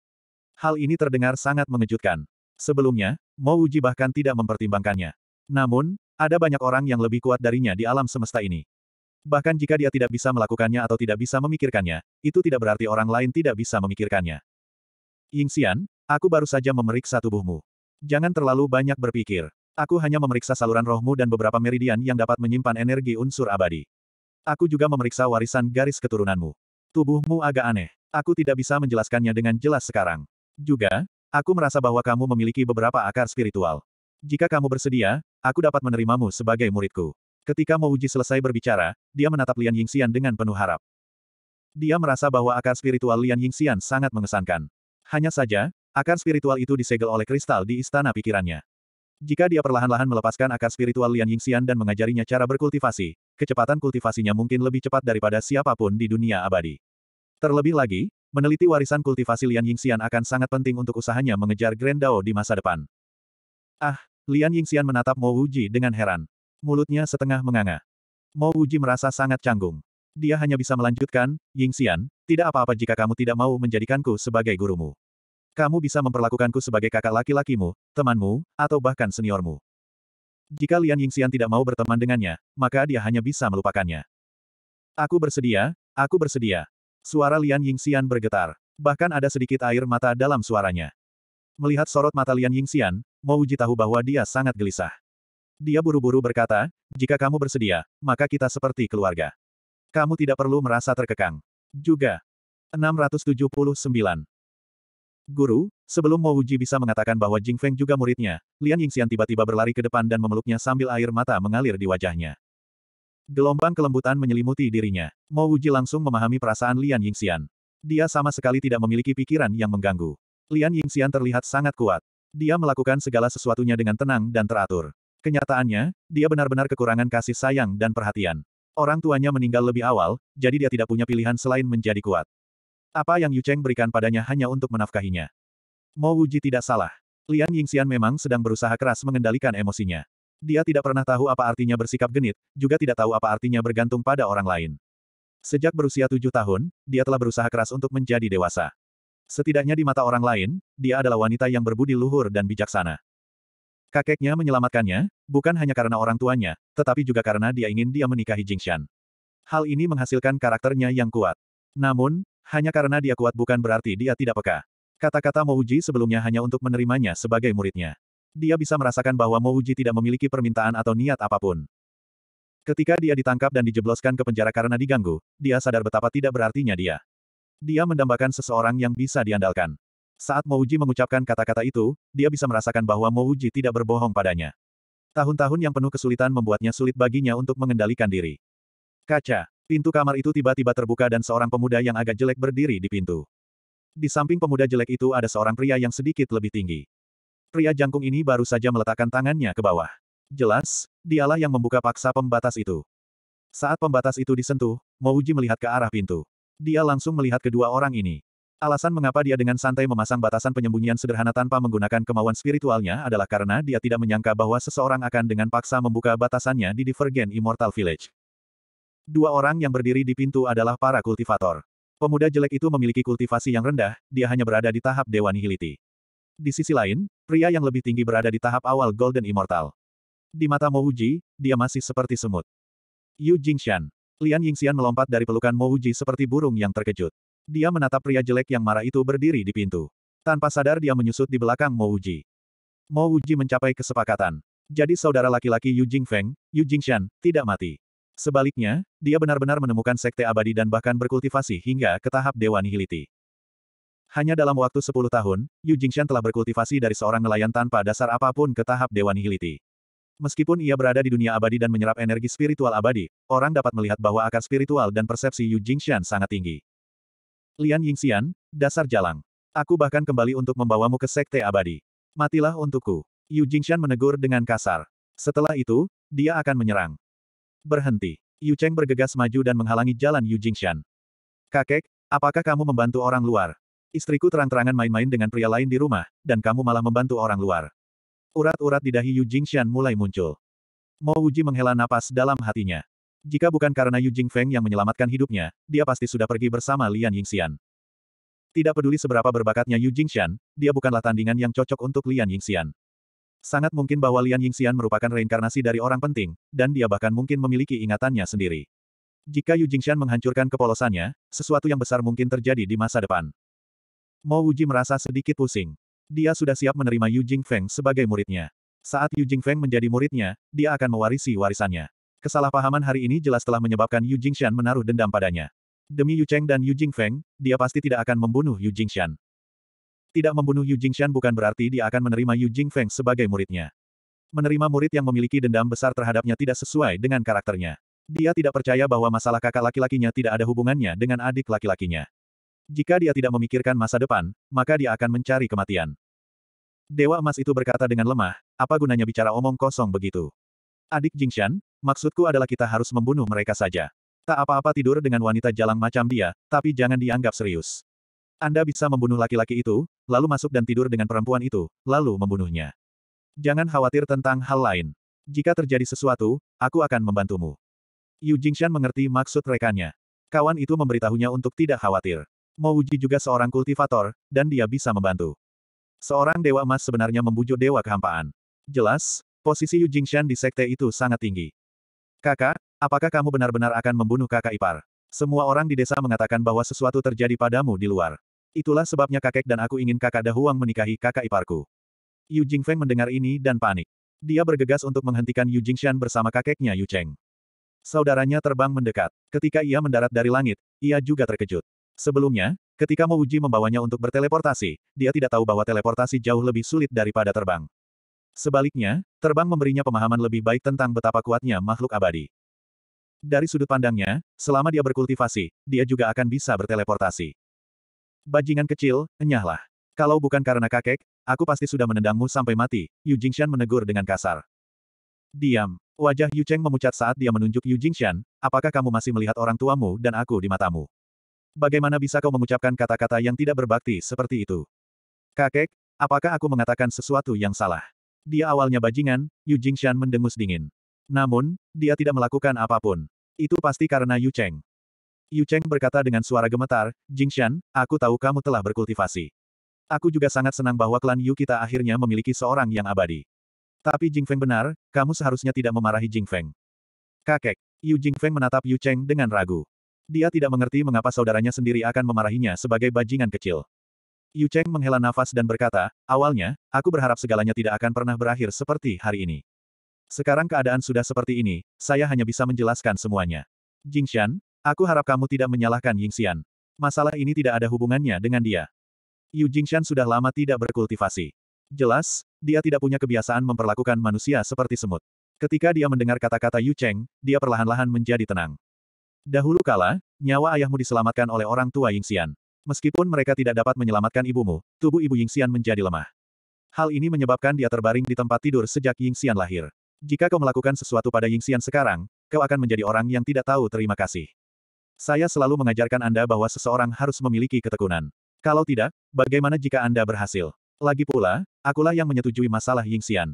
Hal ini terdengar sangat mengejutkan. Sebelumnya, Mo Wuji bahkan tidak mempertimbangkannya. Namun, ada banyak orang yang lebih kuat darinya di alam semesta ini. Bahkan jika dia tidak bisa melakukannya atau tidak bisa memikirkannya, itu tidak berarti orang lain tidak bisa memikirkannya. Yingxian, aku baru saja memeriksa tubuhmu. Jangan terlalu banyak berpikir. Aku hanya memeriksa saluran rohmu dan beberapa meridian yang dapat menyimpan energi unsur abadi. Aku juga memeriksa warisan garis keturunanmu. Tubuhmu agak aneh. Aku tidak bisa menjelaskannya dengan jelas sekarang. Juga, aku merasa bahwa kamu memiliki beberapa akar spiritual. Jika kamu bersedia, aku dapat menerimamu sebagai muridku. Ketika Mo Uji selesai berbicara, dia menatap Lian Yingxian dengan penuh harap. Dia merasa bahwa akar spiritual Lian Yingxian sangat mengesankan. Hanya saja, akar spiritual itu disegel oleh kristal di istana pikirannya. Jika dia perlahan-lahan melepaskan akar spiritual Lian Yingxian dan mengajarinya cara berkultivasi, kecepatan kultivasinya mungkin lebih cepat daripada siapapun di dunia abadi. Terlebih lagi, meneliti warisan kultivasi Lian Yingxian akan sangat penting untuk usahanya mengejar Grand Dao di masa depan. Ah, Lian Yingxian menatap Mo Wuji dengan heran. Mulutnya setengah menganga. Mo Uji merasa sangat canggung. Dia hanya bisa melanjutkan, Ying Xian, tidak apa-apa jika kamu tidak mau menjadikanku sebagai gurumu. Kamu bisa memperlakukanku sebagai kakak laki-lakimu, temanmu, atau bahkan seniormu. Jika Lian Ying Xian tidak mau berteman dengannya, maka dia hanya bisa melupakannya. Aku bersedia, aku bersedia. Suara Lian Ying Xian bergetar. Bahkan ada sedikit air mata dalam suaranya. Melihat sorot mata Lian Ying Xian, Mo Uji tahu bahwa dia sangat gelisah. Dia buru-buru berkata, jika kamu bersedia, maka kita seperti keluarga. Kamu tidak perlu merasa terkekang. Juga. 679. Guru, sebelum Wujie bisa mengatakan bahwa Jing Feng juga muridnya, Lian Yingxian tiba-tiba berlari ke depan dan memeluknya sambil air mata mengalir di wajahnya. Gelombang kelembutan menyelimuti dirinya. Wujie langsung memahami perasaan Lian Yingxian. Dia sama sekali tidak memiliki pikiran yang mengganggu. Lian Yingxian terlihat sangat kuat. Dia melakukan segala sesuatunya dengan tenang dan teratur. Kenyataannya, dia benar-benar kekurangan kasih sayang dan perhatian. Orang tuanya meninggal lebih awal, jadi dia tidak punya pilihan selain menjadi kuat. Apa yang Yu Cheng berikan padanya hanya untuk menafkahinya. Mo Wuji tidak salah. Lian Yingxian memang sedang berusaha keras mengendalikan emosinya. Dia tidak pernah tahu apa artinya bersikap genit, juga tidak tahu apa artinya bergantung pada orang lain. Sejak berusia tujuh tahun, dia telah berusaha keras untuk menjadi dewasa. Setidaknya di mata orang lain, dia adalah wanita yang berbudi luhur dan bijaksana. Kakeknya menyelamatkannya, bukan hanya karena orang tuanya, tetapi juga karena dia ingin dia menikahi Jingshan. Hal ini menghasilkan karakternya yang kuat. Namun, hanya karena dia kuat bukan berarti dia tidak peka. Kata-kata Mouji sebelumnya hanya untuk menerimanya sebagai muridnya. Dia bisa merasakan bahwa Mouji tidak memiliki permintaan atau niat apapun. Ketika dia ditangkap dan dijebloskan ke penjara karena diganggu, dia sadar betapa tidak berartinya dia. Dia mendambakan seseorang yang bisa diandalkan. Saat Mouji mengucapkan kata-kata itu, dia bisa merasakan bahwa Mouji tidak berbohong padanya. Tahun-tahun yang penuh kesulitan membuatnya sulit baginya untuk mengendalikan diri. Kaca, pintu kamar itu tiba-tiba terbuka dan seorang pemuda yang agak jelek berdiri di pintu. Di samping pemuda jelek itu ada seorang pria yang sedikit lebih tinggi. Pria jangkung ini baru saja meletakkan tangannya ke bawah. Jelas, dialah yang membuka paksa pembatas itu. Saat pembatas itu disentuh, Mouji melihat ke arah pintu. Dia langsung melihat kedua orang ini. Alasan mengapa dia dengan santai memasang batasan penyembunyian sederhana tanpa menggunakan kemauan spiritualnya adalah karena dia tidak menyangka bahwa seseorang akan dengan paksa membuka batasannya di Divergent Immortal Village. Dua orang yang berdiri di pintu adalah para kultivator. Pemuda jelek itu memiliki kultivasi yang rendah, dia hanya berada di tahap Dewa Nihiliti. Di sisi lain, pria yang lebih tinggi berada di tahap awal Golden Immortal. Di mata Mouji, dia masih seperti semut. Yu Jingshan. Lian Yingxian melompat dari pelukan Mouji seperti burung yang terkejut. Dia menatap pria jelek yang marah itu berdiri di pintu. Tanpa sadar dia menyusut di belakang Mo Uji. Mo Uji mencapai kesepakatan. Jadi saudara laki-laki Yu Jing Feng, Yu Jing Shan tidak mati. Sebaliknya, dia benar-benar menemukan sekte abadi dan bahkan berkultivasi hingga ke tahap Dewa Nihiliti. Hanya dalam waktu 10 tahun, Yu Shan telah berkultivasi dari seorang nelayan tanpa dasar apapun ke tahap Dewa Nihiliti. Meskipun ia berada di dunia abadi dan menyerap energi spiritual abadi, orang dapat melihat bahwa akar spiritual dan persepsi Yu Shan sangat tinggi. Lian Yingxian, dasar jalang. Aku bahkan kembali untuk membawamu ke sekte abadi. Matilah untukku. Yu Jingshan menegur dengan kasar. Setelah itu, dia akan menyerang. Berhenti. Yu Cheng bergegas maju dan menghalangi jalan Yu Jingshan. Kakek, apakah kamu membantu orang luar? Istriku terang-terangan main-main dengan pria lain di rumah, dan kamu malah membantu orang luar. Urat-urat di dahi Yu Jingshan mulai muncul. Mo Wuji menghela napas dalam hatinya. Jika bukan karena Yu Feng yang menyelamatkan hidupnya, dia pasti sudah pergi bersama Lian Yingxian. Tidak peduli seberapa berbakatnya Yu Xian, dia bukanlah tandingan yang cocok untuk Lian Yingxian. Sangat mungkin bahwa Lian Yingxian merupakan reinkarnasi dari orang penting, dan dia bahkan mungkin memiliki ingatannya sendiri. Jika Yu Xian menghancurkan kepolosannya, sesuatu yang besar mungkin terjadi di masa depan. Mo Wuji merasa sedikit pusing. Dia sudah siap menerima Yu Feng sebagai muridnya. Saat Yu Feng menjadi muridnya, dia akan mewarisi warisannya. Kesalahpahaman hari ini jelas telah menyebabkan Yu Jingxian menaruh dendam padanya. Demi Yu Cheng dan Yu Jingfeng, dia pasti tidak akan membunuh Yu Jingxian. Tidak membunuh Yu Jingxian bukan berarti dia akan menerima Yu Jingfeng sebagai muridnya. Menerima murid yang memiliki dendam besar terhadapnya tidak sesuai dengan karakternya. Dia tidak percaya bahwa masalah kakak laki-lakinya tidak ada hubungannya dengan adik laki-lakinya. Jika dia tidak memikirkan masa depan, maka dia akan mencari kematian. Dewa emas itu berkata dengan lemah, apa gunanya bicara omong kosong begitu? Adik Jingshan, Maksudku adalah kita harus membunuh mereka saja. Tak apa-apa tidur dengan wanita jalang macam dia, tapi jangan dianggap serius. Anda bisa membunuh laki-laki itu, lalu masuk dan tidur dengan perempuan itu, lalu membunuhnya. Jangan khawatir tentang hal lain. Jika terjadi sesuatu, aku akan membantumu. Yu Jingshan mengerti maksud rekannya. Kawan itu memberitahunya untuk tidak khawatir. Mo Uji juga seorang kultivator, dan dia bisa membantu. Seorang dewa emas sebenarnya membujuk dewa kehampaan. Jelas, posisi Yu Jingshan di sekte itu sangat tinggi. Kakak, apakah kamu benar-benar akan membunuh kakak ipar? Semua orang di desa mengatakan bahwa sesuatu terjadi padamu di luar. Itulah sebabnya kakek dan aku ingin kakak Dahuang menikahi kakak iparku. Yu Jingfeng mendengar ini dan panik. Dia bergegas untuk menghentikan Yu Jingshan bersama kakeknya Yu Cheng. Saudaranya terbang mendekat. Ketika ia mendarat dari langit, ia juga terkejut. Sebelumnya, ketika Mo Uji membawanya untuk berteleportasi, dia tidak tahu bahwa teleportasi jauh lebih sulit daripada terbang. Sebaliknya, terbang memberinya pemahaman lebih baik tentang betapa kuatnya makhluk abadi. Dari sudut pandangnya, selama dia berkultivasi, dia juga akan bisa berteleportasi. Bajingan kecil, enyahlah. Kalau bukan karena kakek, aku pasti sudah menendangmu sampai mati, Yu Jingshan menegur dengan kasar. Diam. Wajah Yu Cheng memucat saat dia menunjuk Yu Jingshan, apakah kamu masih melihat orang tuamu dan aku di matamu? Bagaimana bisa kau mengucapkan kata-kata yang tidak berbakti seperti itu? Kakek, apakah aku mengatakan sesuatu yang salah? Dia awalnya bajingan, Yu Jingshan mendengus dingin. Namun, dia tidak melakukan apapun. Itu pasti karena Yu Cheng. Yu Cheng berkata dengan suara gemetar, Jingshan, aku tahu kamu telah berkultivasi. Aku juga sangat senang bahwa klan Yu kita akhirnya memiliki seorang yang abadi. Tapi Jing Feng benar, kamu seharusnya tidak memarahi Jing Feng. Kakek, Yu Jing Feng menatap Yu Cheng dengan ragu. Dia tidak mengerti mengapa saudaranya sendiri akan memarahinya sebagai bajingan kecil. Yu Cheng menghela nafas dan berkata, awalnya, aku berharap segalanya tidak akan pernah berakhir seperti hari ini. Sekarang keadaan sudah seperti ini, saya hanya bisa menjelaskan semuanya. Jing Jingxian, aku harap kamu tidak menyalahkan Xian. Masalah ini tidak ada hubungannya dengan dia. Yu Jing Jingxian sudah lama tidak berkultivasi. Jelas, dia tidak punya kebiasaan memperlakukan manusia seperti semut. Ketika dia mendengar kata-kata Yu Cheng, dia perlahan-lahan menjadi tenang. Dahulu kala, nyawa ayahmu diselamatkan oleh orang tua Xian. Meskipun mereka tidak dapat menyelamatkan ibumu, tubuh ibu Yingxian menjadi lemah. Hal ini menyebabkan dia terbaring di tempat tidur sejak Yingxian lahir. Jika kau melakukan sesuatu pada Yingxian sekarang, kau akan menjadi orang yang tidak tahu terima kasih. Saya selalu mengajarkan Anda bahwa seseorang harus memiliki ketekunan. Kalau tidak, bagaimana jika Anda berhasil? Lagi pula, akulah yang menyetujui masalah Yingxian.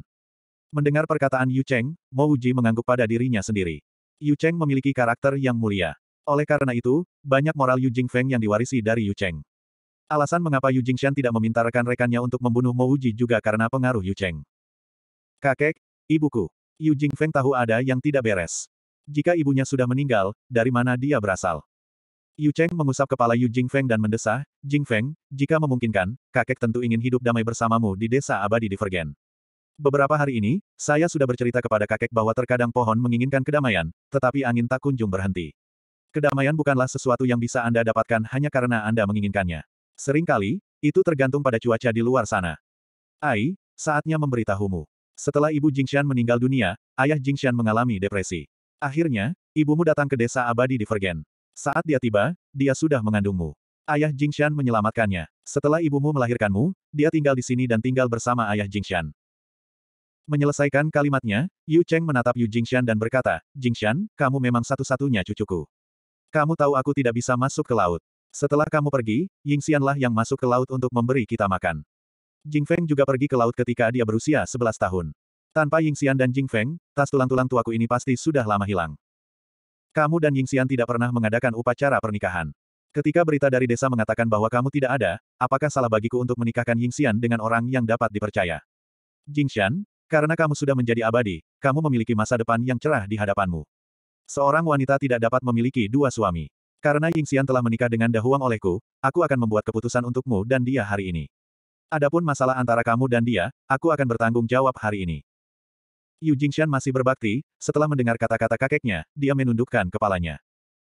Mendengar perkataan Yu Cheng, Mo Uji mengangguk pada dirinya sendiri. Yu Cheng memiliki karakter yang mulia. Oleh karena itu, banyak moral Yu Feng yang diwarisi dari Yu Cheng. Alasan mengapa Yu Shan tidak meminta rekan-rekannya untuk membunuh Mo Uji juga karena pengaruh Yu Cheng. Kakek, ibuku. Yu Feng tahu ada yang tidak beres. Jika ibunya sudah meninggal, dari mana dia berasal? Yu Cheng mengusap kepala Yu Feng dan mendesah, Feng, jika memungkinkan, kakek tentu ingin hidup damai bersamamu di desa abadi di Divergen. Beberapa hari ini, saya sudah bercerita kepada kakek bahwa terkadang pohon menginginkan kedamaian, tetapi angin tak kunjung berhenti. Kedamaian bukanlah sesuatu yang bisa Anda dapatkan hanya karena Anda menginginkannya. Seringkali, itu tergantung pada cuaca di luar sana. Ai, saatnya memberitahumu. Setelah ibu Jingxian meninggal dunia, ayah Jingxian mengalami depresi. Akhirnya, ibumu datang ke desa abadi di Vergen. Saat dia tiba, dia sudah mengandungmu. Ayah Jingxian menyelamatkannya. Setelah ibumu melahirkanmu, dia tinggal di sini dan tinggal bersama ayah Jingxian. Menyelesaikan kalimatnya, Yu Cheng menatap Yu Jingxian dan berkata, Jingxian, kamu memang satu-satunya cucuku. Kamu tahu aku tidak bisa masuk ke laut. Setelah kamu pergi, Ying Xianlah yang masuk ke laut untuk memberi kita makan. Jing Feng juga pergi ke laut ketika dia berusia 11 tahun. Tanpa Ying Xian dan Jing Feng, tas tulang-tulang tuaku ini pasti sudah lama hilang. Kamu dan Ying Xian tidak pernah mengadakan upacara pernikahan. Ketika berita dari desa mengatakan bahwa kamu tidak ada, apakah salah bagiku untuk menikahkan Ying Xian dengan orang yang dapat dipercaya? Jing Xian, karena kamu sudah menjadi abadi, kamu memiliki masa depan yang cerah di hadapanmu. Seorang wanita tidak dapat memiliki dua suami. Karena Ying Xian telah menikah dengan Dahuang olehku, aku akan membuat keputusan untukmu dan dia hari ini. Adapun masalah antara kamu dan dia, aku akan bertanggung jawab hari ini. Yu Jingxian masih berbakti, setelah mendengar kata-kata kakeknya, dia menundukkan kepalanya.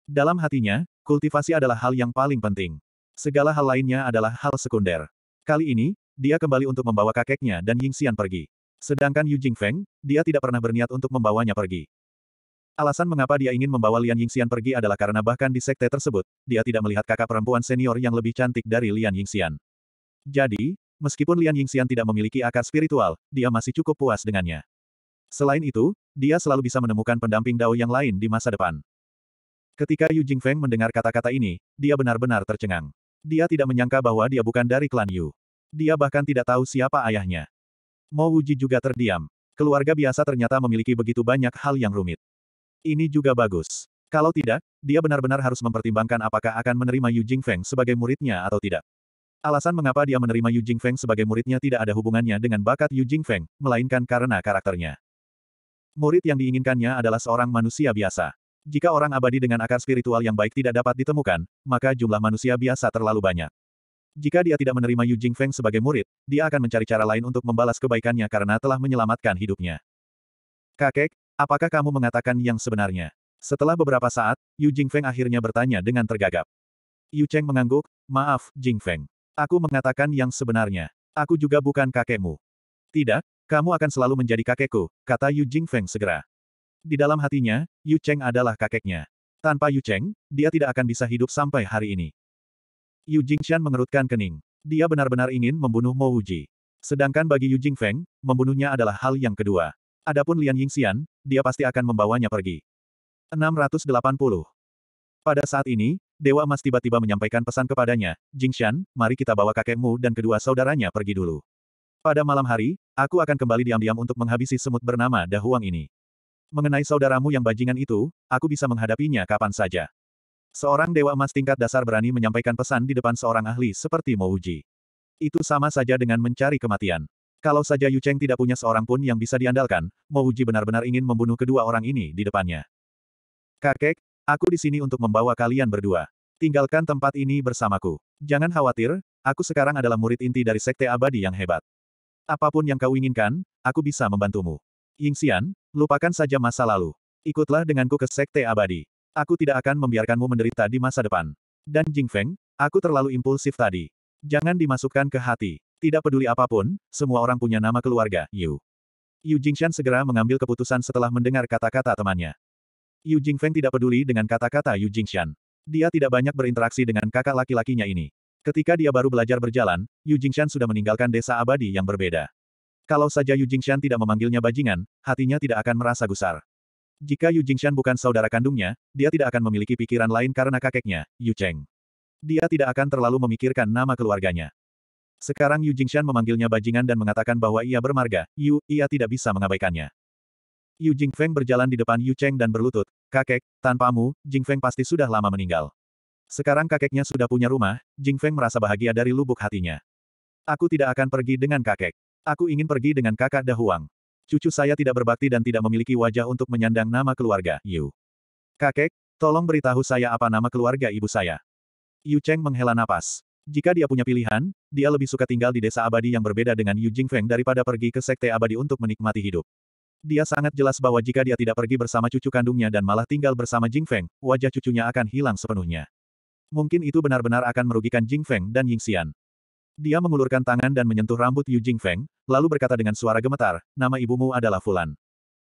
Dalam hatinya, kultivasi adalah hal yang paling penting. Segala hal lainnya adalah hal sekunder. Kali ini, dia kembali untuk membawa kakeknya dan Yingxian pergi. Sedangkan Yu Jingfeng, dia tidak pernah berniat untuk membawanya pergi. Alasan mengapa dia ingin membawa Lian Yingxian pergi adalah karena bahkan di sekte tersebut, dia tidak melihat kakak perempuan senior yang lebih cantik dari Lian Yingxian. Jadi, meskipun Lian Yingxian tidak memiliki akar spiritual, dia masih cukup puas dengannya. Selain itu, dia selalu bisa menemukan pendamping Dao yang lain di masa depan. Ketika Yu Jingfeng mendengar kata-kata ini, dia benar-benar tercengang. Dia tidak menyangka bahwa dia bukan dari klan Yu. Dia bahkan tidak tahu siapa ayahnya. Mo Wuji juga terdiam. Keluarga biasa ternyata memiliki begitu banyak hal yang rumit. Ini juga bagus. Kalau tidak, dia benar-benar harus mempertimbangkan apakah akan menerima Yu Feng sebagai muridnya atau tidak. Alasan mengapa dia menerima Yu Feng sebagai muridnya tidak ada hubungannya dengan bakat Yu Feng, melainkan karena karakternya. Murid yang diinginkannya adalah seorang manusia biasa. Jika orang abadi dengan akar spiritual yang baik tidak dapat ditemukan, maka jumlah manusia biasa terlalu banyak. Jika dia tidak menerima Yu Feng sebagai murid, dia akan mencari cara lain untuk membalas kebaikannya karena telah menyelamatkan hidupnya. Kakek, Apakah kamu mengatakan yang sebenarnya? Setelah beberapa saat, Yu Jingfeng akhirnya bertanya dengan tergagap. Yu Cheng mengangguk, maaf, Jingfeng. Aku mengatakan yang sebenarnya. Aku juga bukan kakekmu. Tidak, kamu akan selalu menjadi kakekku, kata Yu Jingfeng segera. Di dalam hatinya, Yu Cheng adalah kakeknya. Tanpa Yu Cheng, dia tidak akan bisa hidup sampai hari ini. Yu Jingshan mengerutkan kening. Dia benar-benar ingin membunuh Mo Wuji. Sedangkan bagi Yu Jingfeng, membunuhnya adalah hal yang kedua. Adapun Lian Yingxian, dia pasti akan membawanya pergi. 680. Pada saat ini, Dewa Emas tiba-tiba menyampaikan pesan kepadanya, Jingshan, mari kita bawa kakekmu dan kedua saudaranya pergi dulu. Pada malam hari, aku akan kembali diam-diam untuk menghabisi semut bernama Dahuang ini. Mengenai saudaramu yang bajingan itu, aku bisa menghadapinya kapan saja. Seorang Dewa Emas tingkat dasar berani menyampaikan pesan di depan seorang ahli seperti Mouji. Itu sama saja dengan mencari kematian. Kalau saja Yu Cheng tidak punya seorang pun yang bisa diandalkan, Mo Uji benar-benar ingin membunuh kedua orang ini di depannya. Kakek, aku di sini untuk membawa kalian berdua. Tinggalkan tempat ini bersamaku. Jangan khawatir, aku sekarang adalah murid inti dari Sekte Abadi yang hebat. Apapun yang kau inginkan, aku bisa membantumu. Ying Xian, lupakan saja masa lalu. Ikutlah denganku ke Sekte Abadi. Aku tidak akan membiarkanmu menderita di masa depan. Dan Jing Feng, aku terlalu impulsif tadi. Jangan dimasukkan ke hati. Tidak peduli apapun, semua orang punya nama keluarga, Yu. Yu Jingshan segera mengambil keputusan setelah mendengar kata-kata temannya. Yu Jingfeng tidak peduli dengan kata-kata Yu Jingshan. Dia tidak banyak berinteraksi dengan kakak laki-lakinya ini. Ketika dia baru belajar berjalan, Yu Jingshan sudah meninggalkan desa abadi yang berbeda. Kalau saja Yu Jingshan tidak memanggilnya bajingan, hatinya tidak akan merasa gusar. Jika Yu Jingshan bukan saudara kandungnya, dia tidak akan memiliki pikiran lain karena kakeknya, Yu Cheng. Dia tidak akan terlalu memikirkan nama keluarganya. Sekarang Yu Jingshan memanggilnya bajingan dan mengatakan bahwa ia bermarga, Yu, ia tidak bisa mengabaikannya. Yu Jingfeng berjalan di depan Yu Cheng dan berlutut, kakek, tanpamu, Jingfeng pasti sudah lama meninggal. Sekarang kakeknya sudah punya rumah, Jingfeng merasa bahagia dari lubuk hatinya. Aku tidak akan pergi dengan kakek. Aku ingin pergi dengan kakak Dahuang. Cucu saya tidak berbakti dan tidak memiliki wajah untuk menyandang nama keluarga, Yu. Kakek, tolong beritahu saya apa nama keluarga ibu saya. Yu Cheng menghela napas. Jika dia punya pilihan, dia lebih suka tinggal di desa abadi yang berbeda dengan Yu Jingfeng daripada pergi ke sekte abadi untuk menikmati hidup. Dia sangat jelas bahwa jika dia tidak pergi bersama cucu kandungnya dan malah tinggal bersama Jingfeng, wajah cucunya akan hilang sepenuhnya. Mungkin itu benar-benar akan merugikan Jingfeng dan Yingxian. Dia mengulurkan tangan dan menyentuh rambut Yu Jingfeng, lalu berkata dengan suara gemetar, nama ibumu adalah Fulan.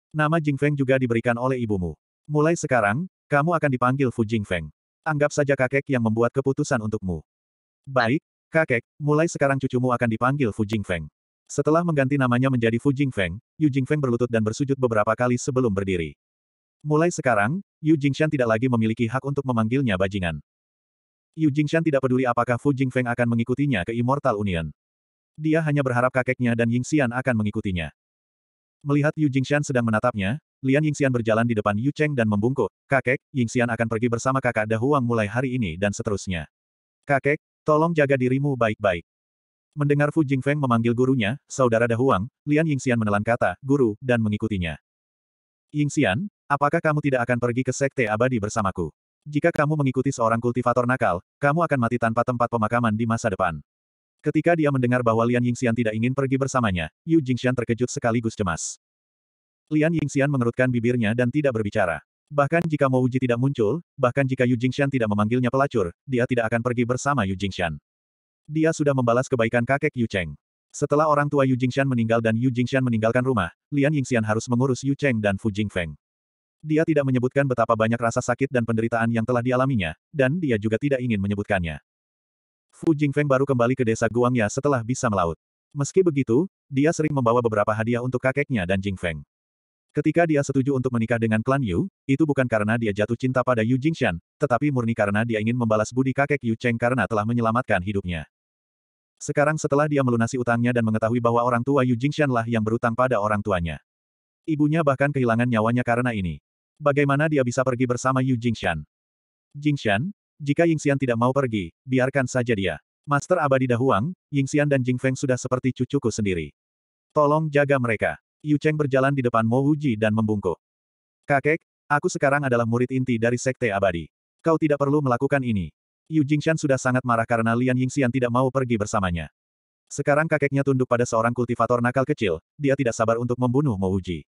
Nama Jingfeng juga diberikan oleh ibumu. Mulai sekarang, kamu akan dipanggil Fu Jingfeng. Anggap saja kakek yang membuat keputusan untukmu. Baik, kakek, mulai sekarang cucumu akan dipanggil Fu Jing Feng. Setelah mengganti namanya menjadi Fu Jing Feng, Yu Jing Feng berlutut dan bersujud beberapa kali sebelum berdiri. Mulai sekarang, Yu Jing Jingshan tidak lagi memiliki hak untuk memanggilnya bajingan. Yu Jing Jingshan tidak peduli apakah Fu Jing Feng akan mengikutinya ke Immortal Union. Dia hanya berharap kakeknya dan Ying Xian akan mengikutinya. Melihat Yu Jing Jingshan sedang menatapnya, Lian Ying Xian berjalan di depan Yu Cheng dan membungkuk, kakek, Ying Xian akan pergi bersama kakak Dahuang mulai hari ini dan seterusnya. Kakek, Tolong jaga dirimu baik-baik. Mendengar Fu Jingfeng memanggil gurunya, saudara Dahuang, Lian Yingxian menelan kata, guru, dan mengikutinya. Yingxian, apakah kamu tidak akan pergi ke sekte abadi bersamaku? Jika kamu mengikuti seorang kultivator nakal, kamu akan mati tanpa tempat pemakaman di masa depan. Ketika dia mendengar bahwa Lian Yingxian tidak ingin pergi bersamanya, Yu Jingxian terkejut sekaligus cemas. Lian Yingxian mengerutkan bibirnya dan tidak berbicara. Bahkan jika Mo Uji tidak muncul, bahkan jika Yu Jingxian tidak memanggilnya pelacur, dia tidak akan pergi bersama Yu Jingxian. Dia sudah membalas kebaikan kakek Yu Cheng. Setelah orang tua Yu Jingxian meninggal dan Yu Jingxian meninggalkan rumah, Lian Yingxian harus mengurus Yu Cheng dan Fu Jingfeng. Dia tidak menyebutkan betapa banyak rasa sakit dan penderitaan yang telah dialaminya, dan dia juga tidak ingin menyebutkannya. Fu Jingfeng baru kembali ke desa Guangya setelah bisa melaut. Meski begitu, dia sering membawa beberapa hadiah untuk kakeknya dan Jingfeng. Ketika dia setuju untuk menikah dengan klan Yu, itu bukan karena dia jatuh cinta pada Yu Jingshan, tetapi murni karena dia ingin membalas budi kakek Yu Cheng karena telah menyelamatkan hidupnya. Sekarang setelah dia melunasi utangnya dan mengetahui bahwa orang tua Yu Jingshan lah yang berutang pada orang tuanya. Ibunya bahkan kehilangan nyawanya karena ini. Bagaimana dia bisa pergi bersama Yu Jingshan? Jingshan, jika Ying Xian tidak mau pergi, biarkan saja dia. Master abadi Dahuang, Xian dan Jing Feng sudah seperti cucuku sendiri. Tolong jaga mereka. Yu Cheng berjalan di depan Mo Wuji dan membungkuk. Kakek, aku sekarang adalah murid inti dari Sekte Abadi. Kau tidak perlu melakukan ini. Yu Jingshan sudah sangat marah karena Lian Yingxian tidak mau pergi bersamanya. Sekarang kakeknya tunduk pada seorang kultivator nakal kecil, dia tidak sabar untuk membunuh Mo Wuji.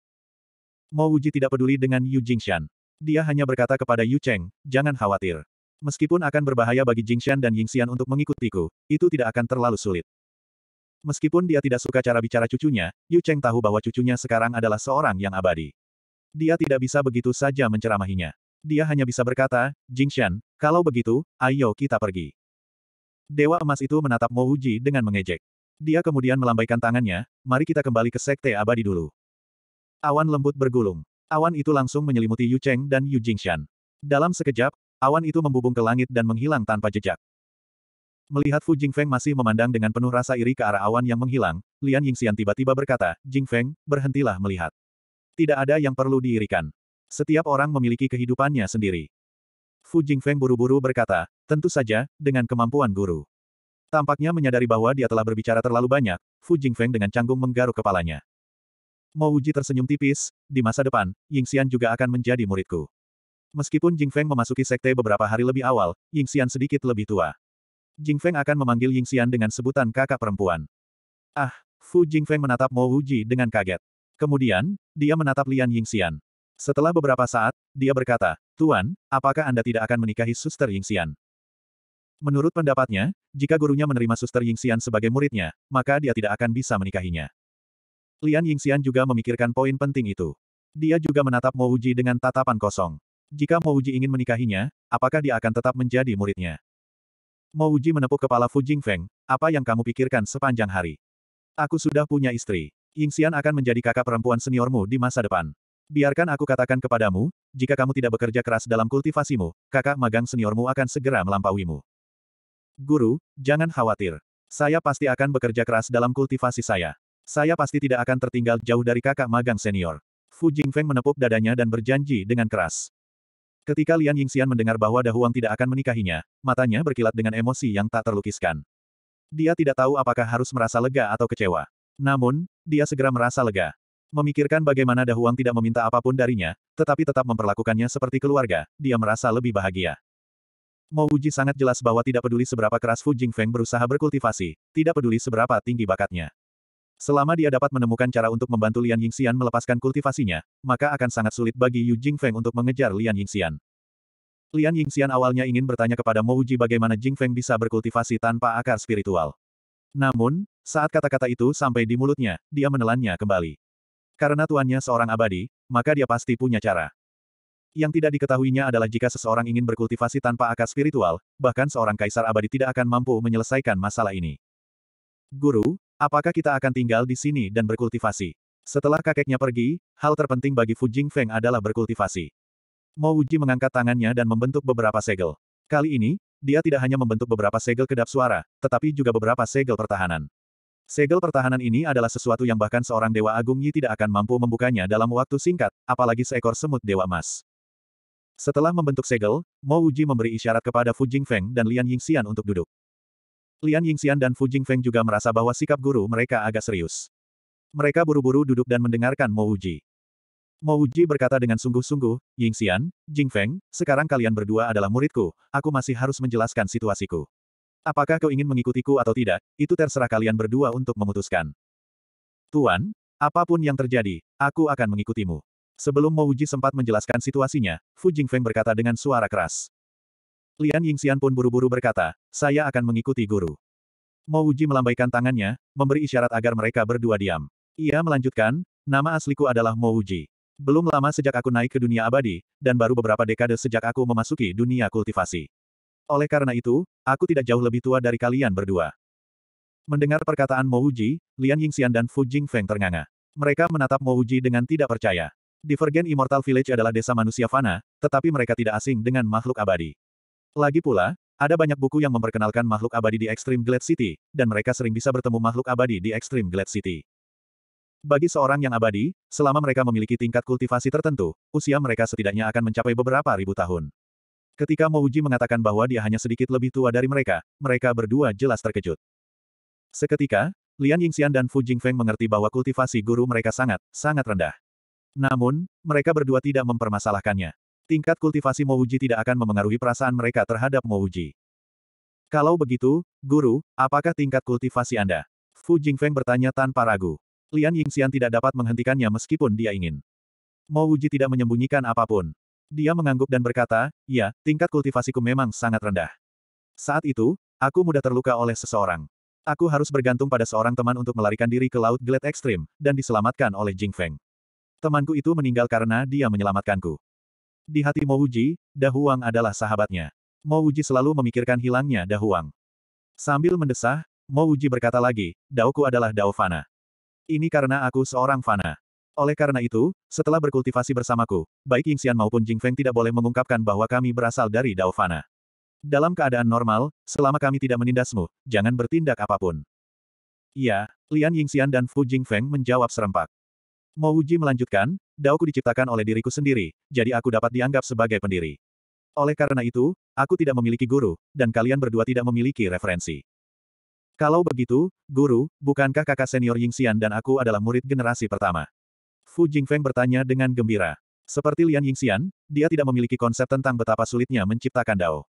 Mo Wuji tidak peduli dengan Yu Jingshan. Dia hanya berkata kepada Yu Cheng, jangan khawatir. Meskipun akan berbahaya bagi Jingshan dan Yingxian untuk mengikutiku, itu tidak akan terlalu sulit. Meskipun dia tidak suka cara bicara cucunya, Yu Cheng tahu bahwa cucunya sekarang adalah seorang yang abadi. Dia tidak bisa begitu saja menceramahinya. Dia hanya bisa berkata, Jingshan, kalau begitu, ayo kita pergi. Dewa emas itu menatap Mo Uji dengan mengejek. Dia kemudian melambaikan tangannya, mari kita kembali ke sekte abadi dulu. Awan lembut bergulung. Awan itu langsung menyelimuti Yu Cheng dan Yu Jingshan. Dalam sekejap, awan itu membubung ke langit dan menghilang tanpa jejak. Melihat Fu Jingfeng masih memandang dengan penuh rasa iri ke arah awan yang menghilang, Lian Yingxian tiba-tiba berkata, Jingfeng, berhentilah melihat. Tidak ada yang perlu diirikan. Setiap orang memiliki kehidupannya sendiri. Fu Jingfeng buru-buru berkata, tentu saja, dengan kemampuan guru. Tampaknya menyadari bahwa dia telah berbicara terlalu banyak, Fu Jingfeng dengan canggung menggaruk kepalanya. Mau Uji tersenyum tipis, di masa depan, Yingxian juga akan menjadi muridku. Meskipun Jingfeng memasuki sekte beberapa hari lebih awal, Yingxian sedikit lebih tua. Jing Feng akan memanggil Ying Xian dengan sebutan kakak perempuan. Ah, Fu Jing Feng menatap Mo Wuji dengan kaget. Kemudian, dia menatap Lian Ying Xian. Setelah beberapa saat, dia berkata, Tuan, apakah Anda tidak akan menikahi suster Ying Xian? Menurut pendapatnya, jika gurunya menerima suster Ying Xian sebagai muridnya, maka dia tidak akan bisa menikahinya. Lian Ying Xian juga memikirkan poin penting itu. Dia juga menatap Mo Wuji dengan tatapan kosong. Jika Mo Wuji ingin menikahinya, apakah dia akan tetap menjadi muridnya? Mo Uji menepuk kepala Fu Jing Feng, apa yang kamu pikirkan sepanjang hari? Aku sudah punya istri. Ying Xian akan menjadi kakak perempuan seniormu di masa depan. Biarkan aku katakan kepadamu, jika kamu tidak bekerja keras dalam kultivasimu, kakak magang seniormu akan segera melampauimu. Guru, jangan khawatir. Saya pasti akan bekerja keras dalam kultivasi saya. Saya pasti tidak akan tertinggal jauh dari kakak magang senior. Fu Jingfeng menepuk dadanya dan berjanji dengan keras. Ketika Lian Yingxian mendengar bahwa Dahuang tidak akan menikahinya, matanya berkilat dengan emosi yang tak terlukiskan. Dia tidak tahu apakah harus merasa lega atau kecewa. Namun, dia segera merasa lega. Memikirkan bagaimana Dahuang tidak meminta apapun darinya, tetapi tetap memperlakukannya seperti keluarga, dia merasa lebih bahagia. Mo Wuji sangat jelas bahwa tidak peduli seberapa keras Fu Jingfeng berusaha berkultivasi, tidak peduli seberapa tinggi bakatnya. Selama dia dapat menemukan cara untuk membantu Lian Yingxian melepaskan kultivasinya, maka akan sangat sulit bagi Yu Jingfeng untuk mengejar Lian Yingxian. Lian Yingxian awalnya ingin bertanya kepada Mo Uji bagaimana Jingfeng bisa berkultivasi tanpa akar spiritual. Namun, saat kata-kata itu sampai di mulutnya, dia menelannya kembali. Karena tuannya seorang abadi, maka dia pasti punya cara. Yang tidak diketahuinya adalah jika seseorang ingin berkultivasi tanpa akar spiritual, bahkan seorang kaisar abadi tidak akan mampu menyelesaikan masalah ini. Guru, Apakah kita akan tinggal di sini dan berkultivasi? Setelah kakeknya pergi, hal terpenting bagi Fu Feng adalah berkultivasi. Mo Wuji mengangkat tangannya dan membentuk beberapa segel. Kali ini, dia tidak hanya membentuk beberapa segel kedap suara, tetapi juga beberapa segel pertahanan. Segel pertahanan ini adalah sesuatu yang bahkan seorang Dewa Agung Yi tidak akan mampu membukanya dalam waktu singkat, apalagi seekor semut Dewa Emas. Setelah membentuk segel, Mo Wuji memberi isyarat kepada Fu Feng dan Lian Yingxian untuk duduk. Lian Yingxian dan Fu Jingfeng juga merasa bahwa sikap guru mereka agak serius. Mereka buru-buru duduk dan mendengarkan Mo Uji. Mo Uji berkata dengan sungguh-sungguh, Yingxian, Jingfeng, sekarang kalian berdua adalah muridku, aku masih harus menjelaskan situasiku. Apakah kau ingin mengikutiku atau tidak, itu terserah kalian berdua untuk memutuskan. Tuan, apapun yang terjadi, aku akan mengikutimu. Sebelum Mo Uji sempat menjelaskan situasinya, Fu Jingfeng berkata dengan suara keras. Lian Yingxian pun buru-buru berkata, saya akan mengikuti guru. Mo Uji melambaikan tangannya, memberi isyarat agar mereka berdua diam. Ia melanjutkan, nama asliku adalah Mo Uji. Belum lama sejak aku naik ke dunia abadi, dan baru beberapa dekade sejak aku memasuki dunia kultivasi. Oleh karena itu, aku tidak jauh lebih tua dari kalian berdua. Mendengar perkataan Mo Uji, Lian Yingxian dan Fu Jingfeng ternganga. Mereka menatap Mo Uji dengan tidak percaya. Divergen Immortal Village adalah desa manusia fana, tetapi mereka tidak asing dengan makhluk abadi. Lagi pula, ada banyak buku yang memperkenalkan makhluk abadi di Extreme Glade City, dan mereka sering bisa bertemu makhluk abadi di Extreme Glade City. Bagi seorang yang abadi, selama mereka memiliki tingkat kultivasi tertentu, usia mereka setidaknya akan mencapai beberapa ribu tahun. Ketika Mouji mengatakan bahwa dia hanya sedikit lebih tua dari mereka, mereka berdua jelas terkejut. Seketika, Lian Yingxian dan Fu Jingfeng mengerti bahwa kultivasi guru mereka sangat, sangat rendah. Namun, mereka berdua tidak mempermasalahkannya tingkat kultivasi Mouji tidak akan memengaruhi perasaan mereka terhadap Mouji. Kalau begitu, Guru, apakah tingkat kultivasi Anda? Fu Jingfeng bertanya tanpa ragu. Lian Yingxian tidak dapat menghentikannya meskipun dia ingin. Mouji tidak menyembunyikan apapun. Dia mengangguk dan berkata, ya, tingkat kultivasiku memang sangat rendah. Saat itu, aku mudah terluka oleh seseorang. Aku harus bergantung pada seorang teman untuk melarikan diri ke laut Glade Ekstrim, dan diselamatkan oleh Jingfeng. Temanku itu meninggal karena dia menyelamatkanku. Di hati Mo Mouji, Dahuang adalah sahabatnya. Mo Mouji selalu memikirkan hilangnya Dahuang. Sambil mendesah, Mo Mouji berkata lagi, Daoku adalah Dao Fana. Ini karena aku seorang Fana. Oleh karena itu, setelah berkultivasi bersamaku, baik Yingxian maupun Jing Feng tidak boleh mengungkapkan bahwa kami berasal dari Dao Fana. Dalam keadaan normal, selama kami tidak menindasmu, jangan bertindak apapun. Ya, Lian Yingxian dan Fu Jing Feng menjawab serempak. Mo melanjutkan, Daoku diciptakan oleh diriku sendiri, jadi aku dapat dianggap sebagai pendiri. Oleh karena itu, aku tidak memiliki guru, dan kalian berdua tidak memiliki referensi. Kalau begitu, guru, bukankah kakak senior Ying Xian dan aku adalah murid generasi pertama? Fu Jingfeng bertanya dengan gembira. Seperti Lian Ying Xian, dia tidak memiliki konsep tentang betapa sulitnya menciptakan Dao.